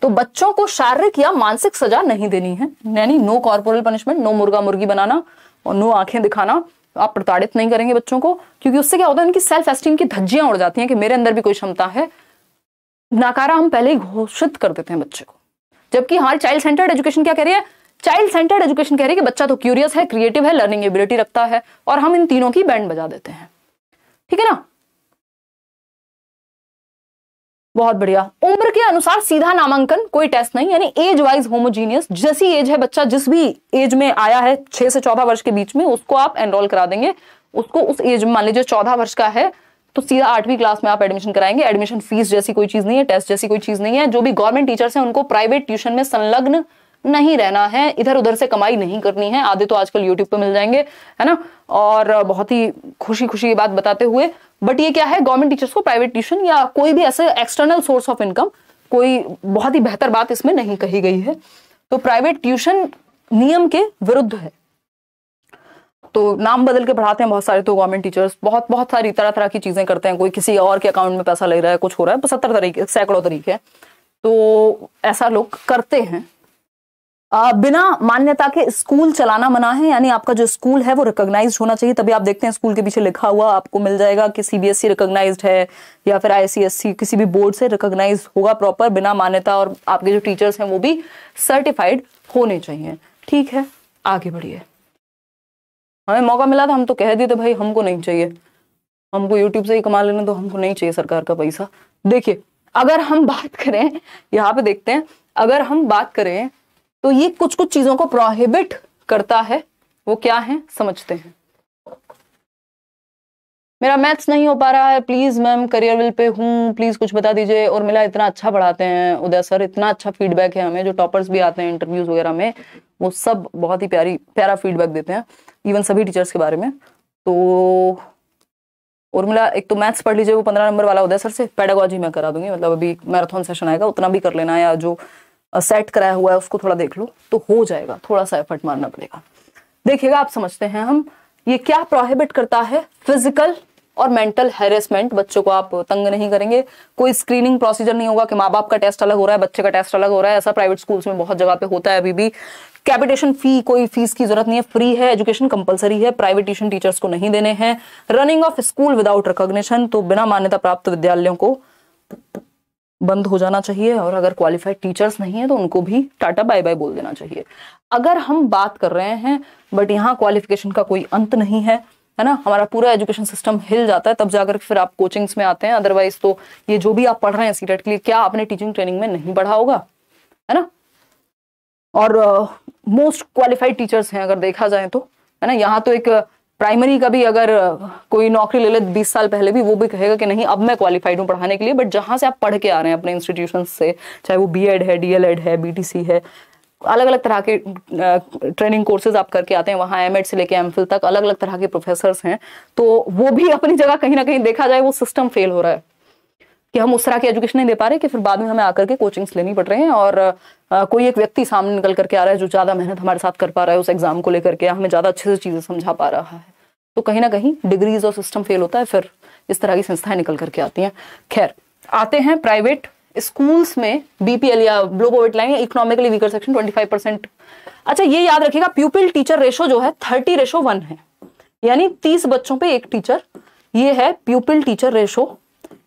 तो बच्चों को शारीरिक या मानसिक सजा नहीं देनी है यानी नो कॉर्पोरल पनिशमेंट नो मुर्गा मुर्गी बनाना और नो आंखें दिखाना आप प्रताड़ित नहीं करेंगे बच्चों को क्योंकि उससे क्या होता है उनकी सेल्फ एस्टीम की धज्जियां उड़ जाती हैं कि मेरे अंदर भी कोई क्षमता है नाकारा हम पहले ही घोषित कर देते हैं बच्चे को जबकि हमारी चाइल्ड सेंटर्ड एजुकेशन क्या कह रही है चाइल्ड सेंटर्ड एजुकेशन कह रही है कि बच्चा तो क्यूरियस है क्रिएटिव है लर्निंग एबिलिटी रखता है और हम इन तीनों की बैंड बजा देते हैं ठीक है ना बहुत बढ़िया उम्र के अनुसार सीधा नामांकन कोई टेस्ट नहीं यानी एज वाइज होमोजीनियस जैसी एज है बच्चा जिस भी एज में आया है छह से चौदह वर्ष के बीच में उसको आप एनरोल करा देंगे उसको उस एज में मान लीजिए चौदह वर्ष का है तो सीधा आठवीं क्लास में आप एडमिशन कराएंगे एडमिशन फीस जैसी कोई चीज नहीं है टेस्ट जैसी कोई चीज नहीं है जो भी गवर्नमेंट टीचर्स है उनको प्राइवेट ट्यूशन में संलग्न नहीं रहना है इधर उधर से कमाई नहीं करनी है आधे तो आजकल यूट्यूब पे मिल जाएंगे है ना और बहुत ही खुशी खुशी ये बात बताते हुए बट ये क्या है गवर्नमेंट टीचर्स को प्राइवेट ट्यूशन या कोई भी ऐसे एक्सटर्नल सोर्स ऑफ इनकम कोई बहुत ही बेहतर बात इसमें नहीं कही गई है तो प्राइवेट ट्यूशन नियम के विरुद्ध है तो नाम बदल के पढ़ाते हैं बहुत सारे तो गवर्नमेंट टीचर्स बहुत बहुत सारी तरह तरह की चीजें करते हैं कोई किसी और के अकाउंट में पैसा ले रहा है कुछ हो रहा है सत्तर तरीके सैकड़ों तरीके तो ऐसा लोग करते हैं बिना मान्यता के स्कूल चलाना मना है यानी आपका जो स्कूल है वो रिकोगनाइज होना चाहिए तभी आप देखते हैं स्कूल के पीछे लिखा हुआ आपको मिल जाएगा कि सीबीएसई रिकोगनाइज e है या फिर आईसीएससी e, किसी भी बोर्ड से रिकोगनाइज होगा प्रॉपर बिना मान्यता और आपके जो टीचर्स हैं वो भी सर्टिफाइड होने चाहिए ठीक है आगे बढ़िए हमें मौका मिला था हम तो कह दिए थे भाई हमको नहीं चाहिए हमको यूट्यूब से ही कमा लेना तो हमको नहीं चाहिए सरकार का पैसा देखिए अगर हम बात करें यहाँ पे देखते हैं अगर हम बात करें तो ये कुछ कुछ चीजों को प्रोहिबिट करता है वो क्या है समझते हैं मेरा मैथ्स नहीं हो पा रहा है please ma'am career will pay हूँ प्लीज कुछ बता दीजिए और मिला इतना अच्छा पढ़ाते हैं उदय सर इतना अच्छा फीडबैक है हमें जो टॉपर्स भी आते हैं इंटरव्यूज वगैरह में वो सब बहुत ही प्यारी प्यारा फीडबैक देते हैं इवन सभी टीचर्स के बारे में तो उर्मिला एक तो मैथ्स पढ़ लीजिए वो पंद्रह नंबर वाला उदय सर से पेडागोजी मैं करा दूंगी मतलब अभी मैराथन सेशन आएगा उतना भी कर लेना या जो सेट कराया हुआ है उसको थोड़ा देख लो तो हो जाएगा थोड़ा सा एफर्ट मारना पड़ेगा देखिएगा आप समझते हैं हम ये क्या प्रोहिबिट करता है फिजिकल और मेंटल हेरेसमेंट बच्चों को आप तंग नहीं करेंगे कोई स्क्रीनिंग प्रोसीजर नहीं होगा कि माँ बाप का टेस्ट अलग हो रहा है बच्चे का टेस्ट अलग हो रहा है ऐसा प्राइवेट स्कूल्स में बहुत जगह पे होता है अभी भी कैपिटेशन फी कोई फीस की जरूरत नहीं है फ्री है एजुकेशन कंपलसरी है प्राइवेट ट्यूशन टीचर्स को नहीं देने हैं running of school without recognition तो बिना मान्यता प्राप्त विद्यालयों को बंद हो जाना चाहिए और अगर क्वालिफाइड टीचर्स नहीं है तो उनको भी टाटा बाय बाय बोल देना चाहिए अगर हम बात कर रहे हैं बट यहाँ क्वालिफिकेशन का कोई अंत नहीं है है ना हमारा पूरा एजुकेशन सिस्टम हिल जाता है तब जाकर फिर आप कोचिंग्स में आते हैं अदरवाइज तो ये जो भी आप पढ़ रहे हैं सीटेट e के लिए क्या आपने टीचिंग ट्रेनिंग में नहीं पढ़ा होगा है ना और मोस्ट क्वालिफाइड टीचर्स हैं अगर देखा जाए तो है ना यहाँ तो एक प्राइमरी का भी अगर कोई नौकरी ले ले बीस साल पहले भी वो भी कहेगा कि नहीं अब मैं क्वालिफाइड हूँ पढ़ाने के लिए बट जहाँ से आप पढ़ के आ रहे हैं अपने इंस्टीट्यूशन से चाहे वो बी है डी है बी है अलग अलग तरह के ट्रेनिंग कोर्सेज आप करके आते हैं वहाँ एम से लेके एम तक अलग अलग तरह के प्रोफेसर हैं तो वो भी अपनी जगह कहीं ना कहीं देखा जाए वो सिस्टम फेल हो रहा है कि हम उस तरह की एजुकेशन नहीं दे पा रहे कि फिर बाद में हमें आकर के कोचिंग्स लेनी पड़ रहे हैं और आ, कोई एक व्यक्ति सामने निकल करके आ रहा है जो ज़्यादा मेहनत हमारे साथ कर पा रहा है उस एग्ज़ाम को लेकर के हमें ज़्यादा अच्छे से चीज़ें समझा पा रहा है तो कहीं ना कहीं डिग्रीज और सिस्टम फेल होता है फिर इस तरह की संस्थाएं निकल करके आती हैं खैर आते हैं प्राइवेट स्कूल्स में बीपीएल या ब्लो कोविड लाइन या economically weaker section twenty percent अच्छा ये याद रखिएगा प्यूपिल टीचर रेशो जो है थर्टी रेशो वन है यानी तीस बच्चों पे एक टीचर ये है प्यूपिल टीचर रेशो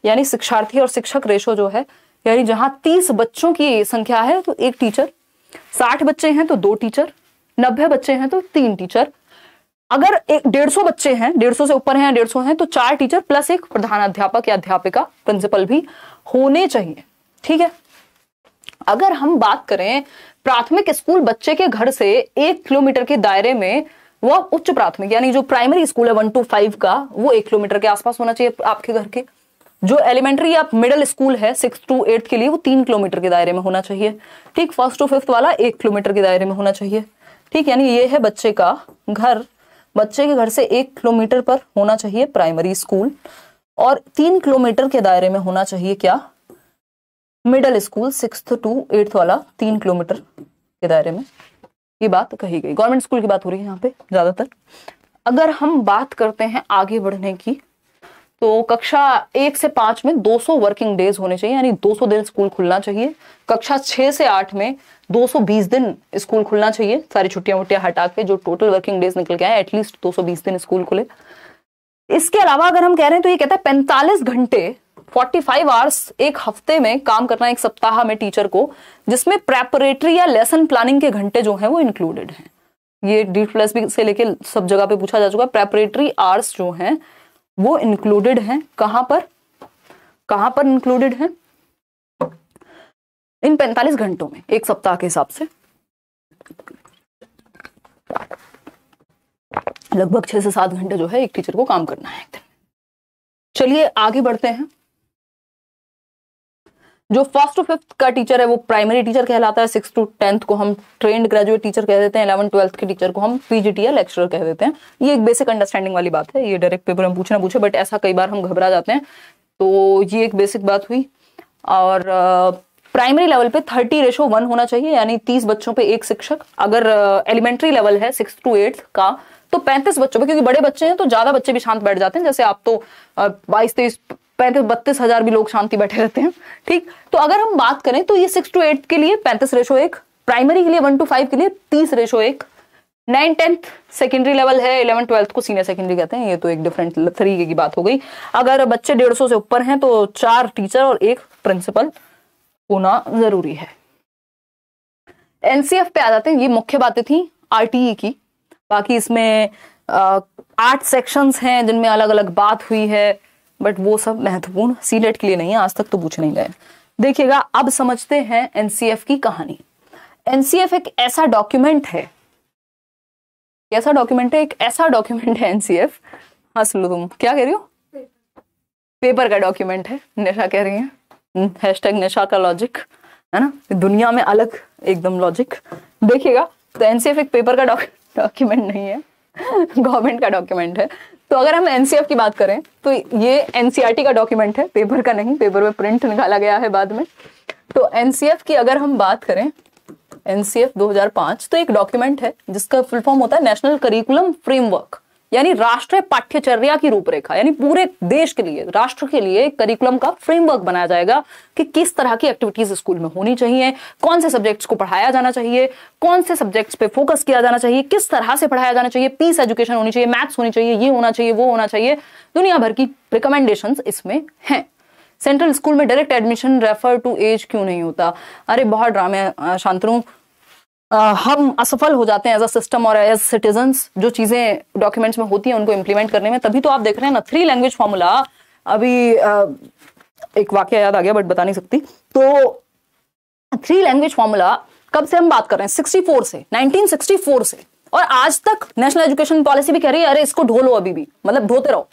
यानी शिक्षार्थी और शिक्षक रेशो जो है यानी जहां तीस बच्चों की संख्या है तो एक टीचर साठ बच्चे हैं तो दो टीचर नब्बे बच्चे हैं तो तीन टीचर अगर एक डेढ़ सौ बच्चे हैं डेढ़ सौ से ऊपर हैं डेढ़ सौ हैं तो चार टीचर प्लस एक प्रधान अध्यापक या अध्यापिका प्रिंसिपल भी होने चाहिए ठीक है अगर हम बात करें प्राथमिक स्कूल बच्चे के घर से एक किलोमीटर के दायरे में वह उच्च प्राथमिक यानी जो प्राइमरी स्कूल है वन टू फाइव का वो एक किलोमीटर के आसपास होना चाहिए आपके घर के जो एलिमेंट्री या मिडिल स्कूल है सिक्स टू एट्थ के लिए वो तीन किलोमीटर के दायरे में होना चाहिए ठीक फर्स्ट टू फिफ्थ वाला एक किलोमीटर के दायरे में होना चाहिए ठीक यानी ये है बच्चे का घर बच्चे के घर से एक किलोमीटर पर होना चाहिए प्राइमरी स्कूल और तीन किलोमीटर के दायरे में होना चाहिए क्या middle school six to eighth वाला तीन किलोमीटर के दायरे में ये बात कही गई गवर्नमेंट स्कूल की बात हो रही है यहाँ पे ज्यादातर अगर हम बात करते हैं आगे बढ़ने की तो कक्षा एक से पांच में 200 वर्किंग डेज होने चाहिए यानी 200 दिन स्कूल खुलना चाहिए कक्षा छह से आठ में 220 दिन स्कूल खुलना चाहिए सारी छुट्टियां वुट्टियां हटा के जो टोटल वर्किंग डेज निकल गया है एटलीस्ट 220 दिन स्कूल खुले इसके अलावा अगर हम कह रहे हैं तो ये कहता है पैंतालीस घंटे 45 आवर्स एक हफ्ते में काम करना एक सप्ताह में टीचर को जिसमें प्रेपरेटरी या लेसन प्लानिंग के घंटे जो हैं वो इंक्लूडेड हैं ये डी प्लस बी से लेके सब जगह पे पूछा जा चुका है प्रेपरेटरी आवर्स जो हैं वो इंक्लूडेड हैं कहां पर कहां पर इंक्लूडेड हैं इन 45 घंटों में एक सप्ताह के हिसाब से लगभग छह से सात घंटे जो है एक टीचर को काम करना है चलिए आगे बढ़ते हैं जो फर्स्ट टू फिफ्थ का टीचर है वो प्राइमरी टीचर कहलाता है सिक्स टू टेंथ को हम ट्रेंड ग्रेजुएट टीचर कह देते हैं इलेवन ट्वेल्थ के टीचर को हम पीजीटी या लेक्चरर कह देते हैं ये एक बेसिक अंडरस्टैंडिंग वाली बात है ये डायरेक्ट पेपर में पूछना पूछे बट ऐसा कई बार हम घबरा जाते हैं तो ये एक बेसिक बात हुई और प्राइमरी लेवल पे थर्टी रेशो वन होना चाहिए यानी तीस बच्चों पे एक शिक्षक अगर एलिमेंट्री लेवल है सिक्स टू एट्थ का तो पैंतीस बच्चों पे क्योंकि बड़े बच्चे हैं तो ज्यादा बच्चे भी शांत बैठ जाते हैं जैसे आप तो बाईस तेईस पैंतीस बत्तीस हजार भी लोग शांति बैठे रहते हैं ठीक तो अगर हम बात करें तो ये सिक्स टू एट के लिए पैंतीस रेशो एक प्राइमरी के लिए वन टू फाइव के लिए तीस रेशो एक नाइन टेंथ सेकेंडरी लेवल है इलेवन ट्वेल्थ को सीनियर सेकेंडरी कहते हैं ये तो एक डिफरेंट तरीके की बात हो गई अगर बच्चे डेढ़ सौ से ऊपर हैं तो चार टीचर और एक प्रिंसिपल होना जरूरी है एनसीएफ पे आ जाते हैं ये मुख्य बातें थी आरटीई e की बाकी इसमें आठ सेक्शंस हैं जिनमें अलग अलग बात हुई है बट वो सब महत्वपूर्ण सीलेट e के लिए नहीं है आज तक तो पूछ नहीं गए देखिएगा अब समझते हैं एनसीएफ की कहानी एनसीएफ एक ऐसा डॉक्यूमेंट है कैसा डॉक्यूमेंट है एक ऐसा डॉक्यूमेंट है एनसीएफ हाँ सुन तुम क्या कह रही हो पेपर का डॉक्यूमेंट है नशा कह रही है हैशटैग हम्म, का लॉजिक है ना दुनिया में अलग एकदम लॉजिक देखिएगा तो एनसीएफ एक पेपर का डॉक्यूमेंट नहीं है गवर्नमेंट *laughs* का डॉक्यूमेंट है तो अगर हम एनसीएफ e की बात करें तो ये एनसीआरटी e का डॉक्यूमेंट है पेपर का नहीं पेपर में प्रिंट निकाला गया है बाद में तो एनसीएफ e की अगर हम बात करें एनसीएफ 2005 तो एक डॉक्यूमेंट है जिसका फुल फॉर्म होता है नेशनल करिकुलम फ्रेमवर्क यानी राष्ट्रीय पाठ्यचर्या की रूपरेखा यानी पूरे देश के लिए राष्ट्र के लिए करिकुलम का फ्रेमवर्क बनाया जाएगा कि किस तरह की एक्टिविटीज स्कूल में होनी चाहिए कौन से सब्जेक्ट्स को पढ़ाया जाना चाहिए कौन से सब्जेक्ट्स पे फोकस किया जाना चाहिए किस तरह से पढ़ाया जाना चाहिए पीस एजुकेशन होनी चाहिए मैथ्स होनी चाहिए ये होना चाहिए वो होना चाहिए दुनिया भर की रिकमेंडेशन इसमें है सेंट्रल स्कूल में direct admission refer to as क्यों नहीं होता अरे बहुत ड्रामे शांतरू Uh, हम असफल हो जाते हैं एज अ सिस्टम और एज सिटीजन जो चीजें डॉक्यूमेंट्स में होती हैं उनको इम्प्लीमेंट करने में तभी तो आप देख रहे हैं ना थ्री लैंग्वेज फॉर्मूला अभी uh, एक वाक्य याद आ गया बट बता नहीं सकती तो थ्री लैंग्वेज फॉर्मूला कब से हम बात कर रहे हैं 64 से 1964 से और आज तक नेशनल एजुकेशन पॉलिसी भी कह रही है अरे इसको ढो लो अभी भी मतलब ढोते रहो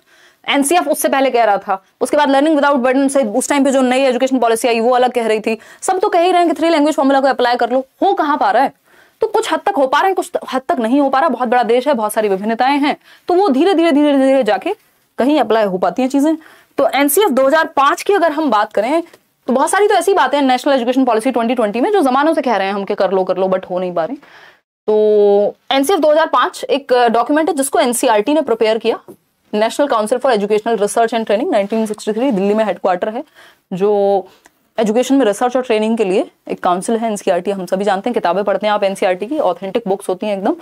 एनसीएफ उससे पहले कह रहा था उसके बाद लर्निंग विदाउट बर्डन से उस टाइम पे जो नई एजुकेशन पॉलिसी आई वो अलग कह रही थी सब तो कह ही रहे हैं कि थ्री लैंग्वेज फॉर्मूला को अप्लाई कर लो हो कहाँ पा रहा है तो कुछ हद तक हो पा रहा है कुछ हद तक नहीं हो पा रहा बहुत बड़ा देश है बहुत सारी विभिन्नताएं हैं तो वो धीरे धीरे धीरे धीरे जाके कहीं अप्लाई हो पाती हैं चीजें तो एनसीएफ 2005 की अगर हम बात करें तो बहुत सारी तो ऐसी बातें नेशनल एजुकेशन पॉलिसी ट्वेंटी में जो जमानों से कह रहे हैं हम कि कर लो कर लो बट हो नहीं पा रहे तो एनसीएफ दो एक डॉक्यूमेंट है जिसको एनसीईआरटी e ने प्रिपेयर किया national council for educational research and training 1963 Delhi में हेडक्वार्टर है जो एजुकेशन में रिसर्च और ट्रेनिंग के लिए एक काउंसिल है एनसीईआरटी हम सभी जानते हैं किताबें पढ़ते हैं आप एनसीईआरटी की ऑथेंटिक बुक्स होती हैं एकदम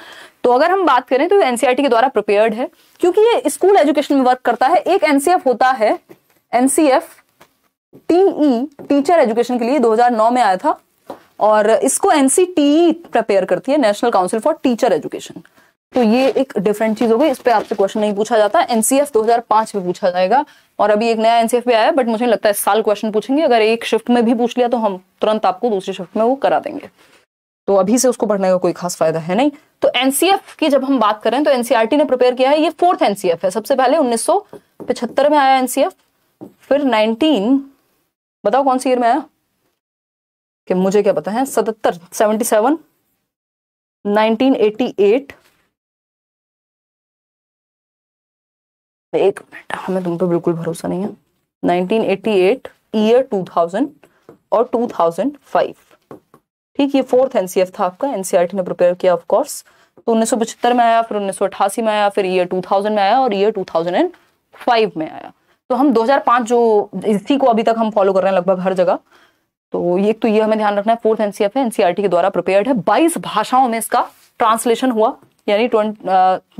तो अगर हम बात करें तो एनसीईआरटी के द्वारा प्रिपेयर्ड है क्योंकि ये स्कूल एजुकेशन में वर्क करता है एक एनसीएफ होता है एनसीएफ टीई टीचर एजुकेशन के लिए नौ में आया था और इसको एनसीटीई प्रिपेयर करती है national council for teacher education तो ये एक डिफरेंट चीज हो गई इस पर आपसे क्वेश्चन नहीं पूछा जाता एनसीएफ 2005 में पूछा जाएगा और अभी एक नया एनसीएफ भी आया बट मुझे लगता है साल क्वेश्चन पूछेंगे अगर एक शिफ्ट में भी पूछ लिया तो हम तुरंत आपको दूसरे शिफ्ट में वो करा देंगे तो अभी से उसको पढ़ने का कोई खास फायदा है नहीं तो एनसीएफ की जब हम बात करें तो एनसीआरटी e ने प्रिपेयर किया है ये फोर्थ एनसीएफ है सबसे पहले उन्नीस में आया एनसीएफ फिर नाइनटीन बताओ कौन सी ईयर में आया कि मुझे क्या पता है सतहत्तर seventy seven nineteen eighty eight एक मिनट हमें हाँ, तुम पे बिल्कुल भरोसा नहीं है 1988 ईयर 2000 और 2005 ठीक ये फोर्थ एनसीएफ था आपका एनसीईआरटी ने प्रिपेयर किया ऑफ कोर्स तो उन्नीस में आया फिर उन्नीस में आया फिर ईयर 2000 में आया और ईयर 2005 में आया तो हम 2005 जो इसी को अभी तक हम फॉलो कर रहे हैं लगभग हर जगह तो ये तो ये हमें ध्यान रखना है फोर्थ एनसीएफ है एनसीआरटी के द्वारा प्रिपेयर्ड है 22 भाषाओं में इसका ट्रांसलेशन हुआ यानी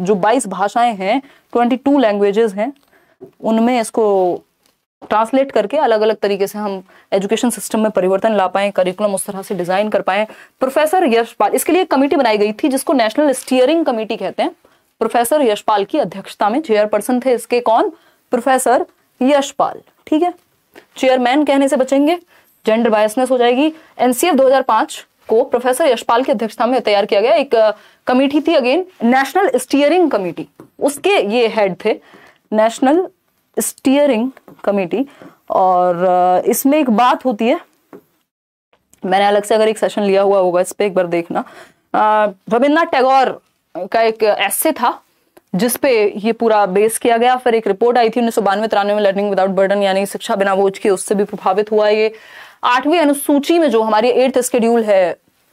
जो 22 भाषाएं हैं 22 लैंग्वेजेस हैं उनमें इसको ट्रांसलेट करके अलग अलग तरीके से हम एजुकेशन सिस्टम में परिवर्तन ला पाए करिकुलम उस तरह से डिजाइन कर पाए प्रोफेसर यशपाल इसके लिए एक कमेटी बनाई गई थी जिसको नेशनल स्टीयरिंग कमेटी कहते हैं प्रोफेसर यशपाल की अध्यक्षता में चेयरपर्सन थे इसके कौन प्रोफेसर यशपाल ठीक है चेयरमैन कहने से बचेंगे जेंडर बायसनेस हो जाएगी एनसीएफ 2005 को प्रोफेसर यशपाल की अध्यक्षता में तैयार किया गया एक कमेटी थी अगेन नेशनल स्टीयरिंग कमेटी उसके ये हेड थे नेशनल स्टीयरिंग कमेटी और इसमें एक बात होती है मैंने अलग से अगर एक सेशन लिया हुआ होगा इस पर एक बार देखना रविन्द्रनाथ टैगोर का एक ऐसे था जिस पे ये पूरा बेस किया गया फिर एक रिपोर्ट आई थी उन्नीस सौ बानवे तिरानवे में लर्निंग विदाउट बर्डन यानी शिक्षा बिना बोझ के उससे भी प्रभावित हुआ ये आठवीं अनुसूची में जो हमारी एट्थ स्केड्यूल है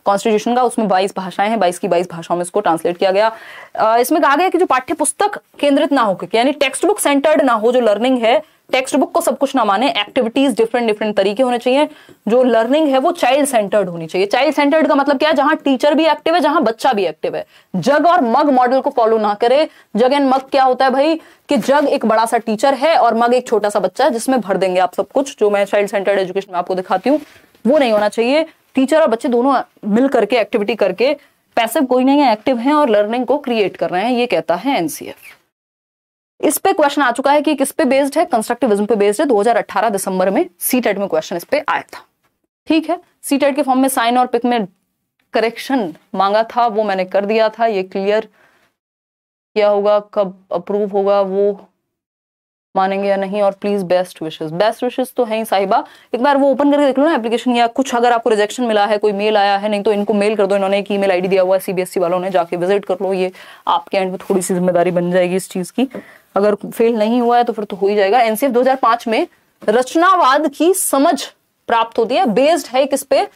कॉन्स्टिट्यूशन का उसमें 22 भाषाएं हैं 22 की 22 भाषाओं में इसको ट्रांसलेट किया गया इसमें कहा गया कि जो पाठ्य पुस्तक केंद्रित ना हो यानी टेक्स्ट बुक सेंटर्ड ना हो जो लर्निंग है टेक्स्ट बुक को सब कुछ ना माने एक्टिविटीज डिफरेंट डिफरेंट तरीके होने चाहिए जो लर्निंग है वो चाइल्ड सेंटर्ड होनी चाहिए चाइल्ड सेंटर्ड का मतलब क्या है जहां टीचर भी एक्टिव है जहां बच्चा भी एक्टिव है जग और मग मॉडल को फॉलो ना करे जग एंड मग क्या होता है भाई कि जग एक बड़ा सा टीचर है और मग एक छोटा सा बच्चा है जिसमें भर देंगे आप सब कुछ जो मैं चाइल्ड सेंटर्ड एजुकेशन में आपको दिखाती हूँ वो नहीं होना चाहिए टीचर और बच्चे दोनों मिल करके एक्टिविटी करके पैसिव कोई नहीं है एक्टिव है और लर्निंग को क्रिएट कर रहे हैं ये कहता है एनसीएफ इस पे क्वेश्चन आ चुका है कि किस पे बेस्ड है कंस्ट्रक्टिविज्म पे बेस्ड है 2018 दिसंबर में सी टेट e में क्वेश्चन इस पे आया था ठीक है सी टेट e के फॉर्म में साइन और पिक में करेक्शन मांगा था वो मैंने कर दिया था ये क्लियर क्या होगा कब अप्रूव होगा वो मानेंगे या नहीं और प्लीज बेस्ट विशेष बेस्ट विशेष तो है ही साहिबा एक बार वो ओपन करके देख लो ना एप्लीकेशन या कुछ अगर आपको रिजेक्शन मिला है कोई मेल आया है नहीं तो इनको मेल कर दो इन्होंने एक ईमेल आईडी दिया हुआ है सीबीएसई e वालों ने जाके विजिट कर लो ये आपके एंड में थोड़ी सी जिम्मेदारी बन जाएगी इस चीज की अगर फेल नहीं हुआ है तो फिर तो हो ही जाएगा एनसीएफ 2005 में रचनावाद की समझ प्राप्त होती है बेस्ड है किस पे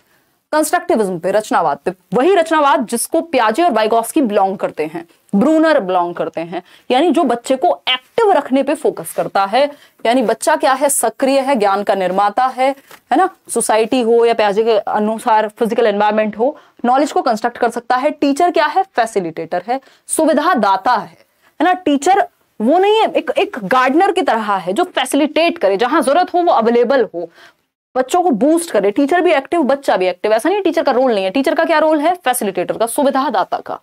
कंस्ट्रक्टिविज्म पे रचनावाद पे वही रचनावाद जिसको प्याजे और की बिलोंग करते हैं ब्रूनर बिलोंग करते हैं यानी जो बच्चे को एक्टिव रखने पे फोकस करता है यानी बच्चा क्या है सक्रिय है ज्ञान का निर्माता है है ना सोसाइटी हो या प्याजे के अनुसार फिजिकल एनवायरमेंट हो नॉलेज को कंस्ट्रक्ट कर सकता है टीचर क्या है फैसिलिटेटर है सुविधा दाता है है ना टीचर वो नहीं है एक एक गार्डनर की तरह है जो फैसिलिटेट करे जहां जरूरत हो वो अवेलेबल हो बच्चों को बूस्ट करे टीचर भी एक्टिव बच्चा भी एक्टिव ऐसा नहीं टीचर का रोल नहीं है टीचर का क्या रोल है फैसिलिटेटर का सुविधादाता का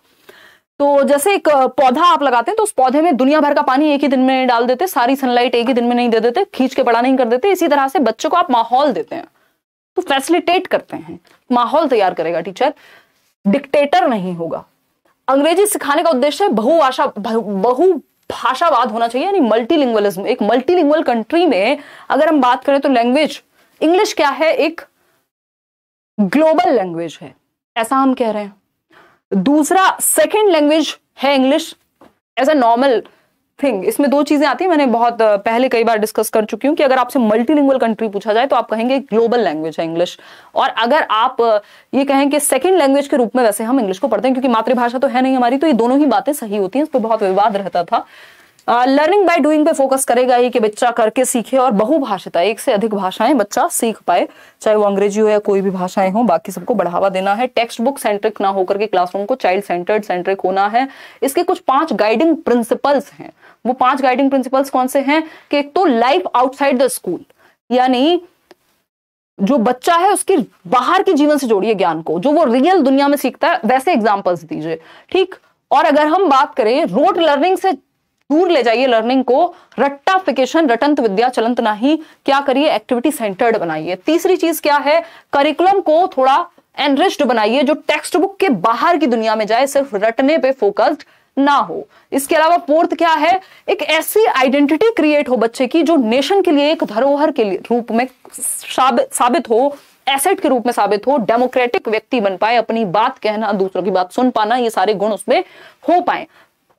तो जैसे एक पौधा आप लगाते हैं तो उस पौधे में दुनिया भर का पानी एक ही दिन में डाल देते सारी सनलाइट एक ही दिन में नहीं दे देते खींच के बड़ा नहीं कर देते इसी तरह से बच्चों को आप माहौल देते हैं तो फैसिलिटेट करते हैं माहौल तैयार करेगा टीचर डिक्टेटर नहीं होगा अंग्रेजी सिखाने का उद्देश्य है बहुआशा बहु भाषावाद होना चाहिए यानी मल्टीलिंग्वलिज्म एक मल्टीलिंग्वल कंट्री में अगर हम बात करें तो लैंग्वेज इंग्लिश क्या है एक ग्लोबल लैंग्वेज है ऐसा हम कह रहे हैं दूसरा सेकेंड लैंग्वेज है English as a normal thing इसमें दो चीजें आती है मैंने बहुत पहले कई बार डिस्कस कर चुकी हूँ कि अगर आपसे मल्टीलिंगुअल कंट्री पूछा जाए तो आप कहेंगे ग्लोबल लैंग्वेज है इंग्लिश और अगर आप ये कहें कि सेकेंड लैंग्वेज के रूप में वैसे हम इंग्लिश को पढ़ते हैं क्योंकि मातृभाषा तो है नहीं हमारी तो ये दोनों ही बातें सही होती हैं इस पर बहुत विवाद रहता था लर्निंग बाय डूइंग पे फोकस करेगा ही कि बच्चा करके सीखे और बहुभाषिता एक से अधिक भाषाएं बच्चा सीख पाए चाहे वो अंग्रेजी हो या कोई भी भाषाएं हो बाकी सबको बढ़ावा देना है टेक्स्ट बुक सेंट्रिक ना होकर के क्लासरूम को चाइल्ड सेंटर्ड सेंट्रिक होना है इसके कुछ पांच गाइडिंग प्रिंसिपल्स हैं वो पांच गाइडिंग प्रिंसिपल्स कौन से हैं कि एक तो लाइफ आउटसाइड द स्कूल यानी जो बच्चा है उसकी बाहर के जीवन से जोड़िए ज्ञान को जो वो रियल दुनिया में सीखता है वैसे एग्जाम्पल्स दीजिए ठीक और अगर हम बात करें रोट लर्निंग से दूर ले जाइए लर्निंग को रट्टाफिकेशन रटंत विद्या चलंत नहीं क्या करिए एक्टिविटी सेंटर्ड बनाइए तीसरी चीज क्या है करिकुलम को थोड़ा एनरिच्ड बनाइए जो टेक्स्ट बुक के बाहर की दुनिया में जाए सिर्फ रटने पे फोकस्ड ना हो इसके अलावा फोर्थ क्या है एक ऐसी आइडेंटिटी क्रिएट हो बच्चे की जो नेशन के लिए एक धरोहर के रूप में साबित हो एसेट के रूप में साबित हो डेमोक्रेटिक व्यक्ति बन पाए अपनी बात कहना दूसरों की बात सुन पाना ये सारे गुण उसमें हो पाए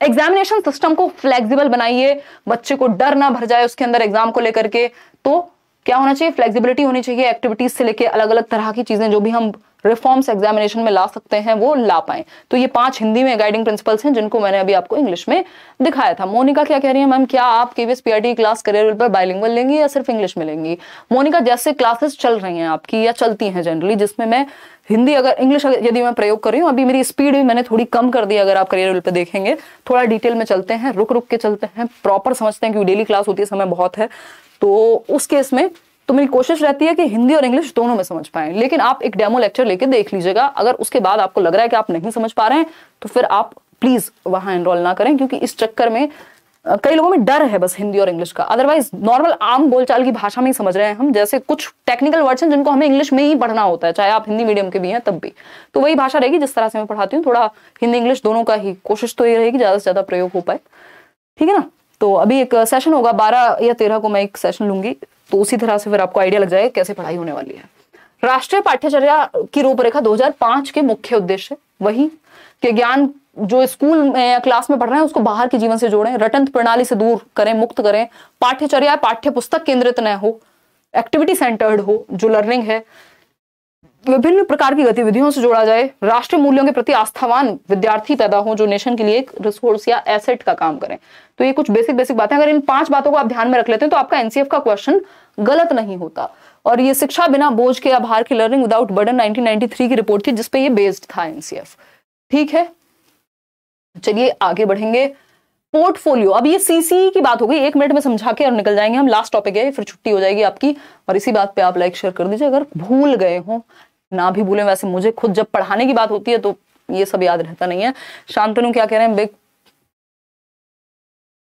एग्जामिनेशन सिस्टम को फ्लेक्सिबल बनाइए बच्चे को डर ना भर जाए उसके अंदर एग्जाम को लेकर के तो क्या होना चाहिए फ्लेक्सिबिलिटी होनी चाहिए एक्टिविटीज से लेके अलग अलग तरह की चीजें जो भी हम रिफॉर्म्स एग्जामिनेशन में ला सकते हैं वो ला पाए तो ये पांच हिंदी में गाइडिंग प्रिंसिपल्स हैं जिनको मैंने अभी आपको इंग्लिश में दिखाया था मोनिका क्या कह रही है मैम क्या आप केवीएस पीआरटी क्लास करियर पर बाइलिंगुअल लेंगी या सिर्फ इंग्लिश में लेंगी मोनिका जैसे क्लासेस चल रही हैं आपकी या चलती हैं जनरली जिसमें मैं हिंदी अगर इंग्लिश यदि मैं प्रयोग कर रही हूँ अभी मेरी स्पीड भी मैंने थोड़ी कम कर दी अगर आप करियर पे देखेंगे थोड़ा डिटेल में चलते हैं रुक रुक के चलते हैं प्रॉपर समझते हैं क्योंकि डेली क्लास होती है समय बहुत है तो उस केस में तो मेरी कोशिश रहती है कि हिंदी और इंग्लिश दोनों में समझ पाए लेकिन आप एक डेमो लेक्चर लेके देख लीजिएगा अगर उसके बाद आपको लग रहा है कि आप नहीं समझ पा रहे हैं तो फिर आप प्लीज वहां एनरोल ना करें क्योंकि इस चक्कर में कई लोगों में डर है बस हिंदी और इंग्लिश का अदरवाइज नॉर्मल आम बोलचाल की भाषा में ही समझ रहे हैं हम जैसे कुछ टेक्निकल वर्ड्स हैं जिनको हमें इंग्लिश में ही पढ़ना होता है चाहे आप हिंदी मीडियम के भी हैं तब भी तो वही भाषा रहेगी जिस तरह से मैं पढ़ाती हूँ थोड़ा हिंदी इंग्लिश दोनों का ही कोशिश तो ये रहेगी ज़्यादा से ज़्यादा प्रयोग हो पाए ठीक है ना तो अभी एक सेशन होगा बारह या तेरह को मैं एक सेशन लूंगी तो उसी तरह से फिर आपको आइडिया लग जाएगा कैसे पढ़ाई होने वाली है राष्ट्रीय पाठ्यचर्या की रूपरेखा 2005 के मुख्य उद्देश्य वही कि ज्ञान जो स्कूल में क्लास में पढ़ रहे हैं उसको बाहर के जीवन से जोड़ें रटंत प्रणाली से दूर करें मुक्त करें पाठ्यचर्या पाठ्य पुस्तक केंद्रित न हो एक्टिविटी सेंटर्ड हो जो लर्निंग है विभिन्न प्रकार की गतिविधियों से जोड़ा जाए राष्ट्रीय मूल्यों के प्रति आस्थावान विद्यार्थी पैदा हो जो नेशन के लिए एक रिसोर्स या एसेट का काम करें तो ये कुछ बेसिक बेसिक बातें अगर इन पांच बातों को आप ध्यान में रख लेते हैं तो आपका एनसीएफ का क्वेश्चन गलत नहीं होता और ये शिक्षा बिना बोझ के आभार की लर्निंग विदाउट बर्डन नाइनटीन की रिपोर्ट थी जिसपे ये बेस्ड था एनसीएफ ठीक है चलिए आगे बढ़ेंगे पोर्टफोलियो अब ये सीसीई e की बात होगी एक मिनट में समझा के और निकल जाएंगे हम लास्ट टॉपिक है फिर छुट्टी हो जाएगी आपकी और इसी बात पे आप लाइक शेयर कर दीजिए अगर भूल गए हो ना भी भूलें वैसे मुझे खुद जब पढ़ाने की बात होती है तो ये सब याद रहता नहीं है शांतनु क्या कह रहे हैं big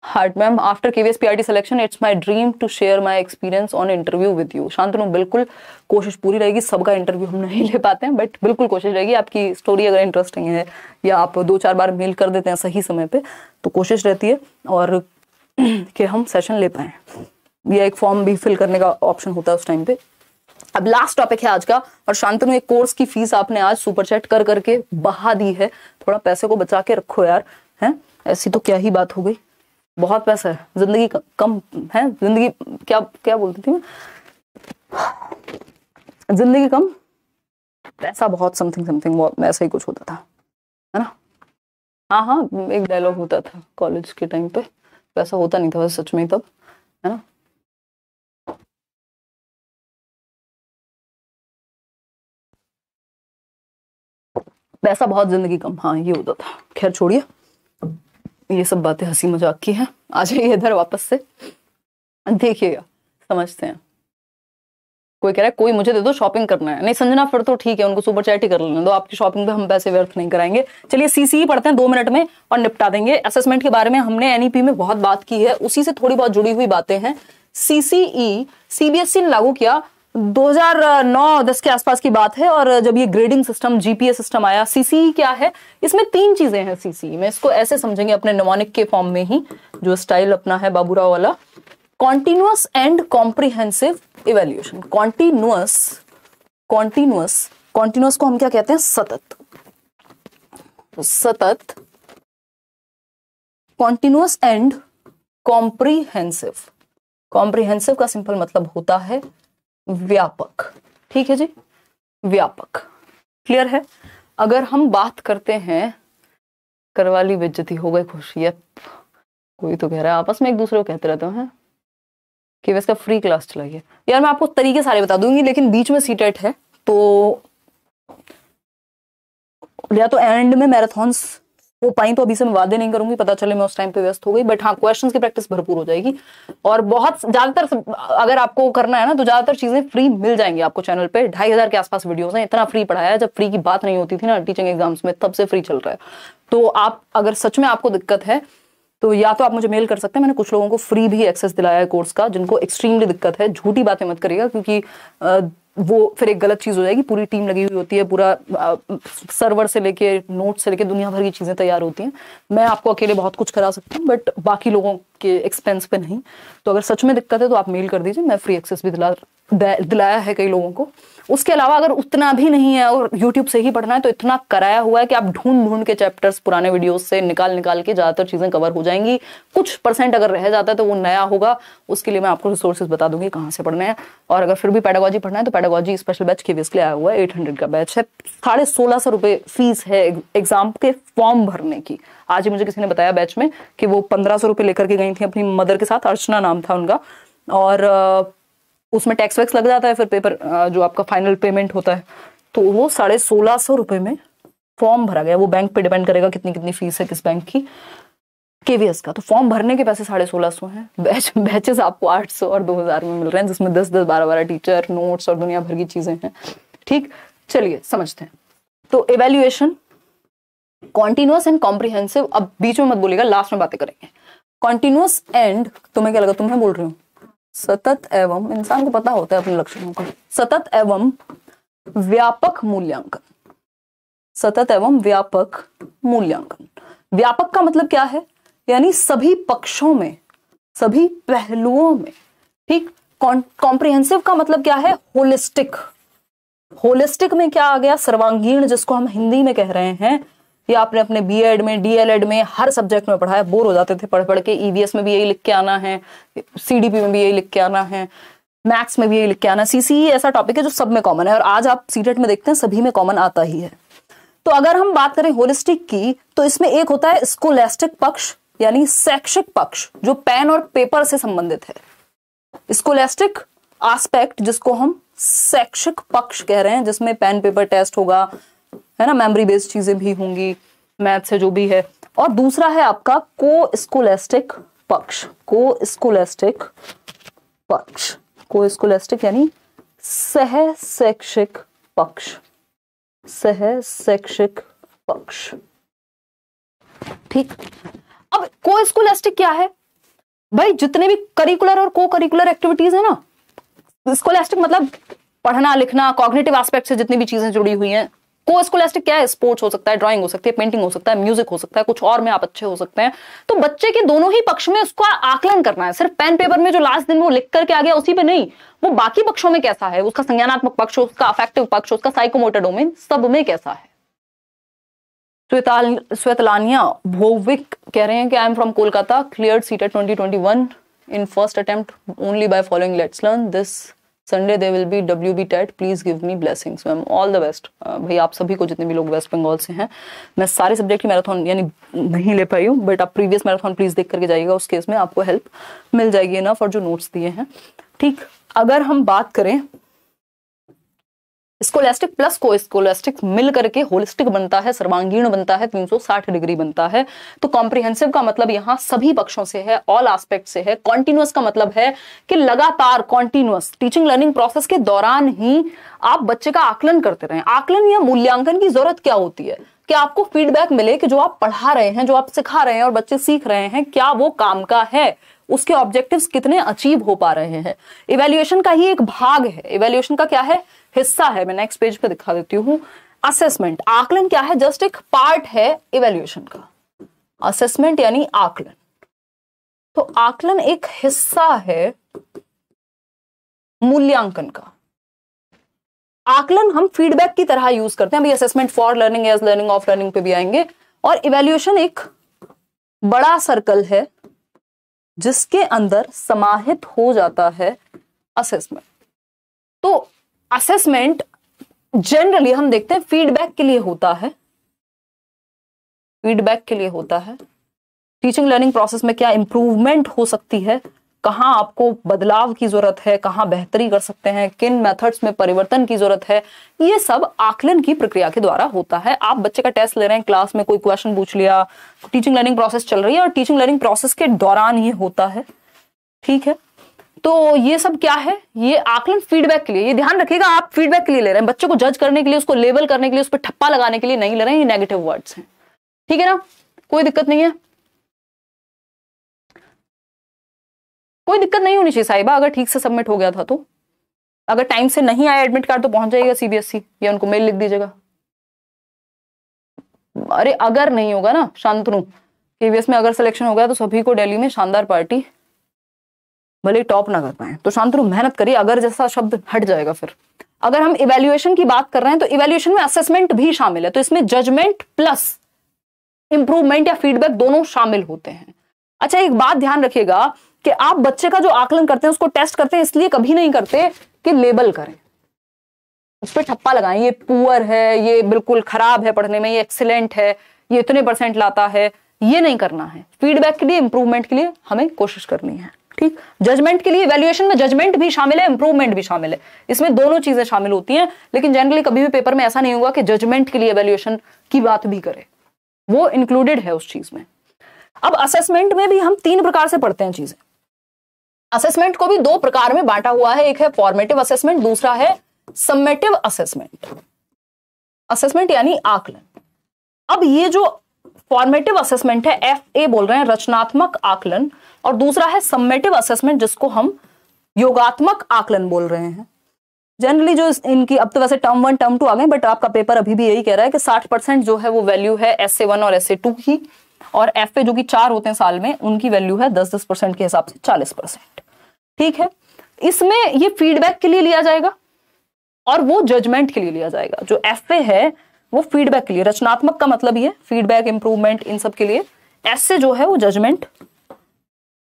heart ma'am after K V R T selection it's my dream to share my experience on interview with you Shantanu बिल्कुल कोशिश पूरी रहेगी सबका इंटरव्यू हम नहीं ले पाते हैं बट बिल्कुल कोशिश रहेगी आपकी स्टोरी अगर इंटरेस्टिंग है या आप दो चार बार मेल कर देते हैं सही समय पर तो कोशिश रहती है और *clears throat* कि हम सेशन ले पाए या एक फॉर्म भी फिल करने का ऑप्शन होता है उस टाइम पे अब लास्ट टॉपिक है आज का और शांतनु एक कोर्स की फीस आपने आज सुपर चैट कर करके बहा दी है थोड़ा पैसे को बचा के रखो यार है ऐसी तो क्या ही बात हो गई बहुत पैसा है जिंदगी कम है जिंदगी क्या क्या बोलती थी मैं जिंदगी कम पैसा बहुत समथिंग समथिंग ऐसा ही कुछ होता था है ना हाँ हाँ एक डायलॉग होता था कॉलेज के टाइम पे पैसा होता नहीं था सच में तब है ना पैसा बहुत जिंदगी कम हाँ ये होता था खैर छोड़िए ये सब बातें हंसी मजाक की हैं आ जाइए इधर वापस से देखिएगा समझते हैं कोई कह रहा है कोई मुझे दे दो शॉपिंग करना है नहीं संजना फिर तो ठीक है उनको सुपर चैट ही कर लेने दो आपकी शॉपिंग पे हम पैसे व्यर्थ नहीं कराएंगे चलिए सीसी e पढ़ते हैं दो मिनट में और निपटा देंगे असेसमेंट के बारे में हमने एनईपी e में बहुत बात की है उसी से थोड़ी बहुत जुड़ी हुई बातें हैं सीसीई सीबीएसई e, ने लागू किया 2009-10 के आसपास की बात है और जब ये ग्रेडिंग सिस्टम जीपीए सिस्टम आया सीसी e क्या है इसमें तीन चीजें हैं सीसी e में इसको ऐसे समझेंगे अपने नमोनिक के फॉर्म में ही जो स्टाइल अपना है बाबूराव वाला continuous and comprehensive evaluation continuous continuous continuous को हम क्या कहते हैं सतत तो सतत कॉन्टिन्यूस एंड कॉम्प्रिहेंसिव कॉम्प्रिहेंसिव का सिंपल मतलब होता है व्यापक ठीक है जी व्यापक क्लियर है अगर हम बात करते हैं करवाली बेज्जती हो गई खुशियत कोई तो कह रहा है आपस में एक दूसरे को कहते रहते हैं कि वैसे फ्री क्लास चलाइए यार मैं आपको तरीके सारे बता दूंगी लेकिन बीच में सीटेट है तो या तो एंड में मैराथन वो पाई तो अभी से मैं वादे नहीं करूंगी पता चले मैं उस टाइम पे व्यस्त हो गई बट हाँ क्वेश्चंस की प्रैक्टिस भरपूर हो जाएगी और बहुत ज्यादातर अगर आपको करना है ना तो ज्यादातर चीजें फ्री मिल जाएंगी आपको चैनल पे ढाई हजार के आसपास वीडियोस हैं इतना फ्री पढ़ाया जब फ्री की बात नहीं होती थी ना टीचिंग एग्जाम्स में तब से फ्री चल रहा है तो आप अगर सच में आपको दिक्कत है तो या तो आप मुझे मेल कर सकते हैं मैंने कुछ लोगों को फ्री भी एक्सेस दिलाया है कोर्स का जिनको एक्सट्रीमली दिक्कत है झूठी बातें मत करिएगा क्योंकि वो फिर एक गलत चीज़ हो जाएगी पूरी टीम लगी हुई होती है पूरा सर्वर से लेके नोट से लेके दुनिया भर की चीज़ें तैयार होती हैं मैं आपको अकेले बहुत कुछ करा सकती हूँ बट बाकी लोगों के एक्सपेंस पे नहीं तो अगर सच में दिक्कत है तो आप मेल कर दीजिए मैं फ्री एक्सेस भी दिला दिलाया है कई लोगों को उसके अलावा अगर उतना भी नहीं है और यूट्यूब से ही पढ़ना है तो इतना कराया हुआ है कि आप ढूंढ ढूंढ के चैप्टर्स पुराने वीडियोस से निकाल निकाल के ज़्यादातर चीज़ें कवर हो जाएंगी कुछ परसेंट अगर रह जाता है तो वो नया होगा उसके लिए मैं आपको रिसोर्सेज बता दूंगी कहाँ से पढ़ना है और अगर फिर भी पैडागोजी पढ़ना है तो पैडोगॉजी स्पेशल बैच के लिए आया हुआ है एट हंड्रेड का बैच है साढ़े सोलह सौ रुपए फीस है एग्जाम के फॉर्म भरने की आज ही मुझे किसी ने बताया बैच में कि वो पंद्रह सौ रुपये लेकर के गई थी अपनी मदर के साथ अर्चना नाम था उनका और उसमें टैक्स वैक्स लग जाता है फिर पेपर जो आपका फाइनल पेमेंट होता है तो वो साढ़े सोलह सौ रुपये में फॉर्म भरा गया वो बैंक पे डिपेंड करेगा कितनी कितनी फीस है किस बैंक की केवीएस का तो फॉर्म भरने के पैसे साढ़े सोलह सौ हैं बैच बैचेस आपको आठ सौ और दो हज़ार में मिल रहे हैं जिसमें दस दस बारह बारह टीचर नोट्स और दुनिया भर की चीज़ें हैं ठीक चलिए समझते हैं तो एवेल्युएशन कॉन्टिन्यूस एंड कॉम्प्रिहेंसिव अब बीच में मत बोलेगा लास्ट में बातें करेंगे कॉन्टिन्यूस एंड तुम्हें क्या लगा तुम्हें बोल रही हूँ सतत एवं इंसान को पता होता है अपने लक्षणों का सतत एवं व्यापक मूल्यांकन सतत एवं व्यापक मूल्यांकन व्यापक का मतलब क्या है यानी सभी पक्षों में सभी पहलुओं में ठीक कॉम्प्रिहेंसिव का मतलब क्या है होलिस्टिक होलिस्टिक में क्या आ गया सर्वांगीण जिसको हम हिंदी में कह रहे हैं ये आपने अपने बी एड में डीएलएड में हर सब्जेक्ट में पढ़ा है बोर हो जाते थे पढ़ पढ़ के ईवीएस e में भी यही लिख के आना है सीडीपी में भी यही लिख के आना है मैथ्स में भी यही लिख के आना सी e ऐसा टॉपिक है जो सब में कॉमन है और आज आप सीटेट e में देखते हैं सभी में कॉमन आता ही है तो अगर हम बात करें होलिस्टिक की तो इसमें एक होता है स्कोलेस्टिक पक्ष यानी शैक्षिक पक्ष जो पेन और पेपर से संबंधित है स्कोलेस्टिक आस्पेक्ट जिसको हम शैक्षिक पक्ष कह रहे हैं जिसमें पेन पेपर टेस्ट होगा है ना मेमोरी बेस्ड चीजें भी होंगी मैथ से जो भी है और दूसरा है आपका को स्कोलेस्टिक पक्ष को स्कोलेस्टिक पक्ष को स्कोलेस्टिक यानी सह शैक्षिक पक्ष सह शैक्षिक पक्ष ठीक अब को स्कोलेस्टिक क्या है भाई जितने भी करिकुलर और को करिकुलर एक्टिविटीज है ना स्कोलेस्टिक मतलब पढ़ना लिखना कॉग्निटिव एस्पेक्ट से जितनी भी चीजें जुड़ी हुई हैं को स्कोलेस्टिक क्या है स्पोर्ट्स हो सकता है ड्राइंग हो सकती है पेंटिंग हो सकता है म्यूजिक हो सकता है कुछ और में आप अच्छे हो सकते हैं तो बच्चे के दोनों ही पक्ष में उसका आकलन करना है सिर्फ पेन पेपर में जो लास्ट दिन वो लिख करके आ गया उसी पे नहीं वो बाकी पक्षों में कैसा है उसका संज्ञानात्मक पक्ष उसका अफेक्टिव पक्ष उसका साइकोमोटर डोमेन सब में कैसा है श्वेतलानिया भोविक कह रहे हैं कि I am from Kolkata clear CTET twenty twenty one in first attempt only by following let's learn this Sunday there will be W B TET please give me blessings ma'am all the best भाई आप सभी को जितने भी लोग waste Bengal से हैं मैं सारे सब्जेक्ट की मैराथन यानी नहीं ले पाई हूँ बट आप प्रीवियस मैराथन प्लीज़ देख करके जाइएगा उस केस में आपको हेल्प मिल जाएगी ना और जो नोट्स दिए हैं ठीक अगर हम बात करें स्कोलेस्टिक प्लस को स्कोलेस्टिक मिल करके होलिस्टिक बनता है सर्वांगीण बनता है 360 डिग्री बनता है तो कॉम्प्रिहेंसिव का मतलब यहाँ सभी पक्षों से है ऑल एस्पेक्ट से है कॉन्टिन्यूस का मतलब है कि लगातार कॉन्टिन्यूस टीचिंग लर्निंग प्रोसेस के दौरान ही आप बच्चे का आकलन करते रहे आकलन या मूल्यांकन की जरूरत क्या होती है कि आपको फीडबैक मिले कि जो आप पढ़ा रहे हैं जो आप सिखा रहे हैं और बच्चे सीख रहे हैं क्या वो काम का है उसके ऑब्जेक्टिव्स कितने अचीव हो पा रहे हैं इवेल्युएशन का ही एक भाग है इवेल्युएशन का क्या है हिस्सा है मैं नेक्स्ट पेज पे दिखा देती हूँ असेसमेंट आकलन क्या है जस्ट एक पार्ट है इवेल्युएशन का असेसमेंट यानी आकलन तो आकलन एक हिस्सा है मूल्यांकन का आकलन हम फीडबैक की तरह यूज करते हैं अभी assessment for learning as learning of learning पे भी आएंगे और इवेल्युएशन एक बड़ा सर्कल है जिसके अंदर समाहित हो जाता है असेसमेंट तो असेसमेंट जनरली हम देखते हैं फीडबैक के लिए होता है फीडबैक के लिए होता है टीचिंग लर्निंग प्रोसेस में क्या इंप्रूवमेंट हो सकती है कहाँ आपको बदलाव की जरूरत है कहाँ बेहतरी कर सकते हैं किन मेथड्स में परिवर्तन की जरूरत है ये सब आकलन की प्रक्रिया के द्वारा होता है आप बच्चे का टेस्ट ले रहे हैं क्लास में कोई क्वेश्चन पूछ लिया टीचिंग लर्निंग प्रोसेस चल रही है और टीचिंग लर्निंग प्रोसेस के दौरान ये होता है ठीक है तो ये सब क्या है ये आकलन फीडबैक के लिए ये ध्यान रखिएगा आप फीडबैक के लिए ले रहे हैं बच्चों को जज करने के लिए उसको लेबल करने के लिए उस पर ठप्पा लगाने के लिए नहीं ले रहे हैं ये नेगेटिव वर्ड्स हैं ठीक है ना कोई दिक्कत नहीं है कोई दिक्कत नहीं होनी चाहिए साहिबा अगर ठीक से सबमिट हो गया था तो अगर टाइम से नहीं आया एडमिट कार्ड तो पहुंच जाएगा सीबीएसई e। या उनको मेल लिख दीजिएगा अरे अगर नहीं होगा ना शांतनु केवीएस में अगर सिलेक्शन हो गया तो सभी को दिल्ली में शानदार पार्टी भले टॉप ना कर पाए तो शांतनु मेहनत करिए अगर जैसा शब्द हट जाएगा फिर अगर हम इवेल्युएशन की बात कर रहे हैं तो इवेल्युएशन में असेसमेंट भी शामिल है तो इसमें जजमेंट प्लस इंप्रूवमेंट या फीडबैक दोनों शामिल होते हैं अच्छा एक बात ध्यान रखिएगा कि आप बच्चे का जो आकलन करते हैं उसको टेस्ट करते हैं इसलिए कभी नहीं करते कि लेबल करें उस पर ठप्पा लगाएं ये पुअर है ये बिल्कुल खराब है पढ़ने में ये एक्सीलेंट है ये इतने परसेंट लाता है ये नहीं करना है फीडबैक के लिए इंप्रूवमेंट के लिए हमें कोशिश करनी है ठीक जजमेंट के लिए वैल्यूएशन में जजमेंट भी शामिल है इंप्रूवमेंट भी शामिल है इसमें दोनों चीजें शामिल होती हैं लेकिन जनरली कभी भी पेपर में ऐसा नहीं होगा कि जजमेंट के लिए वैल्यूएशन की बात भी करे वो इंक्लूडेड है उस चीज में अब असेसमेंट में भी हम तीन प्रकार से पढ़ते हैं चीजें असेसमेंट को भी दो प्रकार में बांटा हुआ है एक है फॉर्मेटिव असेसमेंट दूसरा है सम्मेटिव असेसमेंट असेसमेंट यानी आकलन अब ये जो फॉर्मेटिव असेसमेंट है एफ ए बोल रहे हैं रचनात्मक आकलन और दूसरा है सम्मेटिव असेसमेंट जिसको हम योगात्मक आकलन बोल रहे हैं जनरली जो इनकी अब तो वैसे टर्म वन टर्म टू आ गए बट आपका पेपर अभी भी यही कह रहा है कि साठ परसेंट जो है वो वैल्यू है एस ए वन और एस ए टू की और एफ ए जो कि चार होते हैं साल में उनकी वैल्यू है दस दस परसेंट के हिसाब से चालीस परसेंट ठीक है इसमें ये फीडबैक के लिए लिया जाएगा और वो जजमेंट के लिए लिया जाएगा जो एफ ए है वो फीडबैक के लिए रचनात्मक का मतलब ये फीडबैक इंप्रूवमेंट इन सब के लिए एस ए जो है वो जजमेंट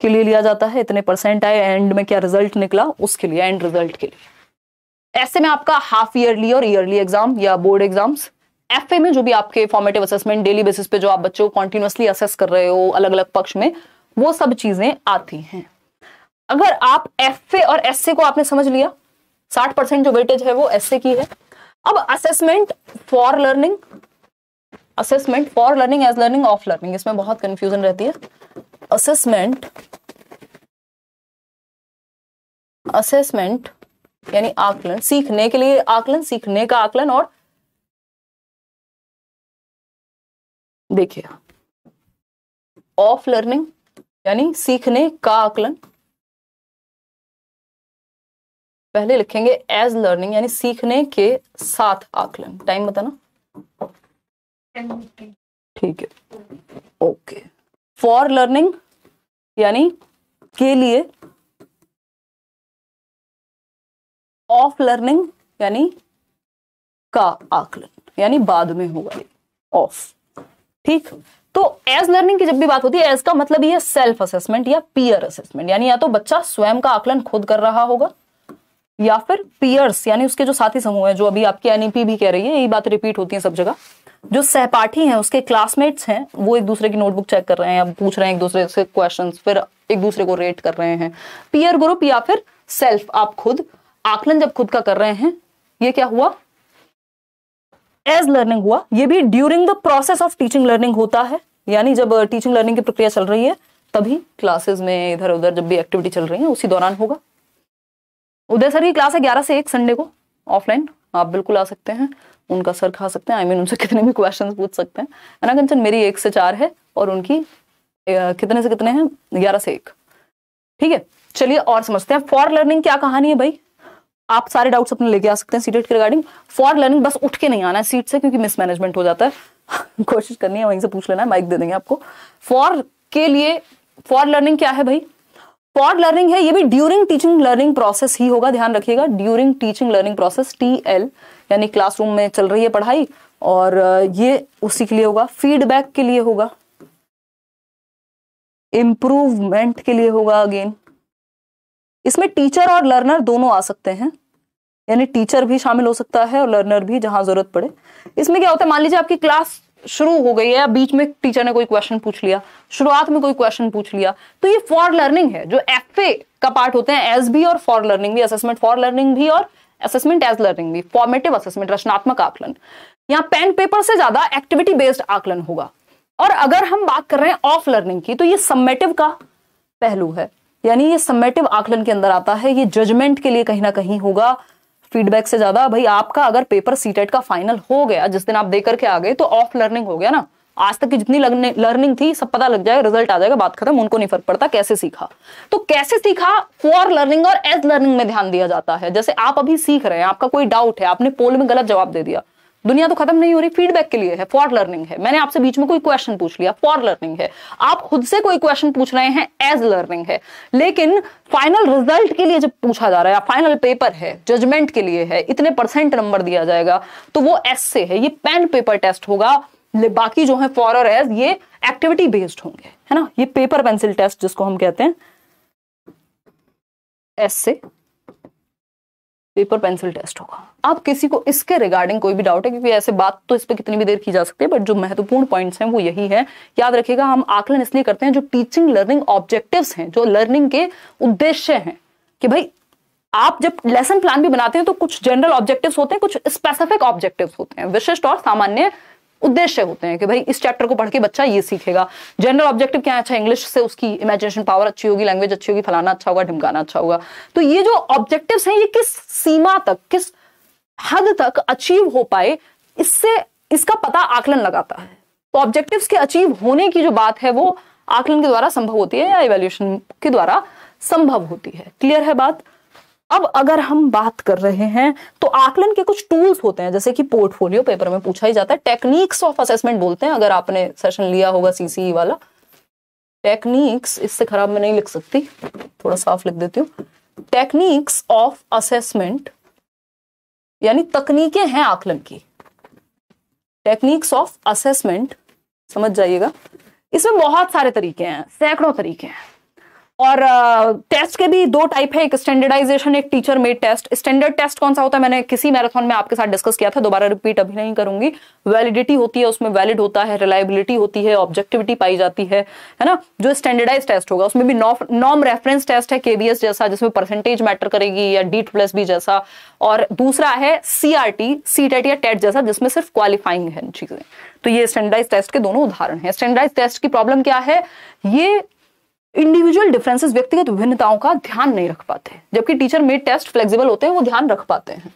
के लिए लिया जाता है इतने परसेंट आए एंड में क्या रिजल्ट निकला उसके लिए एंड रिजल्ट के लिए ऐसे में आपका हाफ ईयरली और ईयरली एग्जाम या बोर्ड एग्जाम्स एफ में जो भी आपके फॉर्मेटिव असेसमेंट डेली बेसिस पे जो आप बच्चों को कॉन्टिन्यूसली असेस कर रहे हो अलग अलग पक्ष में वो सब चीजें आती हैं अगर आप एफ और एस को आपने समझ लिया साठ परसेंट जो वेटेज है वो एस की है अब assessment for learning assessment for learning as learning of learning इसमें बहुत कंफ्यूजन रहती है असेसमेंट असेसमेंट यानी आकलन सीखने के लिए आकलन सीखने का आकलन और देखिए ऑफ लर्निंग यानी सीखने का आकलन पहले लिखेंगे एज लर्निंग यानी सीखने के साथ आकलन टाइम बताना ठीक है ओके फॉर लर्निंग यानी के लिए ऑफ लर्निंग यानी का आकलन यानी बाद में होगा ये ऑफ ठीक तो एज लर्निंग की जब भी बात होती है एज का मतलब ये सेल्फ असेसमेंट या पीयर असेसमेंट यानी या तो बच्चा स्वयं का आकलन खुद कर रहा होगा या फिर पीयर्स यानी उसके जो साथी समूह है जो अभी आपकी एनईपी e भी कह रही है यही बात रिपीट होती है सब जगह जो सहपाठी हैं उसके क्लासमेट्स हैं वो एक दूसरे की नोटबुक चेक कर रहे हैं पूछ रहे हैं एक दूसरे से क्वेश्चन फिर एक दूसरे को रेट कर रहे हैं पियर ग्रुप या फिर सेल्फ आप खुद आकलन जब खुद का कर रहे हैं ये क्या हुआ एज लर्निंग हुआ ये भी during the process of teaching learning होता है यानी जब टीचिंग लर्निंग की प्रक्रिया चल रही है तभी क्लासेस में इधर उधर जब भी एक्टिविटी चल रही है उसी दौरान होगा उदय सर की क्लास है ग्यारह से एक संडे को ऑफलाइन आप बिल्कुल आ सकते हैं उनका सर खा सकते हैं आई I मीन mean, उनसे कितने भी क्वेश्चन पूछ सकते हैं अना कंचन मेरी एक से चार है और उनकी कितने से कितने हैं ग्यारह से एक ठीक है चलिए और समझते हैं फॉर लर्निंग क्या कहानी है भाई आप सारे डाउट्स अपने लेके आ सकते हैं सीटेट के रिगार्डिंग फॉर लर्निंग बस उठ के नहीं आना है सीट से क्योंकि मिसमैनेजमेंट हो जाता है *laughs* कोशिश करनी है वहीं से पूछ लेना है माइक दे देंगे आपको फॉर के लिए फॉर लर्निंग क्या है भाई पॉड लर्निंग है ये भी ड्यूरिंग टीचिंग लर्निंग प्रोसेस ही होगा ध्यान रखिएगा during teaching learning process T L यानी क्लासरूम में चल रही है पढ़ाई और ये उसी के लिए होगा फीडबैक के लिए होगा इम्प्रूवमेंट के लिए होगा अगेन इसमें टीचर और लर्नर दोनों आ सकते हैं यानी टीचर भी शामिल हो सकता है और लर्नर भी जहां जरूरत पड़े इसमें क्या होता है मान लीजिए आपकी क्लास शुरू हो गई है बीच में टीचर ने कोई क्वेश्चन पूछ लिया शुरुआत में कोई क्वेश्चन पूछ लिया तो ये फॉर लर्निंग है जो एफ का पार्ट होते हैं एस बी और फॉर लर्निंग भी असेसमेंट फॉर लर्निंग भी और असेसमेंट एज लर्निंग भी फॉर्मेटिव असेसमेंट रचनात्मक आकलन यहाँ पेन पेपर से ज्यादा एक्टिविटी बेस्ड आकलन होगा और अगर हम बात कर रहे हैं ऑफ लर्निंग की तो ये सम्मेटिव का पहलू है यानी ये सम्मेटिव आकलन के अंदर आता है ये जजमेंट के लिए कहीं ना कहीं होगा फीडबैक से ज्यादा भाई आपका अगर पेपर सीटेट e का फाइनल हो गया जिस दिन आप दे करके आ गए तो ऑफ लर्निंग हो गया ना आज तक की जितनी लर्निंग थी सब पता लग जाएगा रिजल्ट आ जाएगा बात खत्म उनको नहीं फर्क पड़ता कैसे सीखा तो कैसे सीखा फॉर लर्निंग और एज लर्निंग में ध्यान दिया जाता है जैसे आप अभी सीख रहे हैं आपका कोई डाउट है आपने पोल में गलत जवाब दे दिया दुनिया तो खत्म नहीं हो रही फीडबैक के लिए है फॉर लर्निंग है मैंने आपसे बीच में कोई क्वेश्चन पूछ लिया फॉर लर्निंग है आप खुद से कोई क्वेश्चन पूछ रहे हैं एज लर्निंग है लेकिन फाइनल रिजल्ट के लिए जब पूछा जा रहा है फाइनल पेपर है जजमेंट के लिए है इतने परसेंट नंबर दिया जाएगा तो वो एस से है ये पेन पेपर टेस्ट होगा बाकी जो है फॉर और एज ये एक्टिविटी बेस्ड होंगे है ना ये पेपर पेंसिल टेस्ट जिसको हम कहते हैं एस से पेपर पेंसिल टेस्ट होगा आप किसी को इसके रिगार्डिंग कोई भी डाउट है क्योंकि ऐसे बात तो इस पर कितनी भी देर की जा सकती है बट जो महत्वपूर्ण पॉइंट्स हैं वो यही है याद रखिएगा हम आकलन इसलिए करते हैं जो टीचिंग लर्निंग ऑब्जेक्टिव्स हैं जो लर्निंग के उद्देश्य हैं कि भाई आप जब लेसन प्लान भी बनाते हैं तो कुछ जनरल ऑब्जेक्टिव्स होते हैं कुछ स्पेसिफिक ऑब्जेक्टिव्स होते हैं विशिष्ट और सामान्य उद्देश्य होते हैं कि भाई इस चैप्टर को पढ़ के बच्चा ये सीखेगा जनरल ऑब्जेक्टिव क्या अच्छा इंग्लिश से उसकी इमेजिनेशन पावर अच्छी होगी लैंग्वेज अच्छी होगी फलाना अच्छा होगा ढिमकाना अच्छा होगा तो ये जो ऑब्जेक्टिव है ये किस सीमा तक किस हद तक अचीव हो पाए इससे इसका पता आकलन लगाता है तो ऑब्जेक्टिव्स के अचीव होने की जो बात है वो आकलन के द्वारा संभव होती है या इवेल्यूशन के द्वारा संभव होती है क्लियर है बात अब अगर हम बात कर रहे हैं तो आकलन के कुछ टूल्स होते हैं जैसे कि पोर्टफोलियो पेपर में पूछा ही जाता है टेक्निक्स ऑफ असेसमेंट बोलते हैं अगर आपने सेशन लिया होगा सीसी e वाला टेक्निक्स इससे खराब मैं नहीं लिख सकती थोड़ा साफ लिख देती हूँ टेक्निक्स ऑफ असेसमेंट यानी तकनीकें हैं आकलन की टेक्निक्स ऑफ असेसमेंट समझ जाइएगा इसमें बहुत सारे तरीके हैं सैकड़ों तरीके हैं और टेस्ट के भी दो टाइप है एक स्टैंडर्डाइजेशन एक teacher made test standard test कौन सा होता है मैंने किसी मैराथन में आपके साथ डिस्कस किया था दोबारा रिपीट अभी नहीं करूंगी वैलिडिटी होती है उसमें वैलिड होता है रिलायबिलिटी होती है ऑब्जेक्टिविटी पाई जाती है है ना जो स्टैंडर्डाइज टेस्ट होगा उसमें भी नॉम रेफरेंस टेस्ट है केबीएस जैसा जिसमें परसेंटेज मैटर करेगी या डी प्लस बी जैसा और दूसरा है सीआरटी सीटेट या टेट e जैसा जिसमें सिर्फ क्वालिफाइंग है चीजें तो ये स्टैंडर्डाइज टेस्ट के दोनों उदाहरण है स्टैंडर्डाइज टेस्ट की प्रॉब्लम क्या है ये इंडिविजुअल डिफरेंसेस व्यक्तिगत विभिन्नताओं का ध्यान नहीं रख पाते जबकि टीचर मेड टेस्ट फ्लेक्सिबल होते हैं वो ध्यान रख पाते हैं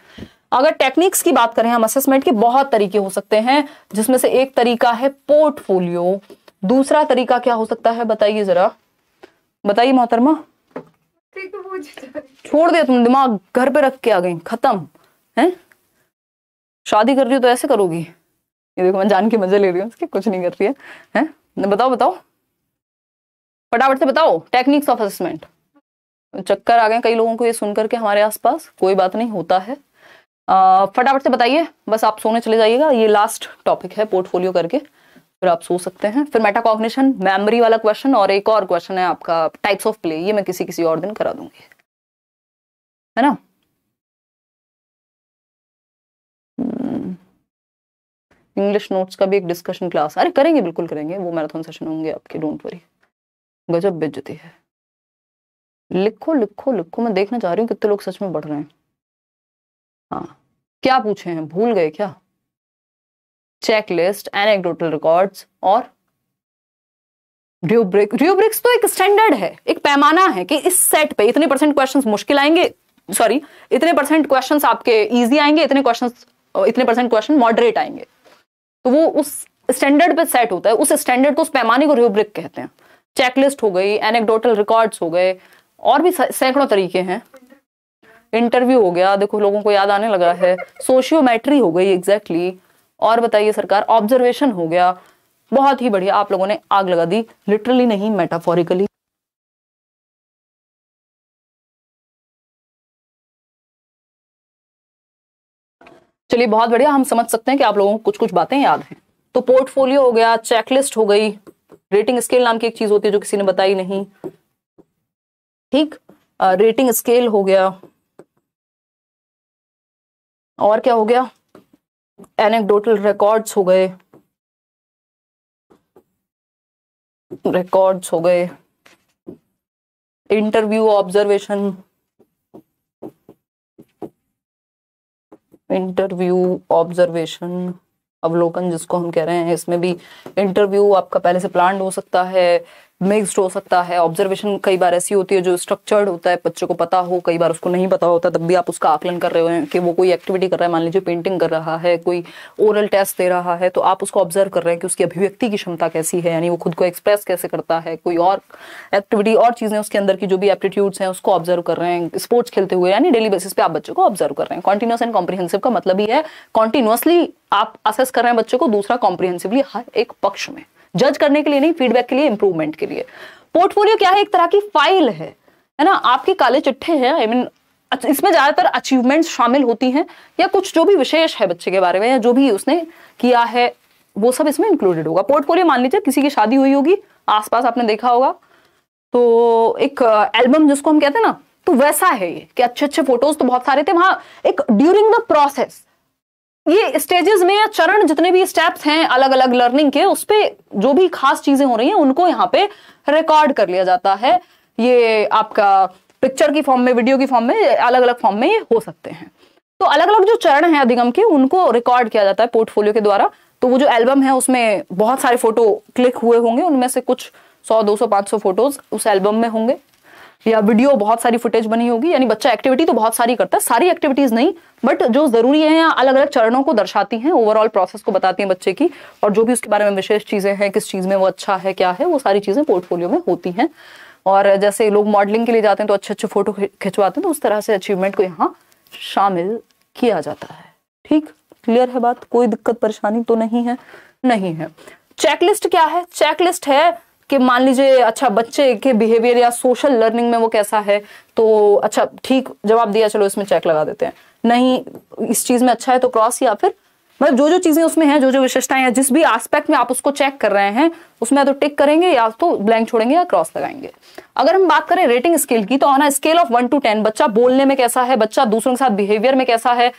अगर टेक्निक्स की बात करें हम असेसमेंट के बहुत तरीके हो सकते हैं जिसमें से एक तरीका है पोर्टफोलियो दूसरा तरीका क्या हो सकता है बताइए जरा बताइए मोहतरमा छोड़ दिया तुम दिमाग घर पे रख के आ गई खत्म है शादी कर रही हो तो ऐसे करोगी ये देखो मैं जान के मजे ले रही हूँ कुछ नहीं कर रही है, है? बताओ बताओ फटाफट से बताओ टेक्निक्स ऑफ असेसमेंट चक्कर आ गए कई लोगों को ये सुन करके हमारे आसपास कोई बात नहीं होता है फटाफट से बताइए बस आप सोने चले जाइएगा ये लास्ट टॉपिक है पोर्टफोलियो करके फिर आप सो सकते हैं फिर मेटाकॉग्निशन मेमोरी वाला क्वेश्चन और एक और क्वेश्चन है आपका टाइप्स ऑफ प्ले ये मैं किसी किसी और दिन करा दूंगी है ना इंग्लिश हम्म। नोट्स का भी एक डिस्कशन क्लास अरे करेंगे बिल्कुल करेंगे वो मैराथन सेशन होंगे आपके डोंट वरी गजब बेजती है लिखो लिखो लिखो मैं देखना चाह रही हूँ कितने लोग सच में बढ़ रहे हैं हाँ क्या पूछे हैं भूल गए क्या चेकलिस्ट एनेक्टोटल रिकॉर्ड्स और रियोब्रिक रियोब्रिक्स तो एक स्टैंडर्ड है एक पैमाना है कि इस सेट पे इतने परसेंट क्वेश्चन मुश्किल आएंगे सॉरी इतने परसेंट क्वेश्चन आपके ईजी आएंगे इतने क्वेश्चन इतने परसेंट क्वेश्चन मॉडरेट आएंगे तो वो उस स्टैंडर्ड पे सेट होता है उस स्टैंडर्ड को उस पैमाने को रियोब्रिक कहते हैं चेकलिस्ट हो गई एनेक्डोटल रिकॉर्ड्स हो गए और भी सैकड़ों तरीके हैं इंटरव्यू हो गया देखो लोगों को याद आने लगा है सोशियोमेट्री हो गई एग्जैक्टली exactly. और बताइए सरकार ऑब्जर्वेशन हो गया बहुत ही बढ़िया आप लोगों ने आग लगा दी लिटरली नहीं मेटाफोरिकली चलिए बहुत बढ़िया हम समझ सकते हैं कि आप लोगों को कुछ कुछ बातें याद हैं तो पोर्टफोलियो हो गया चेकलिस्ट हो गई रेटिंग स्केल नाम की एक चीज होती है जो किसी ने बताई नहीं ठीक रेटिंग स्केल हो गया और क्या हो गया एनेक्डोटल रिकॉर्ड्स हो गए रिकॉर्ड्स हो गए इंटरव्यू ऑब्जर्वेशन इंटरव्यू ऑब्जर्वेशन अवलोकन जिसको हम कह रहे हैं इसमें भी इंटरव्यू आपका पहले से प्लान हो सकता है मिक्सड हो सकता है ऑब्जर्वेशन कई बार ऐसी होती है जो स्ट्रक्चर्ड होता है बच्चे को पता हो कई बार उसको नहीं पता होता तब भी आप उसका आकलन कर रहे हो कि वो कोई एक्टिविटी कर रहा है मान लीजिए पेंटिंग कर रहा है कोई ओरल टेस्ट दे रहा है तो आप उसको ऑब्जर्व कर रहे हैं कि उसकी अभिव्यक्ति की क्षमता कैसी है यानी वो खुद को एक्सप्रेस कैसे करता है कोई और एक्टिविटी और चीज़ें उसके अंदर की जो भी एप्टीट्यूड्स हैं उसको ऑब्जर्व कर रहे हैं स्पोर्ट्स खेलते हुए यानी डेली बेसिस पे आप बच्चों को ऑब्जर्व कर रहे हैं कॉन्टिन्यूस एंड कॉम्प्रिहेंसिव का मतलब ही है कॉन्टिन्यूसली आप असेस कर रहे हैं बच्चों को दूसरा कॉम्प्रीहेंसिवली हर एक पक्ष में जज करने के लिए नहीं फीडबैक के लिए इंप्रूवमेंट के लिए पोर्टफोलियो क्या है एक तरह की फाइल है है ना आपके काले चिट्ठे हैं आई मीन इसमें ज्यादातर अचीवमेंट्स शामिल होती हैं या कुछ जो भी विशेष है बच्चे के बारे में या जो भी उसने किया है वो सब इसमें इंक्लूडेड होगा पोर्टफोलियो मान लीजिए किसी की शादी हुई होगी आसपास आपने देखा होगा तो एक एल्बम uh, जिसको हम कहते हैं ना तो वैसा है ये कि अच्छे अच्छे फोटोज तो बहुत सारे थे वहां एक ड्यूरिंग द प्रोसेस ये स्टेजेस में या चरण जितने भी स्टेप्स हैं अलग अलग लर्निंग के उस पर जो भी खास चीजें हो रही हैं उनको यहाँ पे रिकॉर्ड कर लिया जाता है ये आपका पिक्चर की फॉर्म में वीडियो की फॉर्म में अलग अलग फॉर्म में ये हो सकते हैं तो अलग अलग जो चरण है अधिगम के उनको रिकॉर्ड किया जाता है पोर्टफोलियो के द्वारा तो वो जो एल्बम है उसमें बहुत सारे फोटो क्लिक हुए होंगे उनमें से कुछ सौ दो सौ सौ फोटोज उस एल्बम में होंगे या वीडियो बहुत सारी फुटेज बनी होगी यानी बच्चा एक्टिविटी तो बहुत सारी करता है सारी एक्टिविटीज नहीं बट जो जरूरी है या अलग अलग चरणों को दर्शाती हैं ओवरऑल प्रोसेस को बताती हैं बच्चे की और जो भी उसके बारे में विशेष चीजें हैं किस चीज में वो अच्छा है क्या है वो सारी चीजें पोर्टफोलियो में होती हैं और जैसे लोग मॉडलिंग के लिए जाते हैं तो अच्छे अच्छे फोटो खिंचवाते हैं तो उस तरह से अचीवमेंट को यहाँ शामिल किया जाता है ठीक क्लियर है बात कोई दिक्कत परेशानी तो नहीं है नहीं है चेकलिस्ट क्या है चेकलिस्ट है कि मान लीजिए अच्छा बच्चे के बिहेवियर या सोशल लर्निंग में वो कैसा है तो अच्छा ठीक जवाब दिया चलो इसमें चेक लगा देते हैं नहीं इस चीज़ में अच्छा है तो क्रॉस या फिर मतलब जो जो चीज़ें उसमें हैं जो जो विशेषताएं हैं जिस भी एस्पेक्ट में आप उसको चेक कर रहे हैं उसमें या तो टिक करेंगे या तो ब्लैंक छोड़ेंगे या क्रॉस लगाएंगे अगर हम बात करें रेटिंग स्केल की तो on scale of one to ten बच्चा बोलने में कैसा है बच्चा दूसरों के साथ बिहेवियर में कैसा है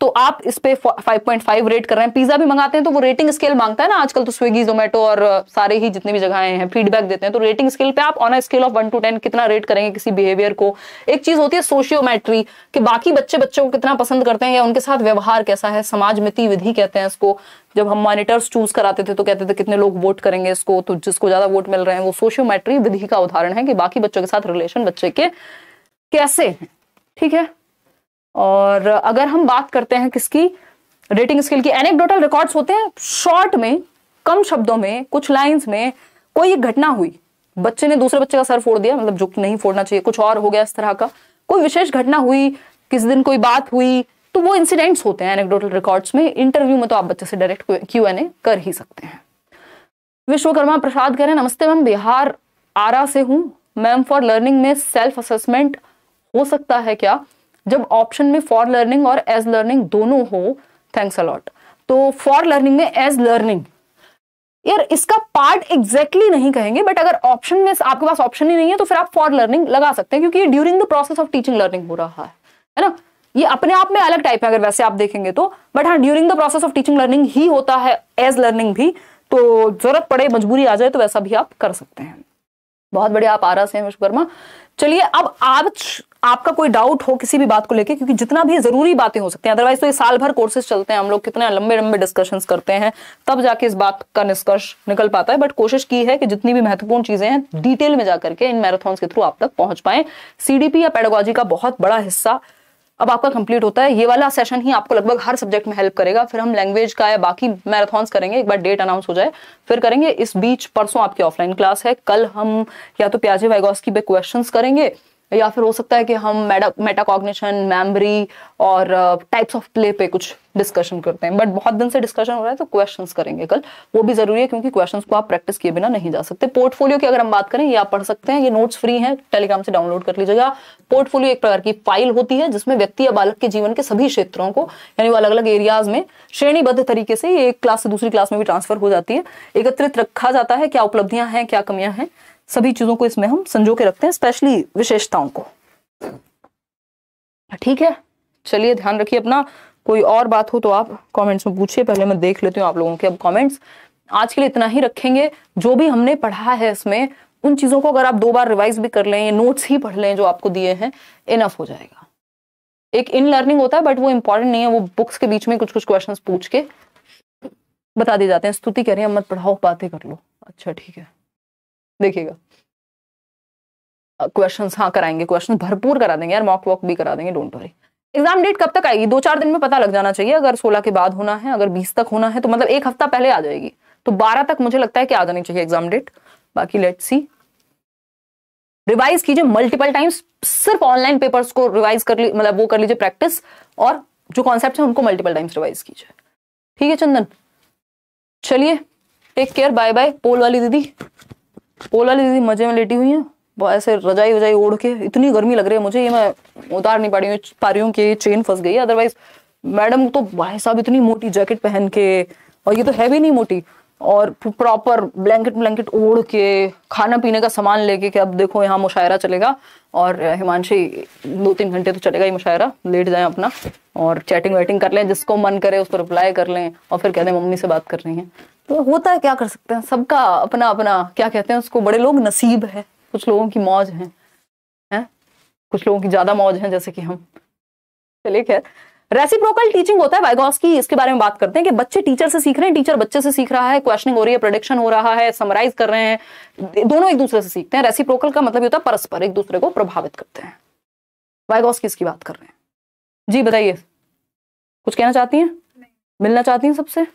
तो आप इस पे 5.5 रेट कर रहे हैं पिज्जा भी मंगाते हैं तो वो रेटिंग स्केल मांगता है ना आजकल तो स्विगी जोमेटो और सारे ही जितने भी जगहें हैं फीडबैक देते हैं तो रेटिंग स्केल पे आप on scale of one to ten कितना रेट करेंगे किसी बिहेवियर को एक चीज होती है सोशियोमेट्री कि बाकी बच्चे बच्चों को कितना पसंद करते हैं या उनके साथ व्यवहार कैसा है समाज मिति विधि कहते हैं इसको जब हम मॉनिटर्स चूज कराते थे तो कहते थे कितने लोग वोट करेंगे इसको तो जिसको ज्यादा वोट मिल रहे हैं वो सोशियोमेट्री विधि का उदाहरण है कि बाकी बच्चों के साथ रिलेशन बच्चे के कैसे ठीक है और अगर हम बात करते हैं किसकी रेटिंग स्किल की एनेक्डोटल रिकॉर्ड्स होते हैं शॉर्ट में कम शब्दों में कुछ लाइंस में कोई एक घटना हुई बच्चे ने दूसरे बच्चे का सर फोड़ दिया मतलब जो कि नहीं फोड़ना चाहिए कुछ और हो गया इस तरह का कोई विशेष घटना हुई किस दिन कोई बात हुई तो वो इंसिडेंट्स होते हैं एनेक्डोटल रिकॉर्ड्स में इंटरव्यू में तो आप बच्चे से डायरेक्ट क्यू एन ए कर ही सकते हैं विश्वकर्मा प्रसाद कह रहे हैं नमस्ते मैम बिहार आरा से हूँ मैम फॉर लर्निंग में सेल्फ असेसमेंट हो सकता है क्या जब ऑप्शन में फॉर लर्निंग और एज लर्निंग दोनों हो थैंक्स अलॉट तो फॉर लर्निंग में एज लर्निंग यार इसका पार्ट एग्जैक्टली exactly नहीं कहेंगे बट अगर ऑप्शन में आपके पास ऑप्शन ही नहीं है तो फिर आप फॉर लर्निंग लगा सकते हैं क्योंकि ये during the process of teaching learning हो रहा है है ना ये अपने आप में अलग टाइप है अगर वैसे आप देखेंगे तो बट हाँ during the process of teaching learning ही होता है एज लर्निंग भी तो जरूरत पड़े मजबूरी आ जाए तो वैसा भी आप कर सकते हैं बहुत बढ़िया आप आरस हैं विश्वकर्मा चलिए अब आज आपका कोई डाउट हो किसी भी बात को लेकर क्योंकि जितना भी जरूरी बातें हो सकती हैं अदरवाइज तो ये साल भर कोर्सेज चलते हैं हम लोग कितने लंबे लंबे डिस्कशन करते हैं तब जाके इस बात का निष्कर्ष निकल पाता है बट कोशिश की है कि जितनी भी महत्वपूर्ण चीजें हैं डिटेल में जाकर के इन मैराथन के थ्रू आप तक पहुंच पाए सीडीपी या पेडागोजी का बहुत बड़ा हिस्सा अब आपका कंप्लीट होता है ये वाला सेशन ही आपको लगभग हर सब्जेक्ट में हेल्प करेगा फिर हम लैंग्वेज का या बाकी मैराथन करेंगे एक बार डेट अनाउंस हो जाए फिर करेंगे इस बीच परसों आपकी ऑफलाइन क्लास है कल हम या तो प्याजे वाइगॉस की क्वेश्चन करेंगे या फिर हो सकता है कि हम मेटाकॉग्निशन मेमोरी और टाइप्स ऑफ प्ले पे कुछ डिस्कशन करते हैं बट बहुत दिन से डिस्कशन हो रहा है तो क्वेश्चन करेंगे कल वो भी जरूरी है क्योंकि क्वेश्चन को आप प्रैक्टिस किए बिना नहीं जा सकते पोर्टफोलियो की अगर हम बात करें ये आप पढ़ सकते हैं ये नोट्स फ्री है टेलीग्राम से डाउनलोड कर लीजिएगा पोर्टफोलियो एक प्रकार की फाइल होती है जिसमें व्यक्ति या बालक के जीवन के सभी क्षेत्रों को यानी वो अलग अलग एरियाज में श्रेणीबद्ध तरीके से एक क्लास से दूसरी क्लास में भी ट्रांसफर हो जाती है एकत्रित रखा जाता है क्या उपलब्धियां हैं क्या कमियां हैं सभी चीजों को इसमें हम संजो के रखते हैं स्पेशली विशेषताओं को हाँ, ठीक है चलिए ध्यान रखिए अपना कोई और बात हो तो आप कमेंट्स में पूछिए पहले मैं देख लेती हूँ आप लोगों के अब कमेंट्स आज के लिए इतना ही रखेंगे जो भी हमने पढ़ा है इसमें उन चीजों को अगर आप दो बार रिवाइज भी कर लें नोट्स ही पढ़ लें जो आपको दिए हैं इनफ हो जाएगा एक इन लर्निंग होता है बट वो इंपॉर्टेंट नहीं है वो बुक्स के बीच में कुछ कुछ क्वेश्चन पूछ के बता दिए जाते हैं स्तुति करें मत पढ़ाओ बातें कर लो अच्छा ठीक है देखिएगा क्वेश्चन हाँ कराएंगे क्वेश्चन भरपूर करा देंगे यार मॉक वॉक भी करा देंगे डोंट वरी एग्जाम डेट कब तक आएगी दो चार दिन में पता लग जाना चाहिए अगर सोलह के बाद होना है अगर बीस तक होना है तो मतलब एक हफ्ता पहले आ जाएगी तो बारह तक मुझे लगता है कि आ जानी चाहिए एग्जाम डेट बाकी लेट सी रिवाइज कीजिए मल्टीपल टाइम्स सिर्फ ऑनलाइन पेपर्स को रिवाइज कर ली मतलब वो कर लीजिए प्रैक्टिस और जो कॉन्सेप्ट है उनको मल्टीपल टाइम्स रिवाइज कीजिए ठीक है चंदन चलिए take care bye bye poll वाली दीदी पोला ली थी मजे में लेटी हुई है ऐसे रजाई वजाई ओढ़ के इतनी गर्मी लग रही है मुझे ये मैं उतार नहीं पा रही हूँ पा रही हूँ कि चेन फंस गई है अदरवाइज मैडम तो भाई साहब इतनी मोटी जैकेट पहन के और ये तो है भी नहीं मोटी और प्रॉपर ब्लैंकेट ब्लैंकेट ओढ़ के खाना पीने का सामान लेके कि अब देखो यहाँ मुशायरा चलेगा और हिमांशी दो तीन घंटे तो चलेगा ही मुशायरा लेट जाए अपना और चैटिंग वैटिंग कर लें जिसको मन करे उस पर रिप्लाई कर लें और फिर कहते हैं मम्मी से बात कर रही हैं तो होता है क्या कर सकते हैं सबका अपना अपना क्या कहते हैं उसको बड़े लोग नसीब है कुछ लोगों की मौज है, है? कुछ लोगों की ज़्यादा मौज है जैसे कि हम चलिए खैर रेसिप्रोकल टीचिंग होता है वाइगॉस की इसके बारे में बात करते हैं कि बच्चे टीचर से सीख रहे हैं टीचर बच्चे से सीख रहा है क्वेश्चनिंग हो रही है प्रोडिक्शन हो रहा है समराइज कर रहे हैं दोनों एक दूसरे से सीखते हैं रेसिप्रोकल का मतलब होता है परस्पर एक दूसरे को प्रभावित करते हैं वाइगॉस की इसकी बात कर रहे हैं जी बताइए कुछ कहना चाहती हैं मिलना चाहती हैं सबसे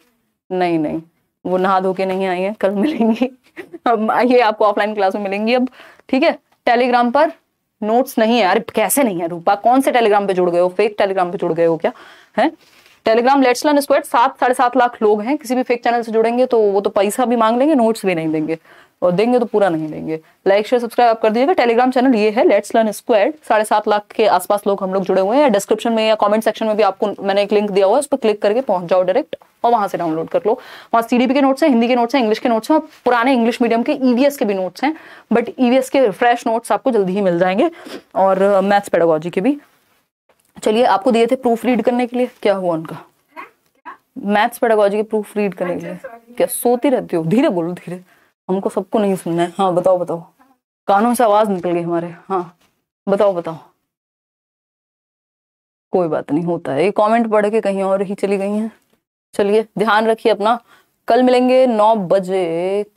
नहीं नहीं वो नहा धो के नहीं आई है कल मिलेंगी *laughs* अब आइए आपको ऑफलाइन क्लास में मिलेंगी अब ठीक है टेलीग्राम पर नोट्स नहीं है अरे कैसे नहीं है रूपा कौन से टेलीग्राम पे जुड़ गए हो फेक टेलीग्राम पे जुड़ गए हो क्या है टेलीग्राम लेट्स लर्न स्क्वाड सात साढ़े सात लाख लोग हैं किसी भी फेक चैनल से जुड़ेंगे तो वो तो पैसा भी मांग लेंगे नोट्स भी नहीं देंगे और देंगे तो पूरा नहीं देंगे लाइक शेयर सब्सक्राइब आप कर दीजिएगा टेलीग्राम चैनल ये है लेट्स लर्न स्क्वाड साढ़े सात लाख के आसपास लोग हम लोग जुड़े हुए हैं डिस्क्रिप्शन में या कमेंट सेक्शन में भी आपको मैंने एक लिंक दिया हुआ है उस पर क्लिक करके पहुंच जाओ डायरेक्ट और वहां से डाउनलोड कर लो वहां सीडीपी के नोट्स हैं हिंदी के नोट्स हैं इंग्लिश के नोट्स हैं पुराने इंग्लिश मीडियम के ईवीएस e के भी नोट्स हैं बट ईवीएस e के फ्रेश नोट्स आपको जल्दी ही मिल जाएंगे और मैथ्स uh, पेडागोजी के भी चलिए आपको दिए थे प्रूफ रीड करने के लिए क्या हुआ उनका मैथ्स पेडोगोलॉजी के प्रूफ रीड करने के अच्छा, लिए क्या सोती रहती हो धीरे बोलो धीरे हमको सबको नहीं सुनना है हाँ बताओ बताओ कानों से आवाज निकल गई हमारे हाँ बताओ बताओ कोई बात नहीं होता है ये कमेंट पढ़ के कहीं और ही चली गई हैं चलिए ध्यान रखिए अपना कल मिलेंगे नौ बजे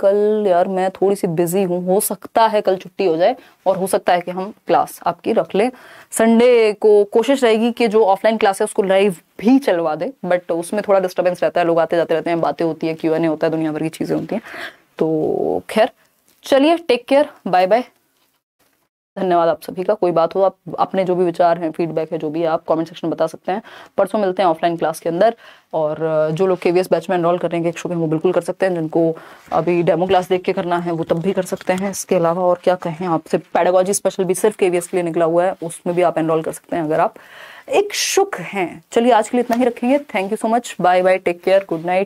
कल यार मैं थोड़ी सी बिजी हूँ हो सकता है कल छुट्टी हो जाए और हो सकता है कि हम क्लास आपकी रख लें संडे को कोशिश रहेगी कि जो ऑफलाइन क्लास है उसको लाइव भी चलवा दे बट उसमें थोड़ा डिस्टर्बेंस रहता है लोग आते जाते रहते हैं बातें होती है क्यों नहीं होता है दुनिया भर की चीज़ें होती हैं तो खैर चलिए टेक केयर बाय बाय धन्यवाद आप सभी का कोई बात हो आप अपने जो भी विचार हैं फीडबैक है जो भी आप कमेंट सेक्शन में बता सकते हैं परसों मिलते हैं ऑफलाइन क्लास के अंदर और जो लोग के बैच में एनरोल करेंगे एक इच्छुक है वो बिल्कुल कर सकते हैं जिनको अभी डेमो क्लास देख के करना है वो तब भी कर सकते हैं इसके अलावा और क्या कहें आपसे पैडागोजी स्पेशल भी सिर्फ के के लिए निकला हुआ है उसमें भी आप एनरोल कर सकते हैं अगर आप इच्छुक हैं चलिए आज के लिए इतना ही रखेंगे thank you so much bye bye take care good night